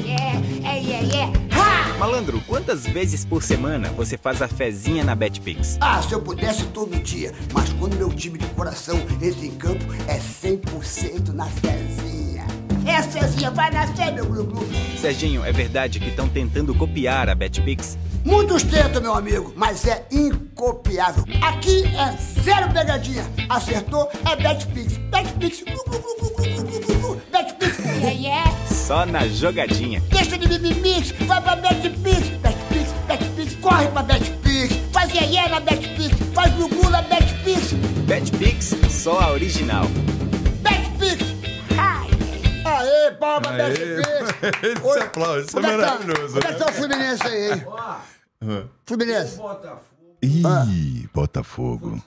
É, é, é, Malandro, quantas vezes por semana você faz a fezinha na Betpix? Ah, se eu pudesse todo dia, mas quando meu time de coração entra em campo, é 100% na fezinha. É fezinha, vai nascer, meu glu-glu. Serginho, é verdade que estão tentando copiar a Betpix? Muitos tentam, meu amigo, mas é incopiável. Aqui é zero pegadinha. Acertou, é Betpix. Betpix, glu, glu, glu, glu, glu, Betpix. Yeah, yeah só na jogadinha. Deixa de mimimix, vai pra BetPix, BetPix, BetPix, corre pra BetPix, faz iê na BetPix, faz gugu na BetPix. BetPix, só a original. BetPix, ai, aê, palma BetPix. Esse aplauso, isso é, é tá? maravilhoso. Como é que tá né? o Fluminense aí, hein? Fluminense. Ah. Botafogo. Botafogo.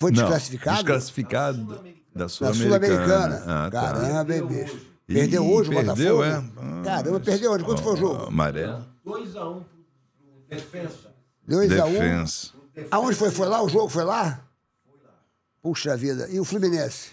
Foi desclassificado? desclassificado da Sul-Americana. Sul ah, tá. Caramba, bicho. Perdeu hoje o perdeu, Botafogo? Né? É. Caramba, perdeu hoje. Quanto foi o jogo? Maré. 2x1 pro Defensa. 2x1. Defensa. Aonde foi? Foi lá o jogo? Foi lá? Foi lá. Puxa vida. E o Fluminense?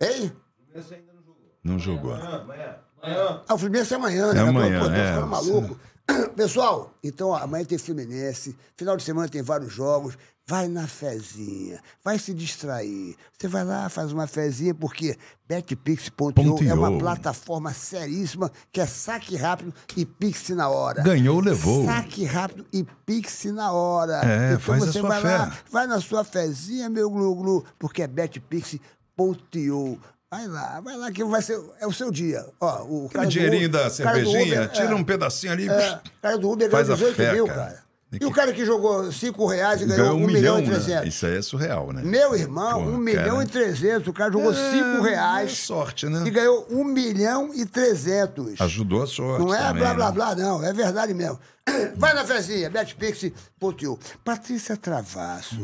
Hein? O Fluminense ainda não jogou. Não jogou. Amanhã, amanhã. Ah, o Fluminense é amanhã, é né? É amanhã, Pô, é, maluco. Pessoal, então ó, amanhã tem Fluminense, final de semana tem vários jogos. Vai na fezinha, vai se distrair. Você vai lá, faz uma fezinha, porque BetPix.io é uma plataforma seríssima que é saque rápido e Pix na hora. Ganhou, levou. Saque rápido e Pix na hora. É, então faz você a sua vai fé. lá, vai na sua fezinha, meu glu-glu, porque é BetPix.io. Vai lá, vai lá, que vai ser, é o seu dia. Ó, o dinheirinho Uber, da cervejinha, Uber, é, tira é, um pedacinho ali. É, cara do Uber ganhou 18 fé, mil, cara. cara. É e o cara que jogou 5 reais e ganhou 1 um, um milhão, milhão, e 300? Né? Isso aí é surreal, né? Meu irmão, 1 um milhão e 300. O cara jogou 5 é, é, reais. É sorte, né? E ganhou 1 um milhão e 300. Ajudou a sorte. Não é também, blá blá né? blá, não. É verdade mesmo. Vai na fezinha, Poteu, Patrícia Travasso,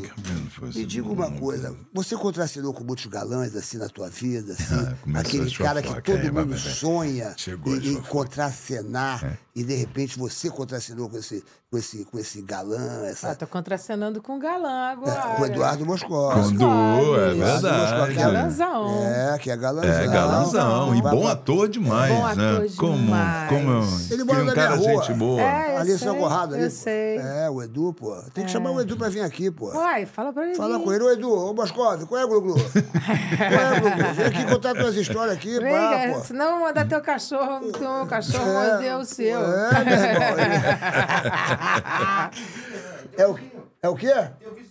me diga uma coisa. Você contracenou com muitos galãs, assim, na tua vida, assim? Ah, aquele cara que todo é, mundo sonha em, em contracenar. É. E, de repente, você contracenou com esse, com esse, com esse galã. Essa... Ah, tô contracenando com galã é, agora. com Eduardo é Moscoso. Com é verdade. Galanzão. É, que é galãzão. É, galãzão. E bom ator demais, bom né? ator né? Demais. Como, como... Ele mora um na cara, minha rua. gente boa. É, é ali, sei, ali. Eu sei. É, o Edu, pô. Tem que é. chamar o Edu pra vir aqui, pô. Uai, fala pra ele. Fala com ele. Ô, Edu, ô, Moscov, qual é, Gluglu? qual é, Gluglu? Vem aqui contar tuas histórias aqui, Vem, pá, pô. É, senão mandar teu cachorro, é. teu cachorro é, o seu. É, meu irmão. é o, é o quê? vizinho.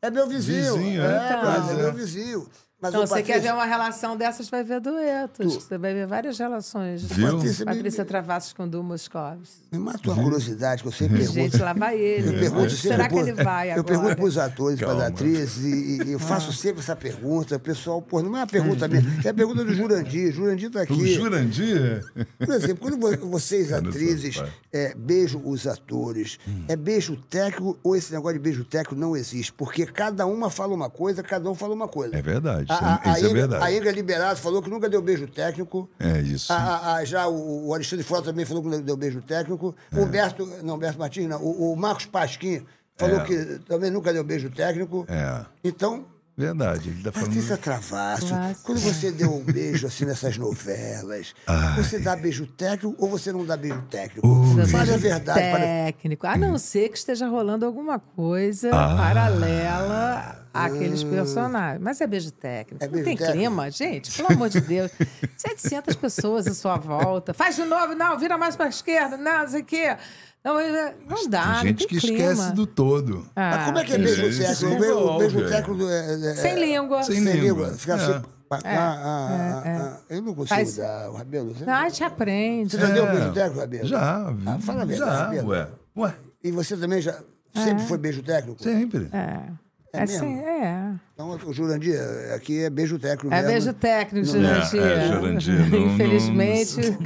É meu vizinho. vizinho é, é, é meu vizinho. Mas então, você Patrícia... quer ver uma relação dessas, vai ver duetos. Tu... Você vai ver várias relações. Viu? Patrícia, Patrícia me... Travassos com Du Moscovis. Me mata uma uhum. curiosidade que eu sempre pergunto. Gente, lá vai ele. Eu é, pergunto é. sempre Será que ele vai agora? Eu pergunto para os atores, para as atrizes, e, e eu ah. faço ah. sempre essa pergunta. O pessoal, pô, não é uma pergunta minha, é a pergunta do Jurandir. Jurandir está aqui. O Jurandir? Por exemplo, quando vocês, atrizes, é, beijam os atores, hum. é beijo técnico ou esse negócio de beijo técnico não existe? Porque cada uma fala uma coisa, cada um fala uma coisa. É verdade. A, isso é a, a, é Inga, verdade. A Inga Liberato falou que nunca deu beijo técnico. É isso. A, já o, o, Alexandre Frota também falou que nunca deu beijo técnico. É. O Humberto, não, Humberto Martins, não. O, o Marcos Pasquim falou é. que também nunca deu beijo técnico. É. Então, Verdade, ele tá falando. Patrícia Travasso, quando você deu um beijo assim nessas novelas, Ai. você dá beijo técnico ou você não dá beijo técnico? Uh, Fale a verdade. Técnico, para... a não hum. ser que esteja rolando alguma coisa ah. paralela àqueles hum. personagens. Mas é beijo técnico. É beijo tem técnico. clima, gente, pelo amor de Deus. 700 pessoas à sua volta. Faz de novo, não, vira mais para esquerda, não sei o quê. Não, é, não dá. Tem gente tem que clima. esquece do todo. Ah, Mas como é que é mesmo século? Mesmo, mesmo século. É, sem é, língua. Sem, sem língua. Ficar sempre. Assim, é. Ah, é, ah, é, ah, é. Eu não consigo Faz... dar o Rabelo. Você... Ah, te aprende. Você já né? deu beijo técnico, Rabelo? Já. Ah, fala a verdade, Rabelo. Ué. ué. E você também já sempre foi beijo técnico? Sempre. É. É, assim, é. Então, o Jurandir, aqui é beijo técnico. É mesmo. beijo técnico, Jurandir. É, é, Jurandir. Não, Infelizmente,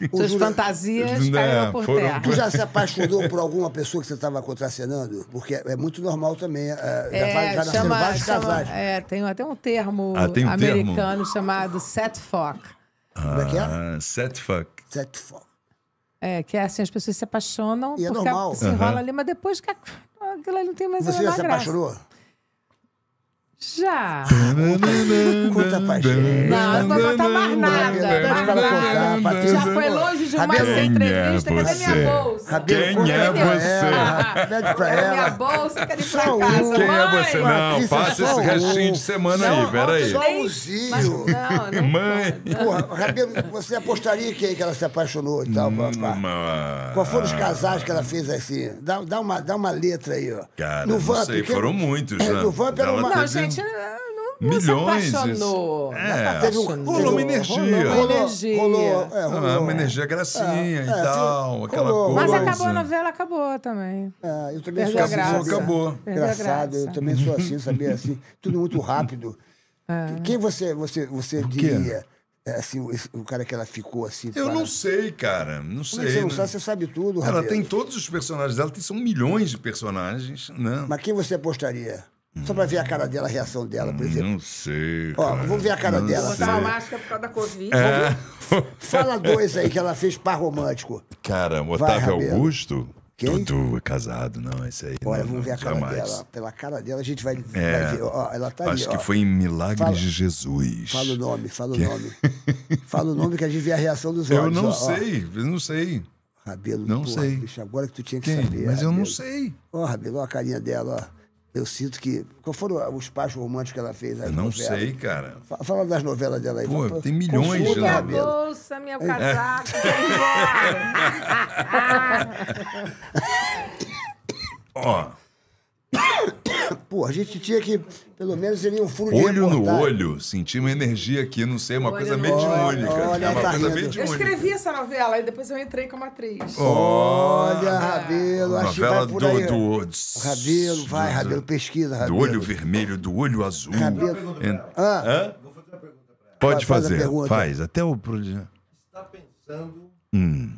não, suas fantasias não, caíram é, por foram... terra. Tu já se apaixonou por alguma pessoa que você estava contracenando? Porque é muito normal também. É, é, já chama, vários casais. É, tem até um termo ah, um americano termo? chamado set fuck. Como é que é? Ah, set fuck. Set fuck. É, que é assim, as pessoas se apaixonam e é porque é normal. se enrola uhum. ali, mas depois que aquilo ali não tem mais Você já se graça. apaixonou? Já. Conta pra gente. Não, não vou contar mais nada. Já foi longe demais essa entrevista. cadê minha bolsa? Quem é você? Pede pra ela. Minha bolsa, cadê pra casa? Quem é você? Não, passa esse restinho de semana aí, peraí. Só o Zinho. Mãe. Porra, Rabelo, você apostaria que ela se apaixonou e tal, Qual foram os casais que ela fez assim? Dá uma letra aí, ó. Cara, não sei, foram muitos, né? No Vamp era uma... Não, gente, gente hum. ah, não, não milhões é, se apaixonou. É, rolou uma energia. É, ah, rolou, uma energia. É. uma energia gracinha é, e assim, tal, rolou, aquela coisa. Mas acabou a novela, acabou também. É, eu também Perdeu sou assim. Acabou. Engraçado, eu também sou assim, sabia? Assim, tudo muito rápido. É. Quem você, você, você diria... É assim, o cara que ela ficou assim. Eu para... não sei, cara. Não sei. Você, não né? sabe, você sabe tudo, Ela Rabelo. tem todos os personagens dela, são milhões de personagens. Né? Mas quem você apostaria? Só pra ver a cara dela, a reação dela, por exemplo. Não sei. Ó, cara, vamos ver a cara dela. Botar uma máscara por causa da Covid. É. Fala dois aí que ela fez par romântico. Cara, o Otávio Vai, Augusto. Quem? é casado, não, isso aí. Olha, vamos ver a cara jamais. dela. Pela cara dela, a gente vai, é, vai ver. Ó, ela tá acho ali, que ó. foi em Milagres fala, de Jesus. Fala o nome, fala o que... nome. fala o nome que a gente vê a reação dos olhos. Eu não ó, sei, eu não sei. Rabelo, não porra, sei. Bicho, agora que tu tinha que Quem? saber. Mas Rabelo. eu não sei. Ó, Rabelo, ó a carinha dela, ó. Eu sinto que. Qual foram os pais românticos que ela fez? Eu não novelas? sei, cara. Fala, fala, das novelas dela aí. Pô, tem milhões de novelas. Minha bolsa, meu casaco, é. Ó. Pô, a gente tinha que, pelo menos, ele um furo olho de Olho no olho, senti uma energia aqui, não sei, uma olho coisa mediúnica. Olha, olha, é uma tá coisa mediúnica. Eu escrevi essa novela e depois eu entrei como atriz. Olha, ah, Rabelo, acho que vai por do, aí. Do, Rabelo, vai, do, Rabelo, pesquisa, Rabelo. Do olho vermelho, do olho azul. Rabelo. Ent... Ah. Hã? Pode fazer, faz, faz, até o... Você está pensando... Hum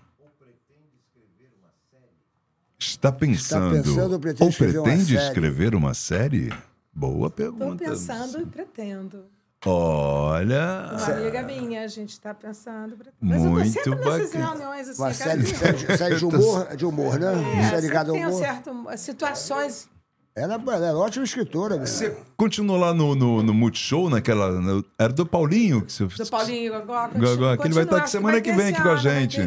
Está pensando, Está pensando ou pretende, escrever, pretende uma escrever, uma série? Boa pergunta. Estou pensando e pretendo. Olha. Uma amiga minha, a gente está pensando. Mas Muito eu tô sempre nessas bacana. reuniões assim. Uma série, série, série de, humor, de humor, né? É, série ao humor. Certo, situações ela, ela era ótima escritora. Você continuou lá no, no, no Multishow, naquela. No, era do Paulinho que você. Do Paulinho Gogó. agora que ele vai tá estar tá tá aqui semana que, vem aqui com a gente.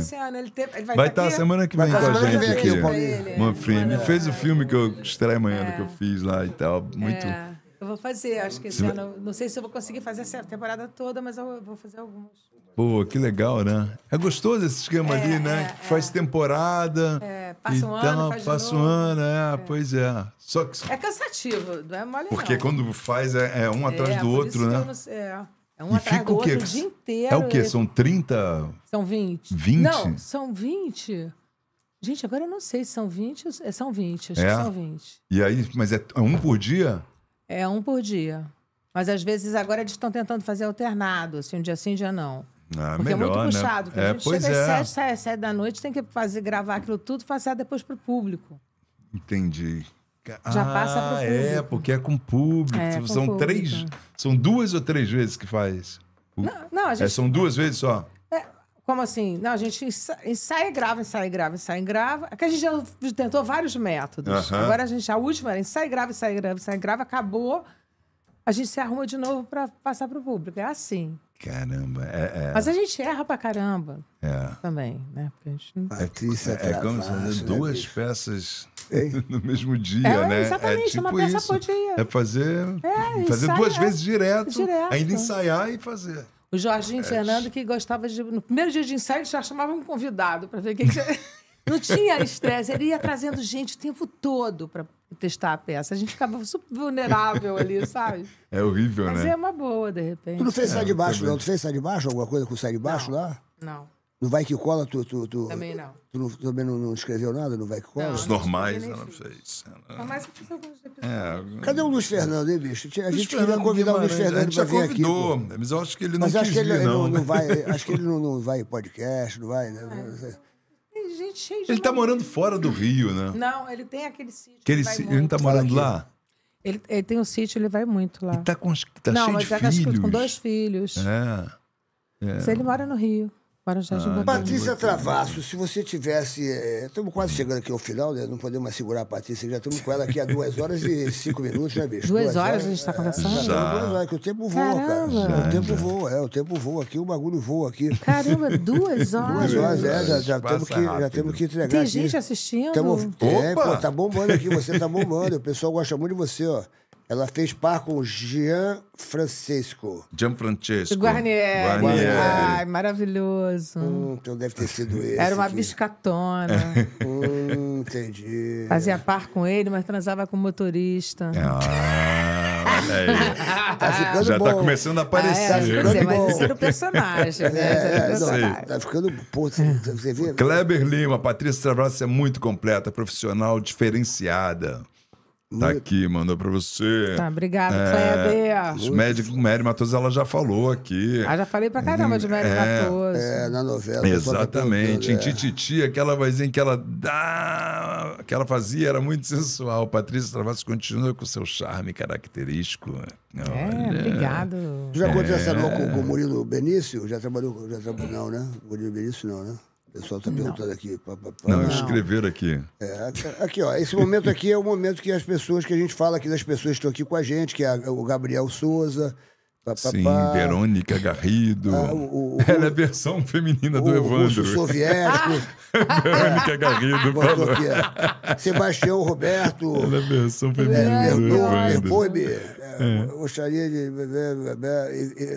vai, estar semana que vem com a gente aqui. aqui. Manfrim. fez o é. filme que eu estreia amanhã, é. que eu fiz lá e tal. Muito. É. Eu vou fazer, acho que esse ano. Não sei se eu vou conseguir fazer a temporada toda, mas eu vou fazer algumas. Pô, que legal, né? É gostoso esse esquema é, ali, né? É, faz é. temporada. É, passa um ano. Então, faz passa um ano, é, é, pois é. Só que... É cansativo, não é mole Porque não. quando faz é, é um atrás do outro, né? Não... é. É um e atrás fica o quê? o dia inteiro. É o quê? São 30? São 20. 20? Não, são 20. Gente, agora eu não sei se são 20. São 20, acho é. que são 20. E aí, mas é um por dia? É um por dia. Mas às vezes agora eles estão tentando fazer alternado, assim, um dia sim, um dia não. Ah, porque melhor, é muito né? puxado. Né? É, a gente chega é. às sete, sai às sete da noite, tem que fazer, gravar aquilo tudo, passar depois para o público. Entendi. Já ah, passa para o público. É, porque é com público. É, são com três. São duas ou três vezes que faz? Não, não é, gente... é, são duas vezes só? É, como assim? Não, a gente ensaia e grava, ensaia e grava, ensaia e grava. Aqui é a gente já tentou vários métodos. Agora a gente, a última era ensaia e grava, ensaia e grava, ensaia e grava, acabou. A gente se arruma de novo para passar para o público. É assim. Caramba. É, é. Mas a gente erra pra caramba é. também, né? Porque a gente não... Patrícia ah, é, é, é, como se fosse é duas né, peças no mesmo dia, né? Exatamente, é tipo uma peça isso. por dia. É fazer, fazer duas vezes direto, direto, ainda ensaiar e fazer. O Jorginho Fernando, que gostava de. No primeiro dia de ensaio, já chamava um convidado para ver o que, que Não tinha estresse, ele ia trazendo gente o tempo todo para testar a peça. A gente ficava super vulnerável ali, sabe? É horrível, Mas né? Mas é uma boa, de repente. Tu não fez é, sai de baixo, não? Tu fez sai de baixo? Alguma coisa com sai de baixo não, lá? Não. No Vai Que Cola, tu. tu, tu também não. Tu também não, não, escreveu nada no Vai Que Cola? Não, Os normais, ela não fez. Normais que fez alguns episódios. É, Cadê o Luiz Fernando, hein, bicho? A gente queria convidar o Luiz Fernando pra vir convidou, aqui. Né? Mas eu acho que ele não mas acho que ele, vir, não, não, né? vai, acho que ele não, não vai em podcast, não vai. Né? É gente cheia de. Ele tá morando fora do Rio, né? Não, ele tem aquele sítio. Aquele si... Ele não tá morando lá? Ele, ele, tem um sítio, ele vai muito lá. Ele tá, com, tá não, cheio de filhos. É não, mas com dois filhos. É. é. Mas ele mora no Rio. Guarujá ah, Patrícia Travasso, se você tivesse. É, estamos quase chegando aqui ao final, né? Não podemos mais segurar a Patrícia, já estamos com ela aqui há duas horas e cinco minutos, né, bicho? Duas, duas horas, horas, a gente está é, conversando? Já. Duas horas, que o tempo voa, Caramba. cara. Já, o tempo já. voa, é, o tempo voa aqui, o bagulho voa aqui. Caramba, duas horas. Duas horas, é, já, já temos, que, já temos que entregar. Tem aqui. gente assistindo? Tamo, é, Opa. É, pô, tá bombando aqui, você tá bombando, o pessoal gosta muito de você, ó. Ela fez par com Jean Francesco. Jean Francesco. Guarnieri. Guarnier. Ai, maravilhoso. Hum, então deve ter sido esse. Era uma que... biscatona. hum, entendi. Fazia par com ele, mas transava com o motorista. Ah, olha aí. tá ficando Já tá bom. tá começando a aparecer. Ah, é, tá dizer, mas esse o personagem, né? É, tá ficando... Pô, você vê? Né? Kleber Lima, Patrícia Travassi é muito completa, profissional, diferenciada. Né? Tá aqui, mandou pra você. Tá, obrigada, é, Kleber. Os médicos, Mary Matoso, ela já falou aqui. Ah, já falei pra caramba de Mary é, Matoso. É, na novela. Exatamente. Em Tititi, é. aquela vozinha que ela dá, que ela fazia, era muito sensual. Patrícia Travassos continua com seu charme característico. É, Olha. É, obrigado. Tu já aconteceu é. essa com, com o Murilo Benício? Já trabalhou, já trabalhou, não, né? Murilo Benício não, né? pessoal está perguntando não. aqui. Não, não, escrever aqui. É, aqui, ó. Esse momento aqui é o momento que as pessoas, que a gente fala aqui das pessoas que estão aqui com a gente, que é o Gabriel Souza, Pá, pá, Sim, pá. Verônica Garrido. Ah, o, o, Ela é a versão feminina do o Evandro. Russo soviético. Verônica é. Garrido Sebastião Roberto. Ela é a versão é, feminina é, do é, Evandro. Perdoe-me. É. é gostaria, de,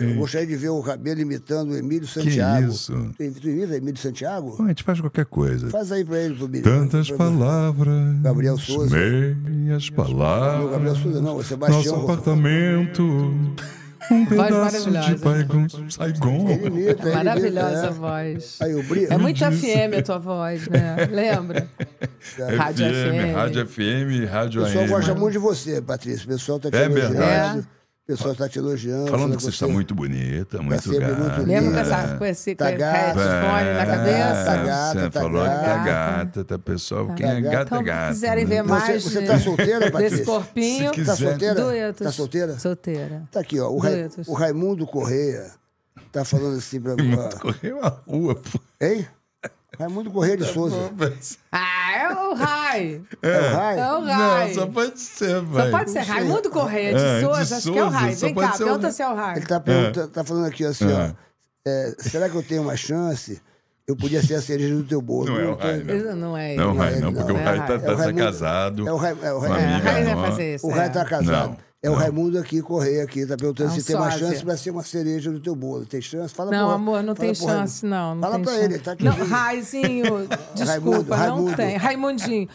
é, gostaria de ver o Rabelo imitando o Emílio Santiago. Que isso? Tu, imita Emílio Santiago? a gente faz qualquer coisa. Faz aí pra ele, pro Tantas pra, palavras. Gabriel Souza. Meias palavras. Não, Gabriel Souza não, Sebastião. Nosso apartamento. Um pedaço de Saigon. É Maravilhosa voz. Aí, É muito FM a tua voz, né? Lembra? Rádio FM, FM. Rádio FM, Rádio AM. O pessoal gosta muito de você, Patrícia. O pessoal tá te É verdade. É pessoal está te elogiando. Falando né, que você está muito bonita, tá muito gata. Muito Mesmo com esse tá na é, cabeça. Tá gata, você tá falou gata. que tá gata, tá pessoal. Tá quem é gata é então, gata. Se quiserem né? ver mais você, está solteira, Patrícia? desse corpinho. Você está solteira? Duetos. solteira? Solteira. Está aqui, ó. O, Raimundo Correia está falando assim para mim. Raimundo Correia é uma rua, pô. Hein? Raimundo é Correia de tá Souza. Ah, é o Rai. É, é o Rai? É o Rai. Não, só pode ser, velho. Só pode ser. Raimundo Correia de, é, Souza, de acho Souza, que é o Rai. Vem cá, pergunta um... se é o Rai. Ele tá, pergunta, é. tá falando aqui assim, ó. É. É, será que eu tenho uma chance? Eu podia ser a cereja do teu bolo. Não, então, não é o Rai, não. Não é ele. Não, não, não, não porque o tá, Rai tá, tá, tá casado. É o Rai, é o Rai. É, o Rai vai fazer isso. O Rai tá casado. É não. o Raimundo aqui, Correia aqui, tá perguntando se tem uma chance para ser uma cereja no teu bolo. Tem chance? Fala Não, pro, amor, não tem chance, não. não. Fala pra chance. ele, tá aqui. Não, Raizinho, desculpa, Raimundo, não Raimundo. tem. Raimundinho,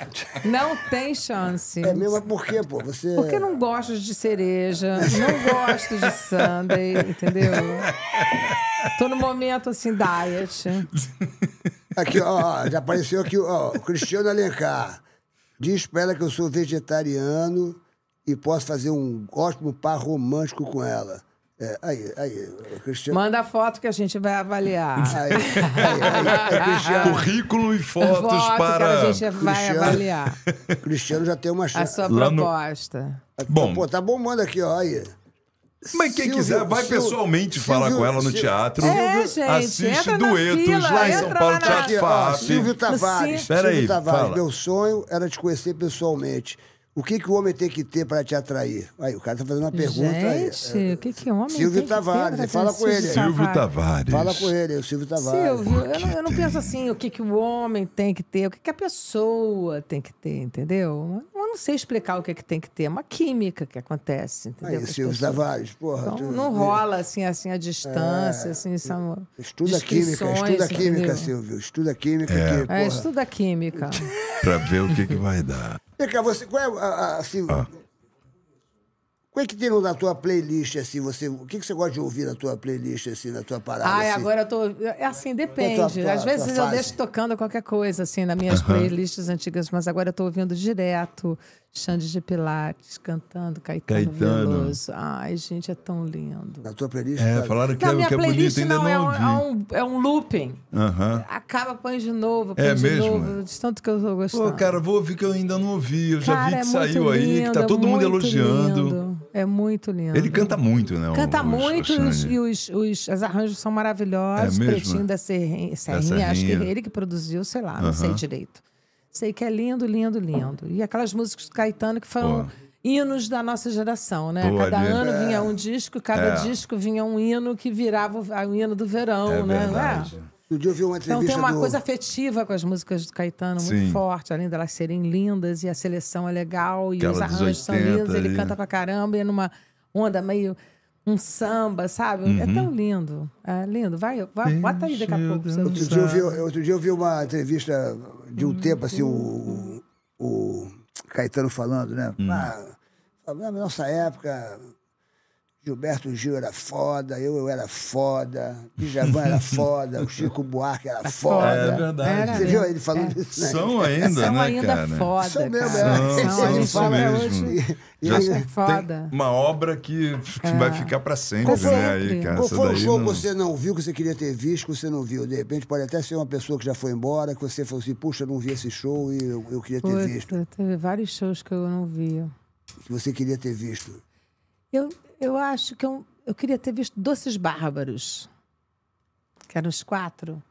não tem chance. É mesmo, por quê, pô? Você... Porque não gosto de cereja, não gosto de sundae, entendeu? Tô no momento, assim, diet. Aqui, ó, já apareceu aqui, ó, o Cristiano Alencar. Diz pra ela que eu sou vegetariano e posso fazer um ótimo par romântico com ela. É, aí, aí, Cristiano. Manda foto que a gente vai avaliar. aí, aí, aí, Currículo e fotos foto para. Que a gente vai Cristiano, avaliar. Cristiano já tem uma chance. A sua Lá proposta. No... Bom. Pô, tá manda aqui, ó. Aí. Mas quem Silvio, quiser, vai Silvio, pessoalmente Silvio, falar com ela no teatro. É, gente, assiste duetos fila, lá em São Paulo, Teatro Fácil. Silvio Tavares. Peraí, Silvio Tavares, fala. meu sonho era te conhecer pessoalmente. O que, que o homem tem que ter para te atrair? Aí, o cara tá fazendo uma pergunta Gente, aí. o que que o homem Silvio tem Tavares, que ter Tavares, fala com ele. Silvio Tavares. Fala com ele, é o Silvio Tavares. Silvio, eu não, eu não penso assim, o que que o homem tem que ter, o que que a pessoa tem que ter, entendeu? Eu não sei explicar o que que tem que ter, é uma química que acontece, entendeu? Aí, o Silvio pessoas... Tavares, porra. Então, tu... não rola assim, assim, a distância, é... assim, são é Estuda química, estuda química, entendeu? Silvio, estuda química. É, que, é, porra... é estuda química. para ver o que que vai dar. Vem cá, você. Qual é a. assim, ah. Qual é que tem na tua playlist, assim, você... O que, que você gosta de ouvir na tua playlist, assim, na tua parada? Ai, assim? agora eu tô... É assim, depende. Tua, tua, Às vezes eu fase. deixo tocando qualquer coisa, assim, nas minhas uh -huh. playlists antigas, mas agora eu tô ouvindo direto. Xande de Pilates cantando Caetano, Caetano, Veloso. Ai, gente, é tão lindo. Na tua playlist? É, falaram que, não, é, minha que é bonito, ainda não, é, um, é, um, é um looping. Uh -huh. Acaba, põe de novo, é põe é de mesmo? novo. De tanto que eu tô gostando. Pô, cara, vou ouvir que eu ainda não ouvi. Eu já vi é que saiu lindo, aí, que tá todo é mundo elogiando. Lindo. É muito lindo. Ele canta muito, né? Canta os, muito os, e os, os, os arranjos são maravilhosos. É mesmo? Pretinho da Serrinha, Serrinha, Serrinha. acho que ele que produziu, sei lá, uh -huh. não sei direito. Sei que é lindo, lindo, lindo. E aquelas músicas do Caetano que foram Pô. hinos da nossa geração, né? Pô, cada ano vinha é. um disco, cada é. disco vinha um hino que virava o hino do verão, é né? É. Um dia eu vi uma entrevista então tem uma do... coisa afetiva com as músicas do Caetano Sim. muito forte, além delas serem lindas e a seleção é legal e Aquela os arranjos são lindos, ali. ele canta pra caramba e é numa onda meio um samba, sabe? É uhum. É tão lindo. É lindo. Vai, vai bota aí daqui a pouco. Outro dia, eu vi, é. outro dia eu vi uma entrevista de um uhum. tempo, assim, o, o Caetano falando, né? Uhum. Ah, na nossa época, Gilberto Gil era foda, eu, eu era foda, Djavan era foda, o Chico Buarque era é foda. É, verdade. Você viu ele falando é. isso? Né? São ainda, são né, ainda cara? Foda, são mesmo, cara. É. São, são, são, são, mesmo. Hoje, e, é foda. uma obra que, que é. vai ficar para sempre, né? Aí, cara, qual foi o show não... que você não viu, que você queria ter visto, que você não viu? De repente pode até ser uma pessoa que já foi embora, que você falou assim, puxa, não vi esse show e eu, eu queria ter Puta, visto. Teve vários shows que eu não via. Que você queria ter visto. Eu, eu acho que eu, eu queria ter visto Doces Bárbaros, que eram os quatro.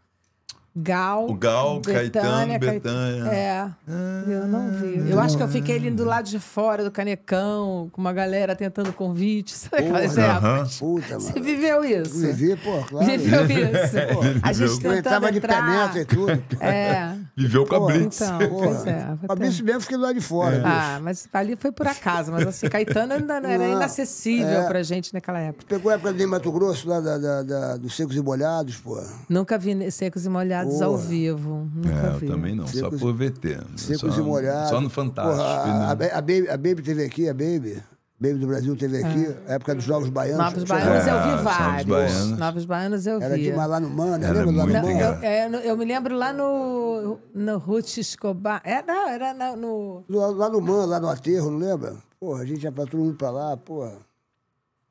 Gal. O Gal, Betânia, Caetano, Betânia. É. Ah, eu não vi. Eu acho que eu fiquei ali do lado de fora do Canecão, com uma galera tentando convite. Sabe porra, aquelas Uh -huh. Puta, Você viveu isso? Vivi, pô, claro. Viveu isso. É, A gente tentando Comentava entrar. de penetra e tudo. É. Viveu com a Blitz. Então, porra. pois é. A é. mesmo fiquei do lado de fora. É. Ah, mas ali foi por acaso. Mas assim, Caetano ainda não, era inacessível é. pra gente naquela época. Pegou a época do Mato Grosso, lá da, da, da, dos Secos e Molhados, pô. Nunca vi Secos e Molhados. Molhados Porra. ao vivo. Nunca é, vi. eu também não, Secos, só por VT. Secos né? só, e Molhados. Só no Fantástico. Porra, né? a, a, Baby, a Baby teve aqui, a Baby. Baby do Brasil teve aqui, é. época dos Novos Baianos. Novos é, Baianos é, eu vi vários. Novos Baianos, Novos Baianos eu vi. Era demais lá no Mano, era lembra lá no Mano? Eu, eu, é, eu, me lembro lá no, no Ruth Escobar. É, não, era no... Lá, lá no Mano, lá no Aterro, não lembra? pô a gente ia pra todo mundo pra lá, porra.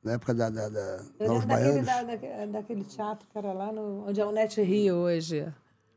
Na época da, da, da Novos daquele, Baianos. Da, daquele, teatro que era lá no, onde é o Net Rio hoje.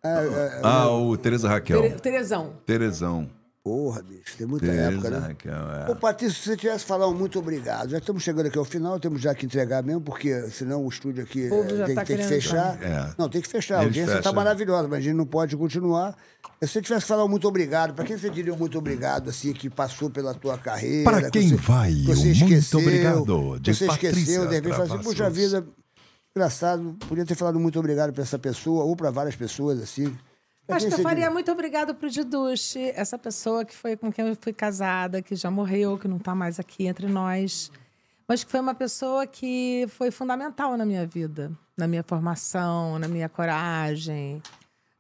É, é, é, ah, ah, o Tereza Raquel. Tere, Terezão. Terezão. Porra, bicho, tem muita Tereza época, né? Raquel, é. Ô, Patrício, se você tivesse falado muito obrigado. Já estamos chegando aqui ao final, temos já que entregar mesmo, porque senão o estúdio aqui o tem, tá tem que fechar. É. Não, tem que fechar. a audiência está maravilhosa, mas a gente não pode continuar. Se você tivesse falado muito obrigado, para quem você diria um muito obrigado, assim, que passou pela tua carreira? Para quem você, vai, você esqueceu, muito obrigado. De você Patrícia esqueceu, de repente, assim, puxa vida, Engraçado, podia ter falado muito obrigado para essa pessoa ou para várias pessoas, assim. Eu acho que eu faria muito obrigado pro Diduche, essa pessoa que foi com quem eu fui casada, que já morreu, que não está mais aqui entre nós, mas que foi uma pessoa que foi fundamental na minha vida, na minha formação, na minha coragem,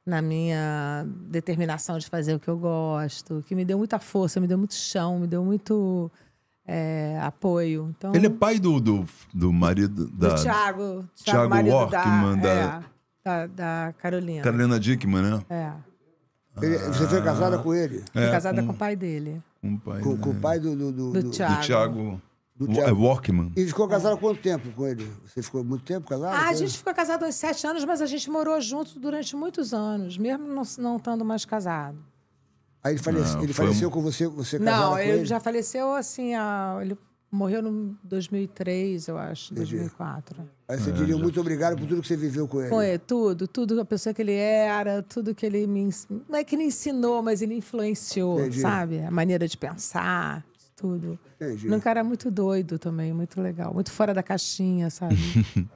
na minha determinação de fazer o que eu gosto, que me deu muita força, me deu muito chão, me deu muito é, apoio. Então, Ele é pai do, do, do marido da. Do Thiago. Thiago, Thiago Orkman, da, da... É, da, da, Carolina. Carolina Dickman, né? É. Ele, você foi casada com ele? É, foi casada com, com, o pai dele. Com o pai, com, né? com o pai do, do, do, do, Thiago. Do Thiago. Walkman. É, e ficou casada quanto tempo com ele? Você ficou muito tempo casada? Ah, a gente ficou casada uns sete anos, mas a gente morou junto durante muitos anos, mesmo não, não estando mais casado. Aí ele, falece, não, ele faleceu um... com você? Você Não, ele, ele, já faleceu assim, a, ele morreu em 2003, eu acho, Entendi. 2004. Aí você é, diria já... muito obrigado por tudo que você viveu com ele. Foi, tudo, tudo, a pessoa que ele era, tudo que ele me Não é que ele ensinou, mas ele influenciou, Entendi. sabe? A maneira de pensar, tudo. Entendi. Um cara muito doido também, muito legal, muito fora da caixinha, sabe?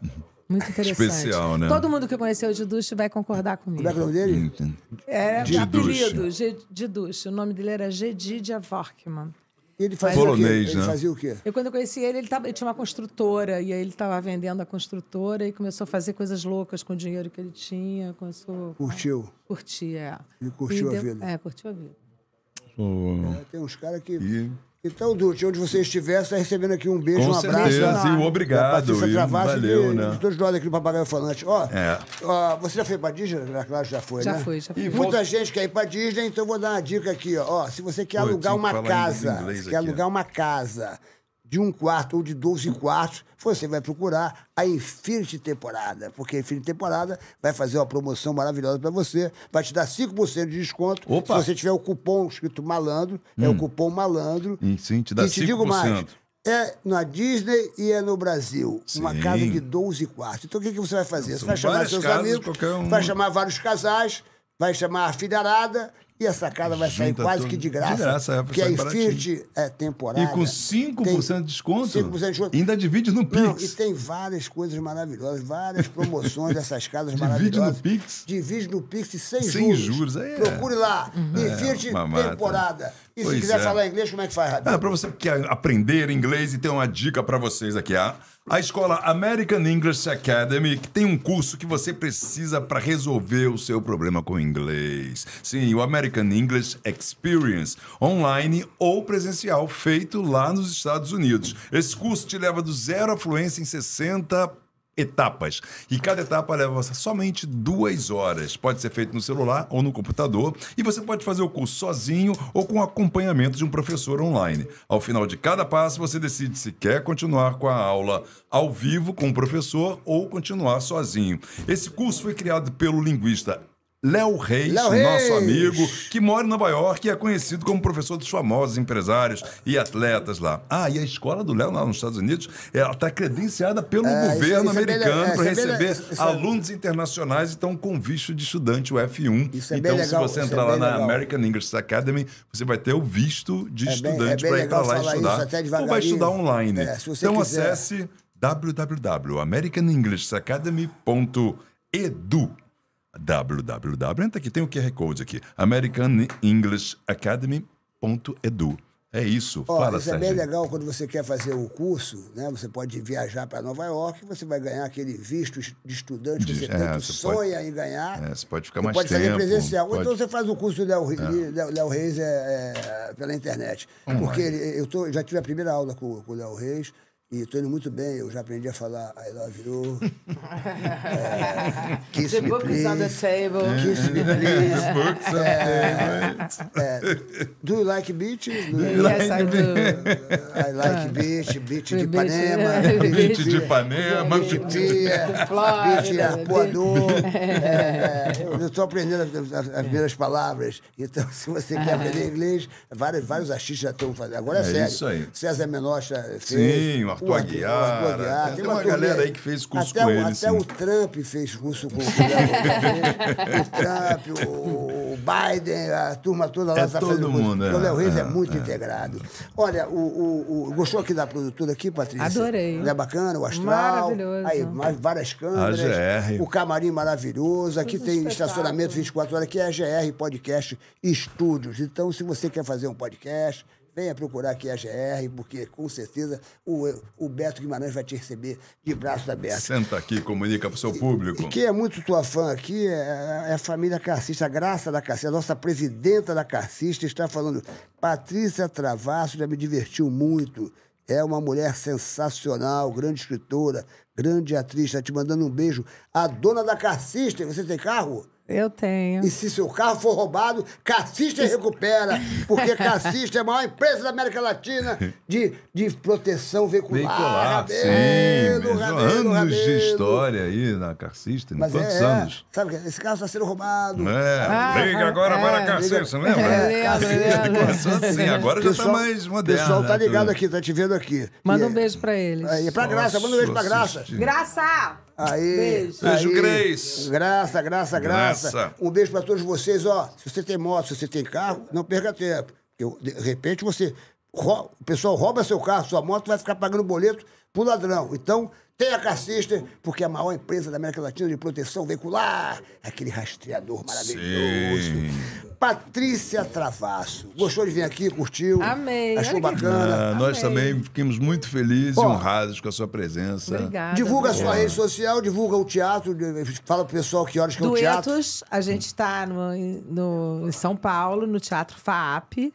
Muito interessante. Especial, né? Todo mundo que conheceu o Ducho vai concordar comigo. Como é, é o nome dele? É, apelido, de O nome dele era Gedidia Vorkman. Ele fazia Polonês, o quê? Né? Ele fazia o quê? Eu, quando eu conheci ele, ele, tava, ele tinha uma construtora, e aí ele estava vendendo a construtora e começou a fazer coisas loucas com o dinheiro que ele tinha. Começou... Curtiu? Curti, é. Ele curtiu e a deu, vida. É, curtiu a vida. Oh. É, tem uns caras que... E... Então, Dutti, onde você estiver, você está recebendo aqui um beijo, Com um abraço. Certeza, e e obrigado. e Travassi, valeu, e, né? De todos aqui no Papagaio Falante. Ó, é. ó, você já foi a Disney? Claro, já foi, já né? Já foi, já foi. E Muita volta... gente quer ir a Disney, então vou dar uma dica aqui. Ó, ó se você quer Pô, alugar uma casa, se quer aqui, alugar ó. uma casa de um quarto ou de 12 quartos, você vai procurar a Infinity Temporada, porque a Infinity Temporada vai fazer uma promoção maravilhosa para você, vai te dar 5% de desconto. Opa. Se você tiver o cupom escrito malandro, hum. é o hum. cupom malandro. Hum, sim, te dá e 5%. te digo mais, é na Disney e é no Brasil. Sim. Uma casa de 12 quartos. Então o que, que você vai fazer? você vai chamar seus amigos, um... vai chamar vários casais, vai chamar a filharada e essa casa vai sair Junta quase que de graça. De graça, é, porque a Fiat é temporária. E com 5% tem, de desconto? 5% de desconto. Ainda divide no Pix. Não, e tem várias coisas maravilhosas, várias promoções dessas casas divide maravilhosas. Divide no Pix? Divide no Pix sem, sem juros. juros é. Procure lá. E uhum. é, temporada. E pois se quiser é. falar inglês, como é que faz, Rabinho? Ah, para você que quer aprender inglês e tem uma dica para vocês aqui, ah. A escola American English Academy tem um curso que você precisa para resolver o seu problema com inglês. Sim, o American English Experience, online ou presencial, feito lá nos Estados Unidos. Esse curso te leva do zero à fluência em 60 etapas. E cada etapa leva somente duas horas. Pode ser feito no celular ou no computador. E você pode fazer o curso sozinho ou com acompanhamento de um professor online. Ao final de cada passo, você decide se quer continuar com a aula ao vivo com o professor ou continuar sozinho. Esse curso foi criado pelo linguista Léo Reis, Léo Reis, nosso amigo, que mora em Nova York e é conhecido como professor dos famosos empresários e atletas lá. Ah, e a escola do Léo lá nos Estados Unidos, ela está credenciada pelo é, governo isso, isso é americano é para é receber é- alunos internacionais, e estão com visto de estudante, o F1. Isso é então, bem legal, se você entrar lá na American English Academy, você vai ter o visto de estudante para ir para lá estudar. Ou então, vai estudar online. então quiser. acesse www.americanenglishacademy.edu www. Entra aqui, tem o QR Code aqui. AmericanEnglishAcademy.edu. É isso, oh, fala, isso Sérgio. é bem legal quando você quer fazer o curso, né? Você pode viajar para Nova York, você vai ganhar aquele visto de estudante que você é, tanto você sonha pode, em ganhar. É, você pode ficar mais pode tempo. Pode presencial. Pode... Ou então você faz o curso do Léo, é. Léo, Léo Reis é, é, pela internet. Hum, porque ele, eu tô, já tive a primeira aula com, com o Léo Reis, e estou indo muito bem, eu já aprendi a falar I love you. é, kiss the me book please. is on the table. Kiss me please. the book's on the table. É, é, é. do you like beach Do you yes, like I do. I like ah. beach, beach de Ipanema. beach de Ipanema. Beach de Arpoador. Eu estou aprendendo as, as primeiras palavras. Então, se você quer aprender ah. inglês, vários, vários artistas já estão fazendo. Agora é, sério. Isso aí. César Menostra fez. Sim, Arthur, Aguiar. Arthur Aguiar. Tem, tem uma, uma galera aí que fez curso até com o, ele. Até sim. o Trump fez curso com o O Trump, o, o, Biden, a turma toda lá é está todo mundo, curso. É, o Léo Reis é, é muito é. integrado. Olha, o, o, o, gostou aqui da produtora aqui, Patrícia? Adorei. Não é bacana? O Astral. Maravilhoso. Aí, mais várias câmeras. AGR. O camarim maravilhoso. Aqui tem estacionamento 24 horas, aqui é a GR Podcast Estúdios. Então, se você quer fazer um podcast venha procurar aqui a GR, porque com certeza o, o Beto Guimarães vai te receber de braços abertos. Senta aqui, comunica para o seu público. E, quem é muito tua fã aqui é, é a família Carcista, a Graça da Carcista, a nossa presidenta da Carcista está falando. Patrícia Travasso já me divertiu muito. É uma mulher sensacional, grande escritora, grande atriz. Está te mandando um beijo. A dona da Carcista, você tem carro? Eu tenho. E se seu carro for roubado, Cassista recupera, porque Cassista é a maior empresa da América Latina de, de proteção veicular. Veicular, rabelo, sim. Rabelo, anos rabelo. de história aí na Cassista, Mas quantos é, anos? É. Sabe, esse carro está sendo roubado. É, ah, liga agora é, para a Cassista, lembra? É, lembro, assim, agora tá pessoal, já está mais moderno. O pessoal tá né, ligado né, aqui, tá te vendo aqui. Manda e, um beijo para eles. É, e para Graça, manda um beijo para Graça. Graça! Aí, beijo. Beijo, aí. Grace. Graça, graça, graça, graça. Um beijo para todos vocês. Ó, se você tem moto, se você tem carro, não perca tempo. Porque, de repente, você... O pessoal rouba seu carro, sua moto, vai ficar pagando boleto pro ladrão. Então, tem a porque é a maior empresa da América Latina de proteção veicular. Aquele rastreador maravilhoso. Sim. Patrícia Travasso. Gostou de vir aqui, curtiu? Amei. Achou bacana? Ah, nós Amei. também ficamos muito felizes e honrados com a sua presença. Obrigada. Divulga a sua rede social, divulga o teatro, fala pro pessoal que horas que Duetos, é o teatro. a gente está no, no, em São Paulo, no Teatro FAAP.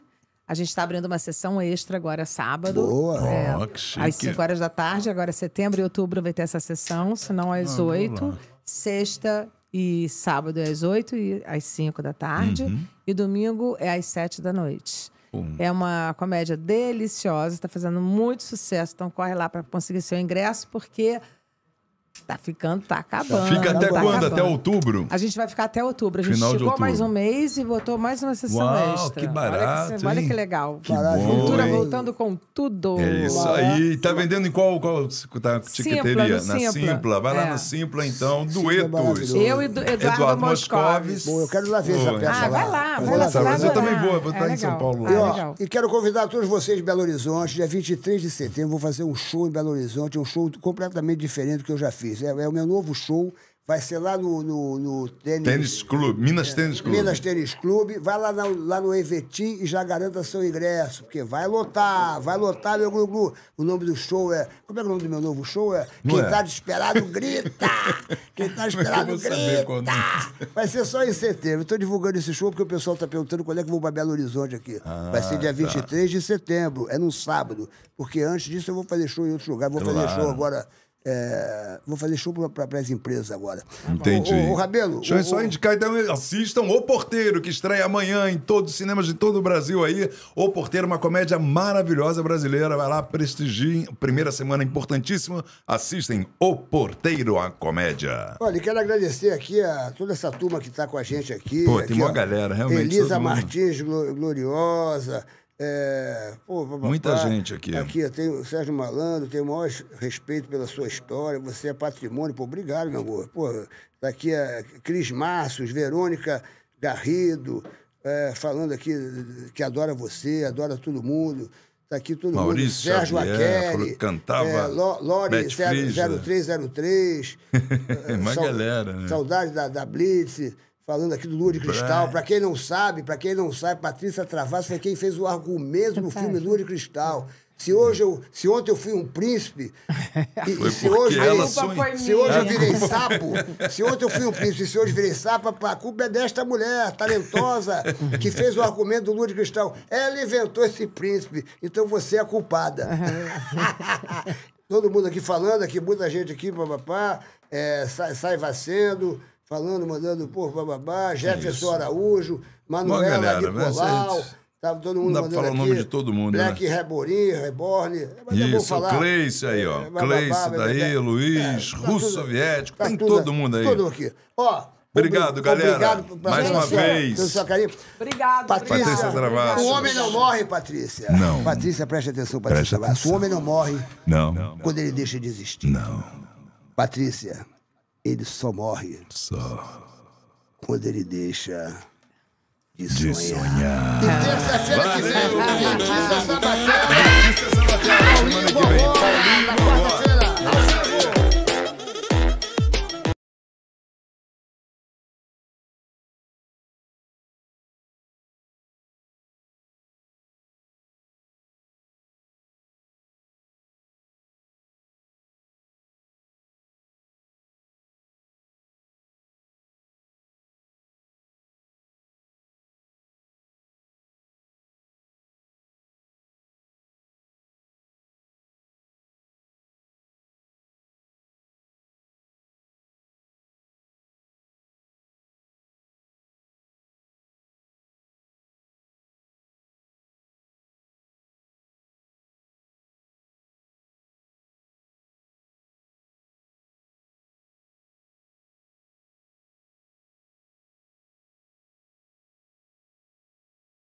A gente está abrindo uma sessão extra agora sábado. Boa! É, oh, que Às 5 horas da tarde, agora setembro e outubro vai ter essa sessão, senão às ah, 8. Sexta e sábado é às 8 e às 5 da tarde. Uhum. E domingo é às 7 da noite. É uma comédia deliciosa, está fazendo muito sucesso. Então corre lá para conseguir seu ingresso, porque Tá ficando, tá acabando. Fica tá até tá quando? Acabando. Até outubro? A gente vai ficar até outubro. A gente Final chegou mais um mês e botou mais uma sessão Uau, extra. que barato. Olha que, olha que legal. Que bom, Cultura hein? voltando com tudo. É isso lá, aí. Tá vendendo em qual, qual tá, tiqueteria? Simpla, na Simpla. Vai é. lá na Simpla, então. É dueto Eu e Eduardo, Eduardo Moscovis. Bom, eu quero lá ver essa peça. Ah, lá. vai lá. Vai lá. eu também vou. vou é estar em São Paulo. É e quero convidar todos vocês de Belo Horizonte. Dia 23 de setembro vou fazer um show em Belo Horizonte. Um show completamente diferente do que eu já fiz. É, é o meu novo show. Vai ser lá no, no, no tênis, tênis Clube, Minas é, Tênis Clube. Minas Tênis Clube. Vai lá, na, lá no Evetim e já garanta seu ingresso, porque vai lotar, vai lotar, meu glu O nome do show é. Como é, é o nome do meu novo show? É Não Quem é. Tá Desesperado Grita! Quem Tá é Desesperado Grita! Quando... Vai ser só em setembro. Estou divulgando esse show porque o pessoal está perguntando quando é que eu vou para Belo Horizonte aqui. Ah, vai ser dia 23 tá. de setembro, é no sábado. Porque antes disso eu vou fazer show em outro lugar. Vou claro. fazer show agora é, vou fazer show para as empresas agora. Entendi. O, o, o Rabelo. Deixa eu só indicar, então, assistam O Porteiro, que estreia amanhã em todos os cinemas de todo o Brasil aí. O Porteiro, uma comédia maravilhosa brasileira. Vai lá, prestigiem. Primeira semana importantíssima. Assistem O Porteiro, a comédia. Olha, quero agradecer aqui a toda essa turma que está com a gente aqui. Pô, aqui, tem uma galera, realmente. Elisa Martins, gloriosa. É, pô, Muita gente aqui. Aqui, eu tenho o Sérgio Malandro, tenho o maior respeito pela sua história, você é patrimônio, pô, obrigado, meu amor. Pô, daqui tá a é, Cris Marços, Verônica Garrido, é, falando aqui que adora você, adora todo mundo. Está aqui todo Maurício mundo. Sérgio Xavier, Cantava. É, Lore 0303. uma Sal, galera, né? Saudade da, da Blitz falando aqui do Lua de Cristal. É. Para quem não sabe, para quem não sabe, Patrícia Travassos foi quem fez o argumento é do filme Lua de Cristal. Se hoje eu, se ontem eu fui um príncipe, e, se hoje, ela se, se hoje eu virei sapo, se ontem eu fui um príncipe, se hoje virei sapo, a culpa é desta mulher talentosa que fez o argumento do Lua de Cristal. Ela inventou esse príncipe, então você é a culpada. Todo mundo aqui falando, aqui muita gente aqui, papá, é, sai, sai vacendo falando, mandando o povo bababá, é Jefferson Araújo, Manuel né? Nicolau, Tava tá todo mundo Não dá pra falar aqui. o nome de todo mundo, né? Black né? Reborim, Reborn. É, é isso, é o Cleice aí, ó. Cleice daí, é, tá Luiz, é, tá Russo tudo, Soviético, tá tem tudo, todo mundo aí. Todo aqui. Ó, Obrigado, galera. Obrigado Mais uma vez. Obrigado, Patrícia. Patrícia Travassos. O homem não morre, Patrícia. Não. Patrícia, preste atenção, Patrícia preste O homem não morre não. quando ele deixa de existir. Não. Patrícia, ele só morre só. quando ele deixa de, de sonhar. sonhar. E terça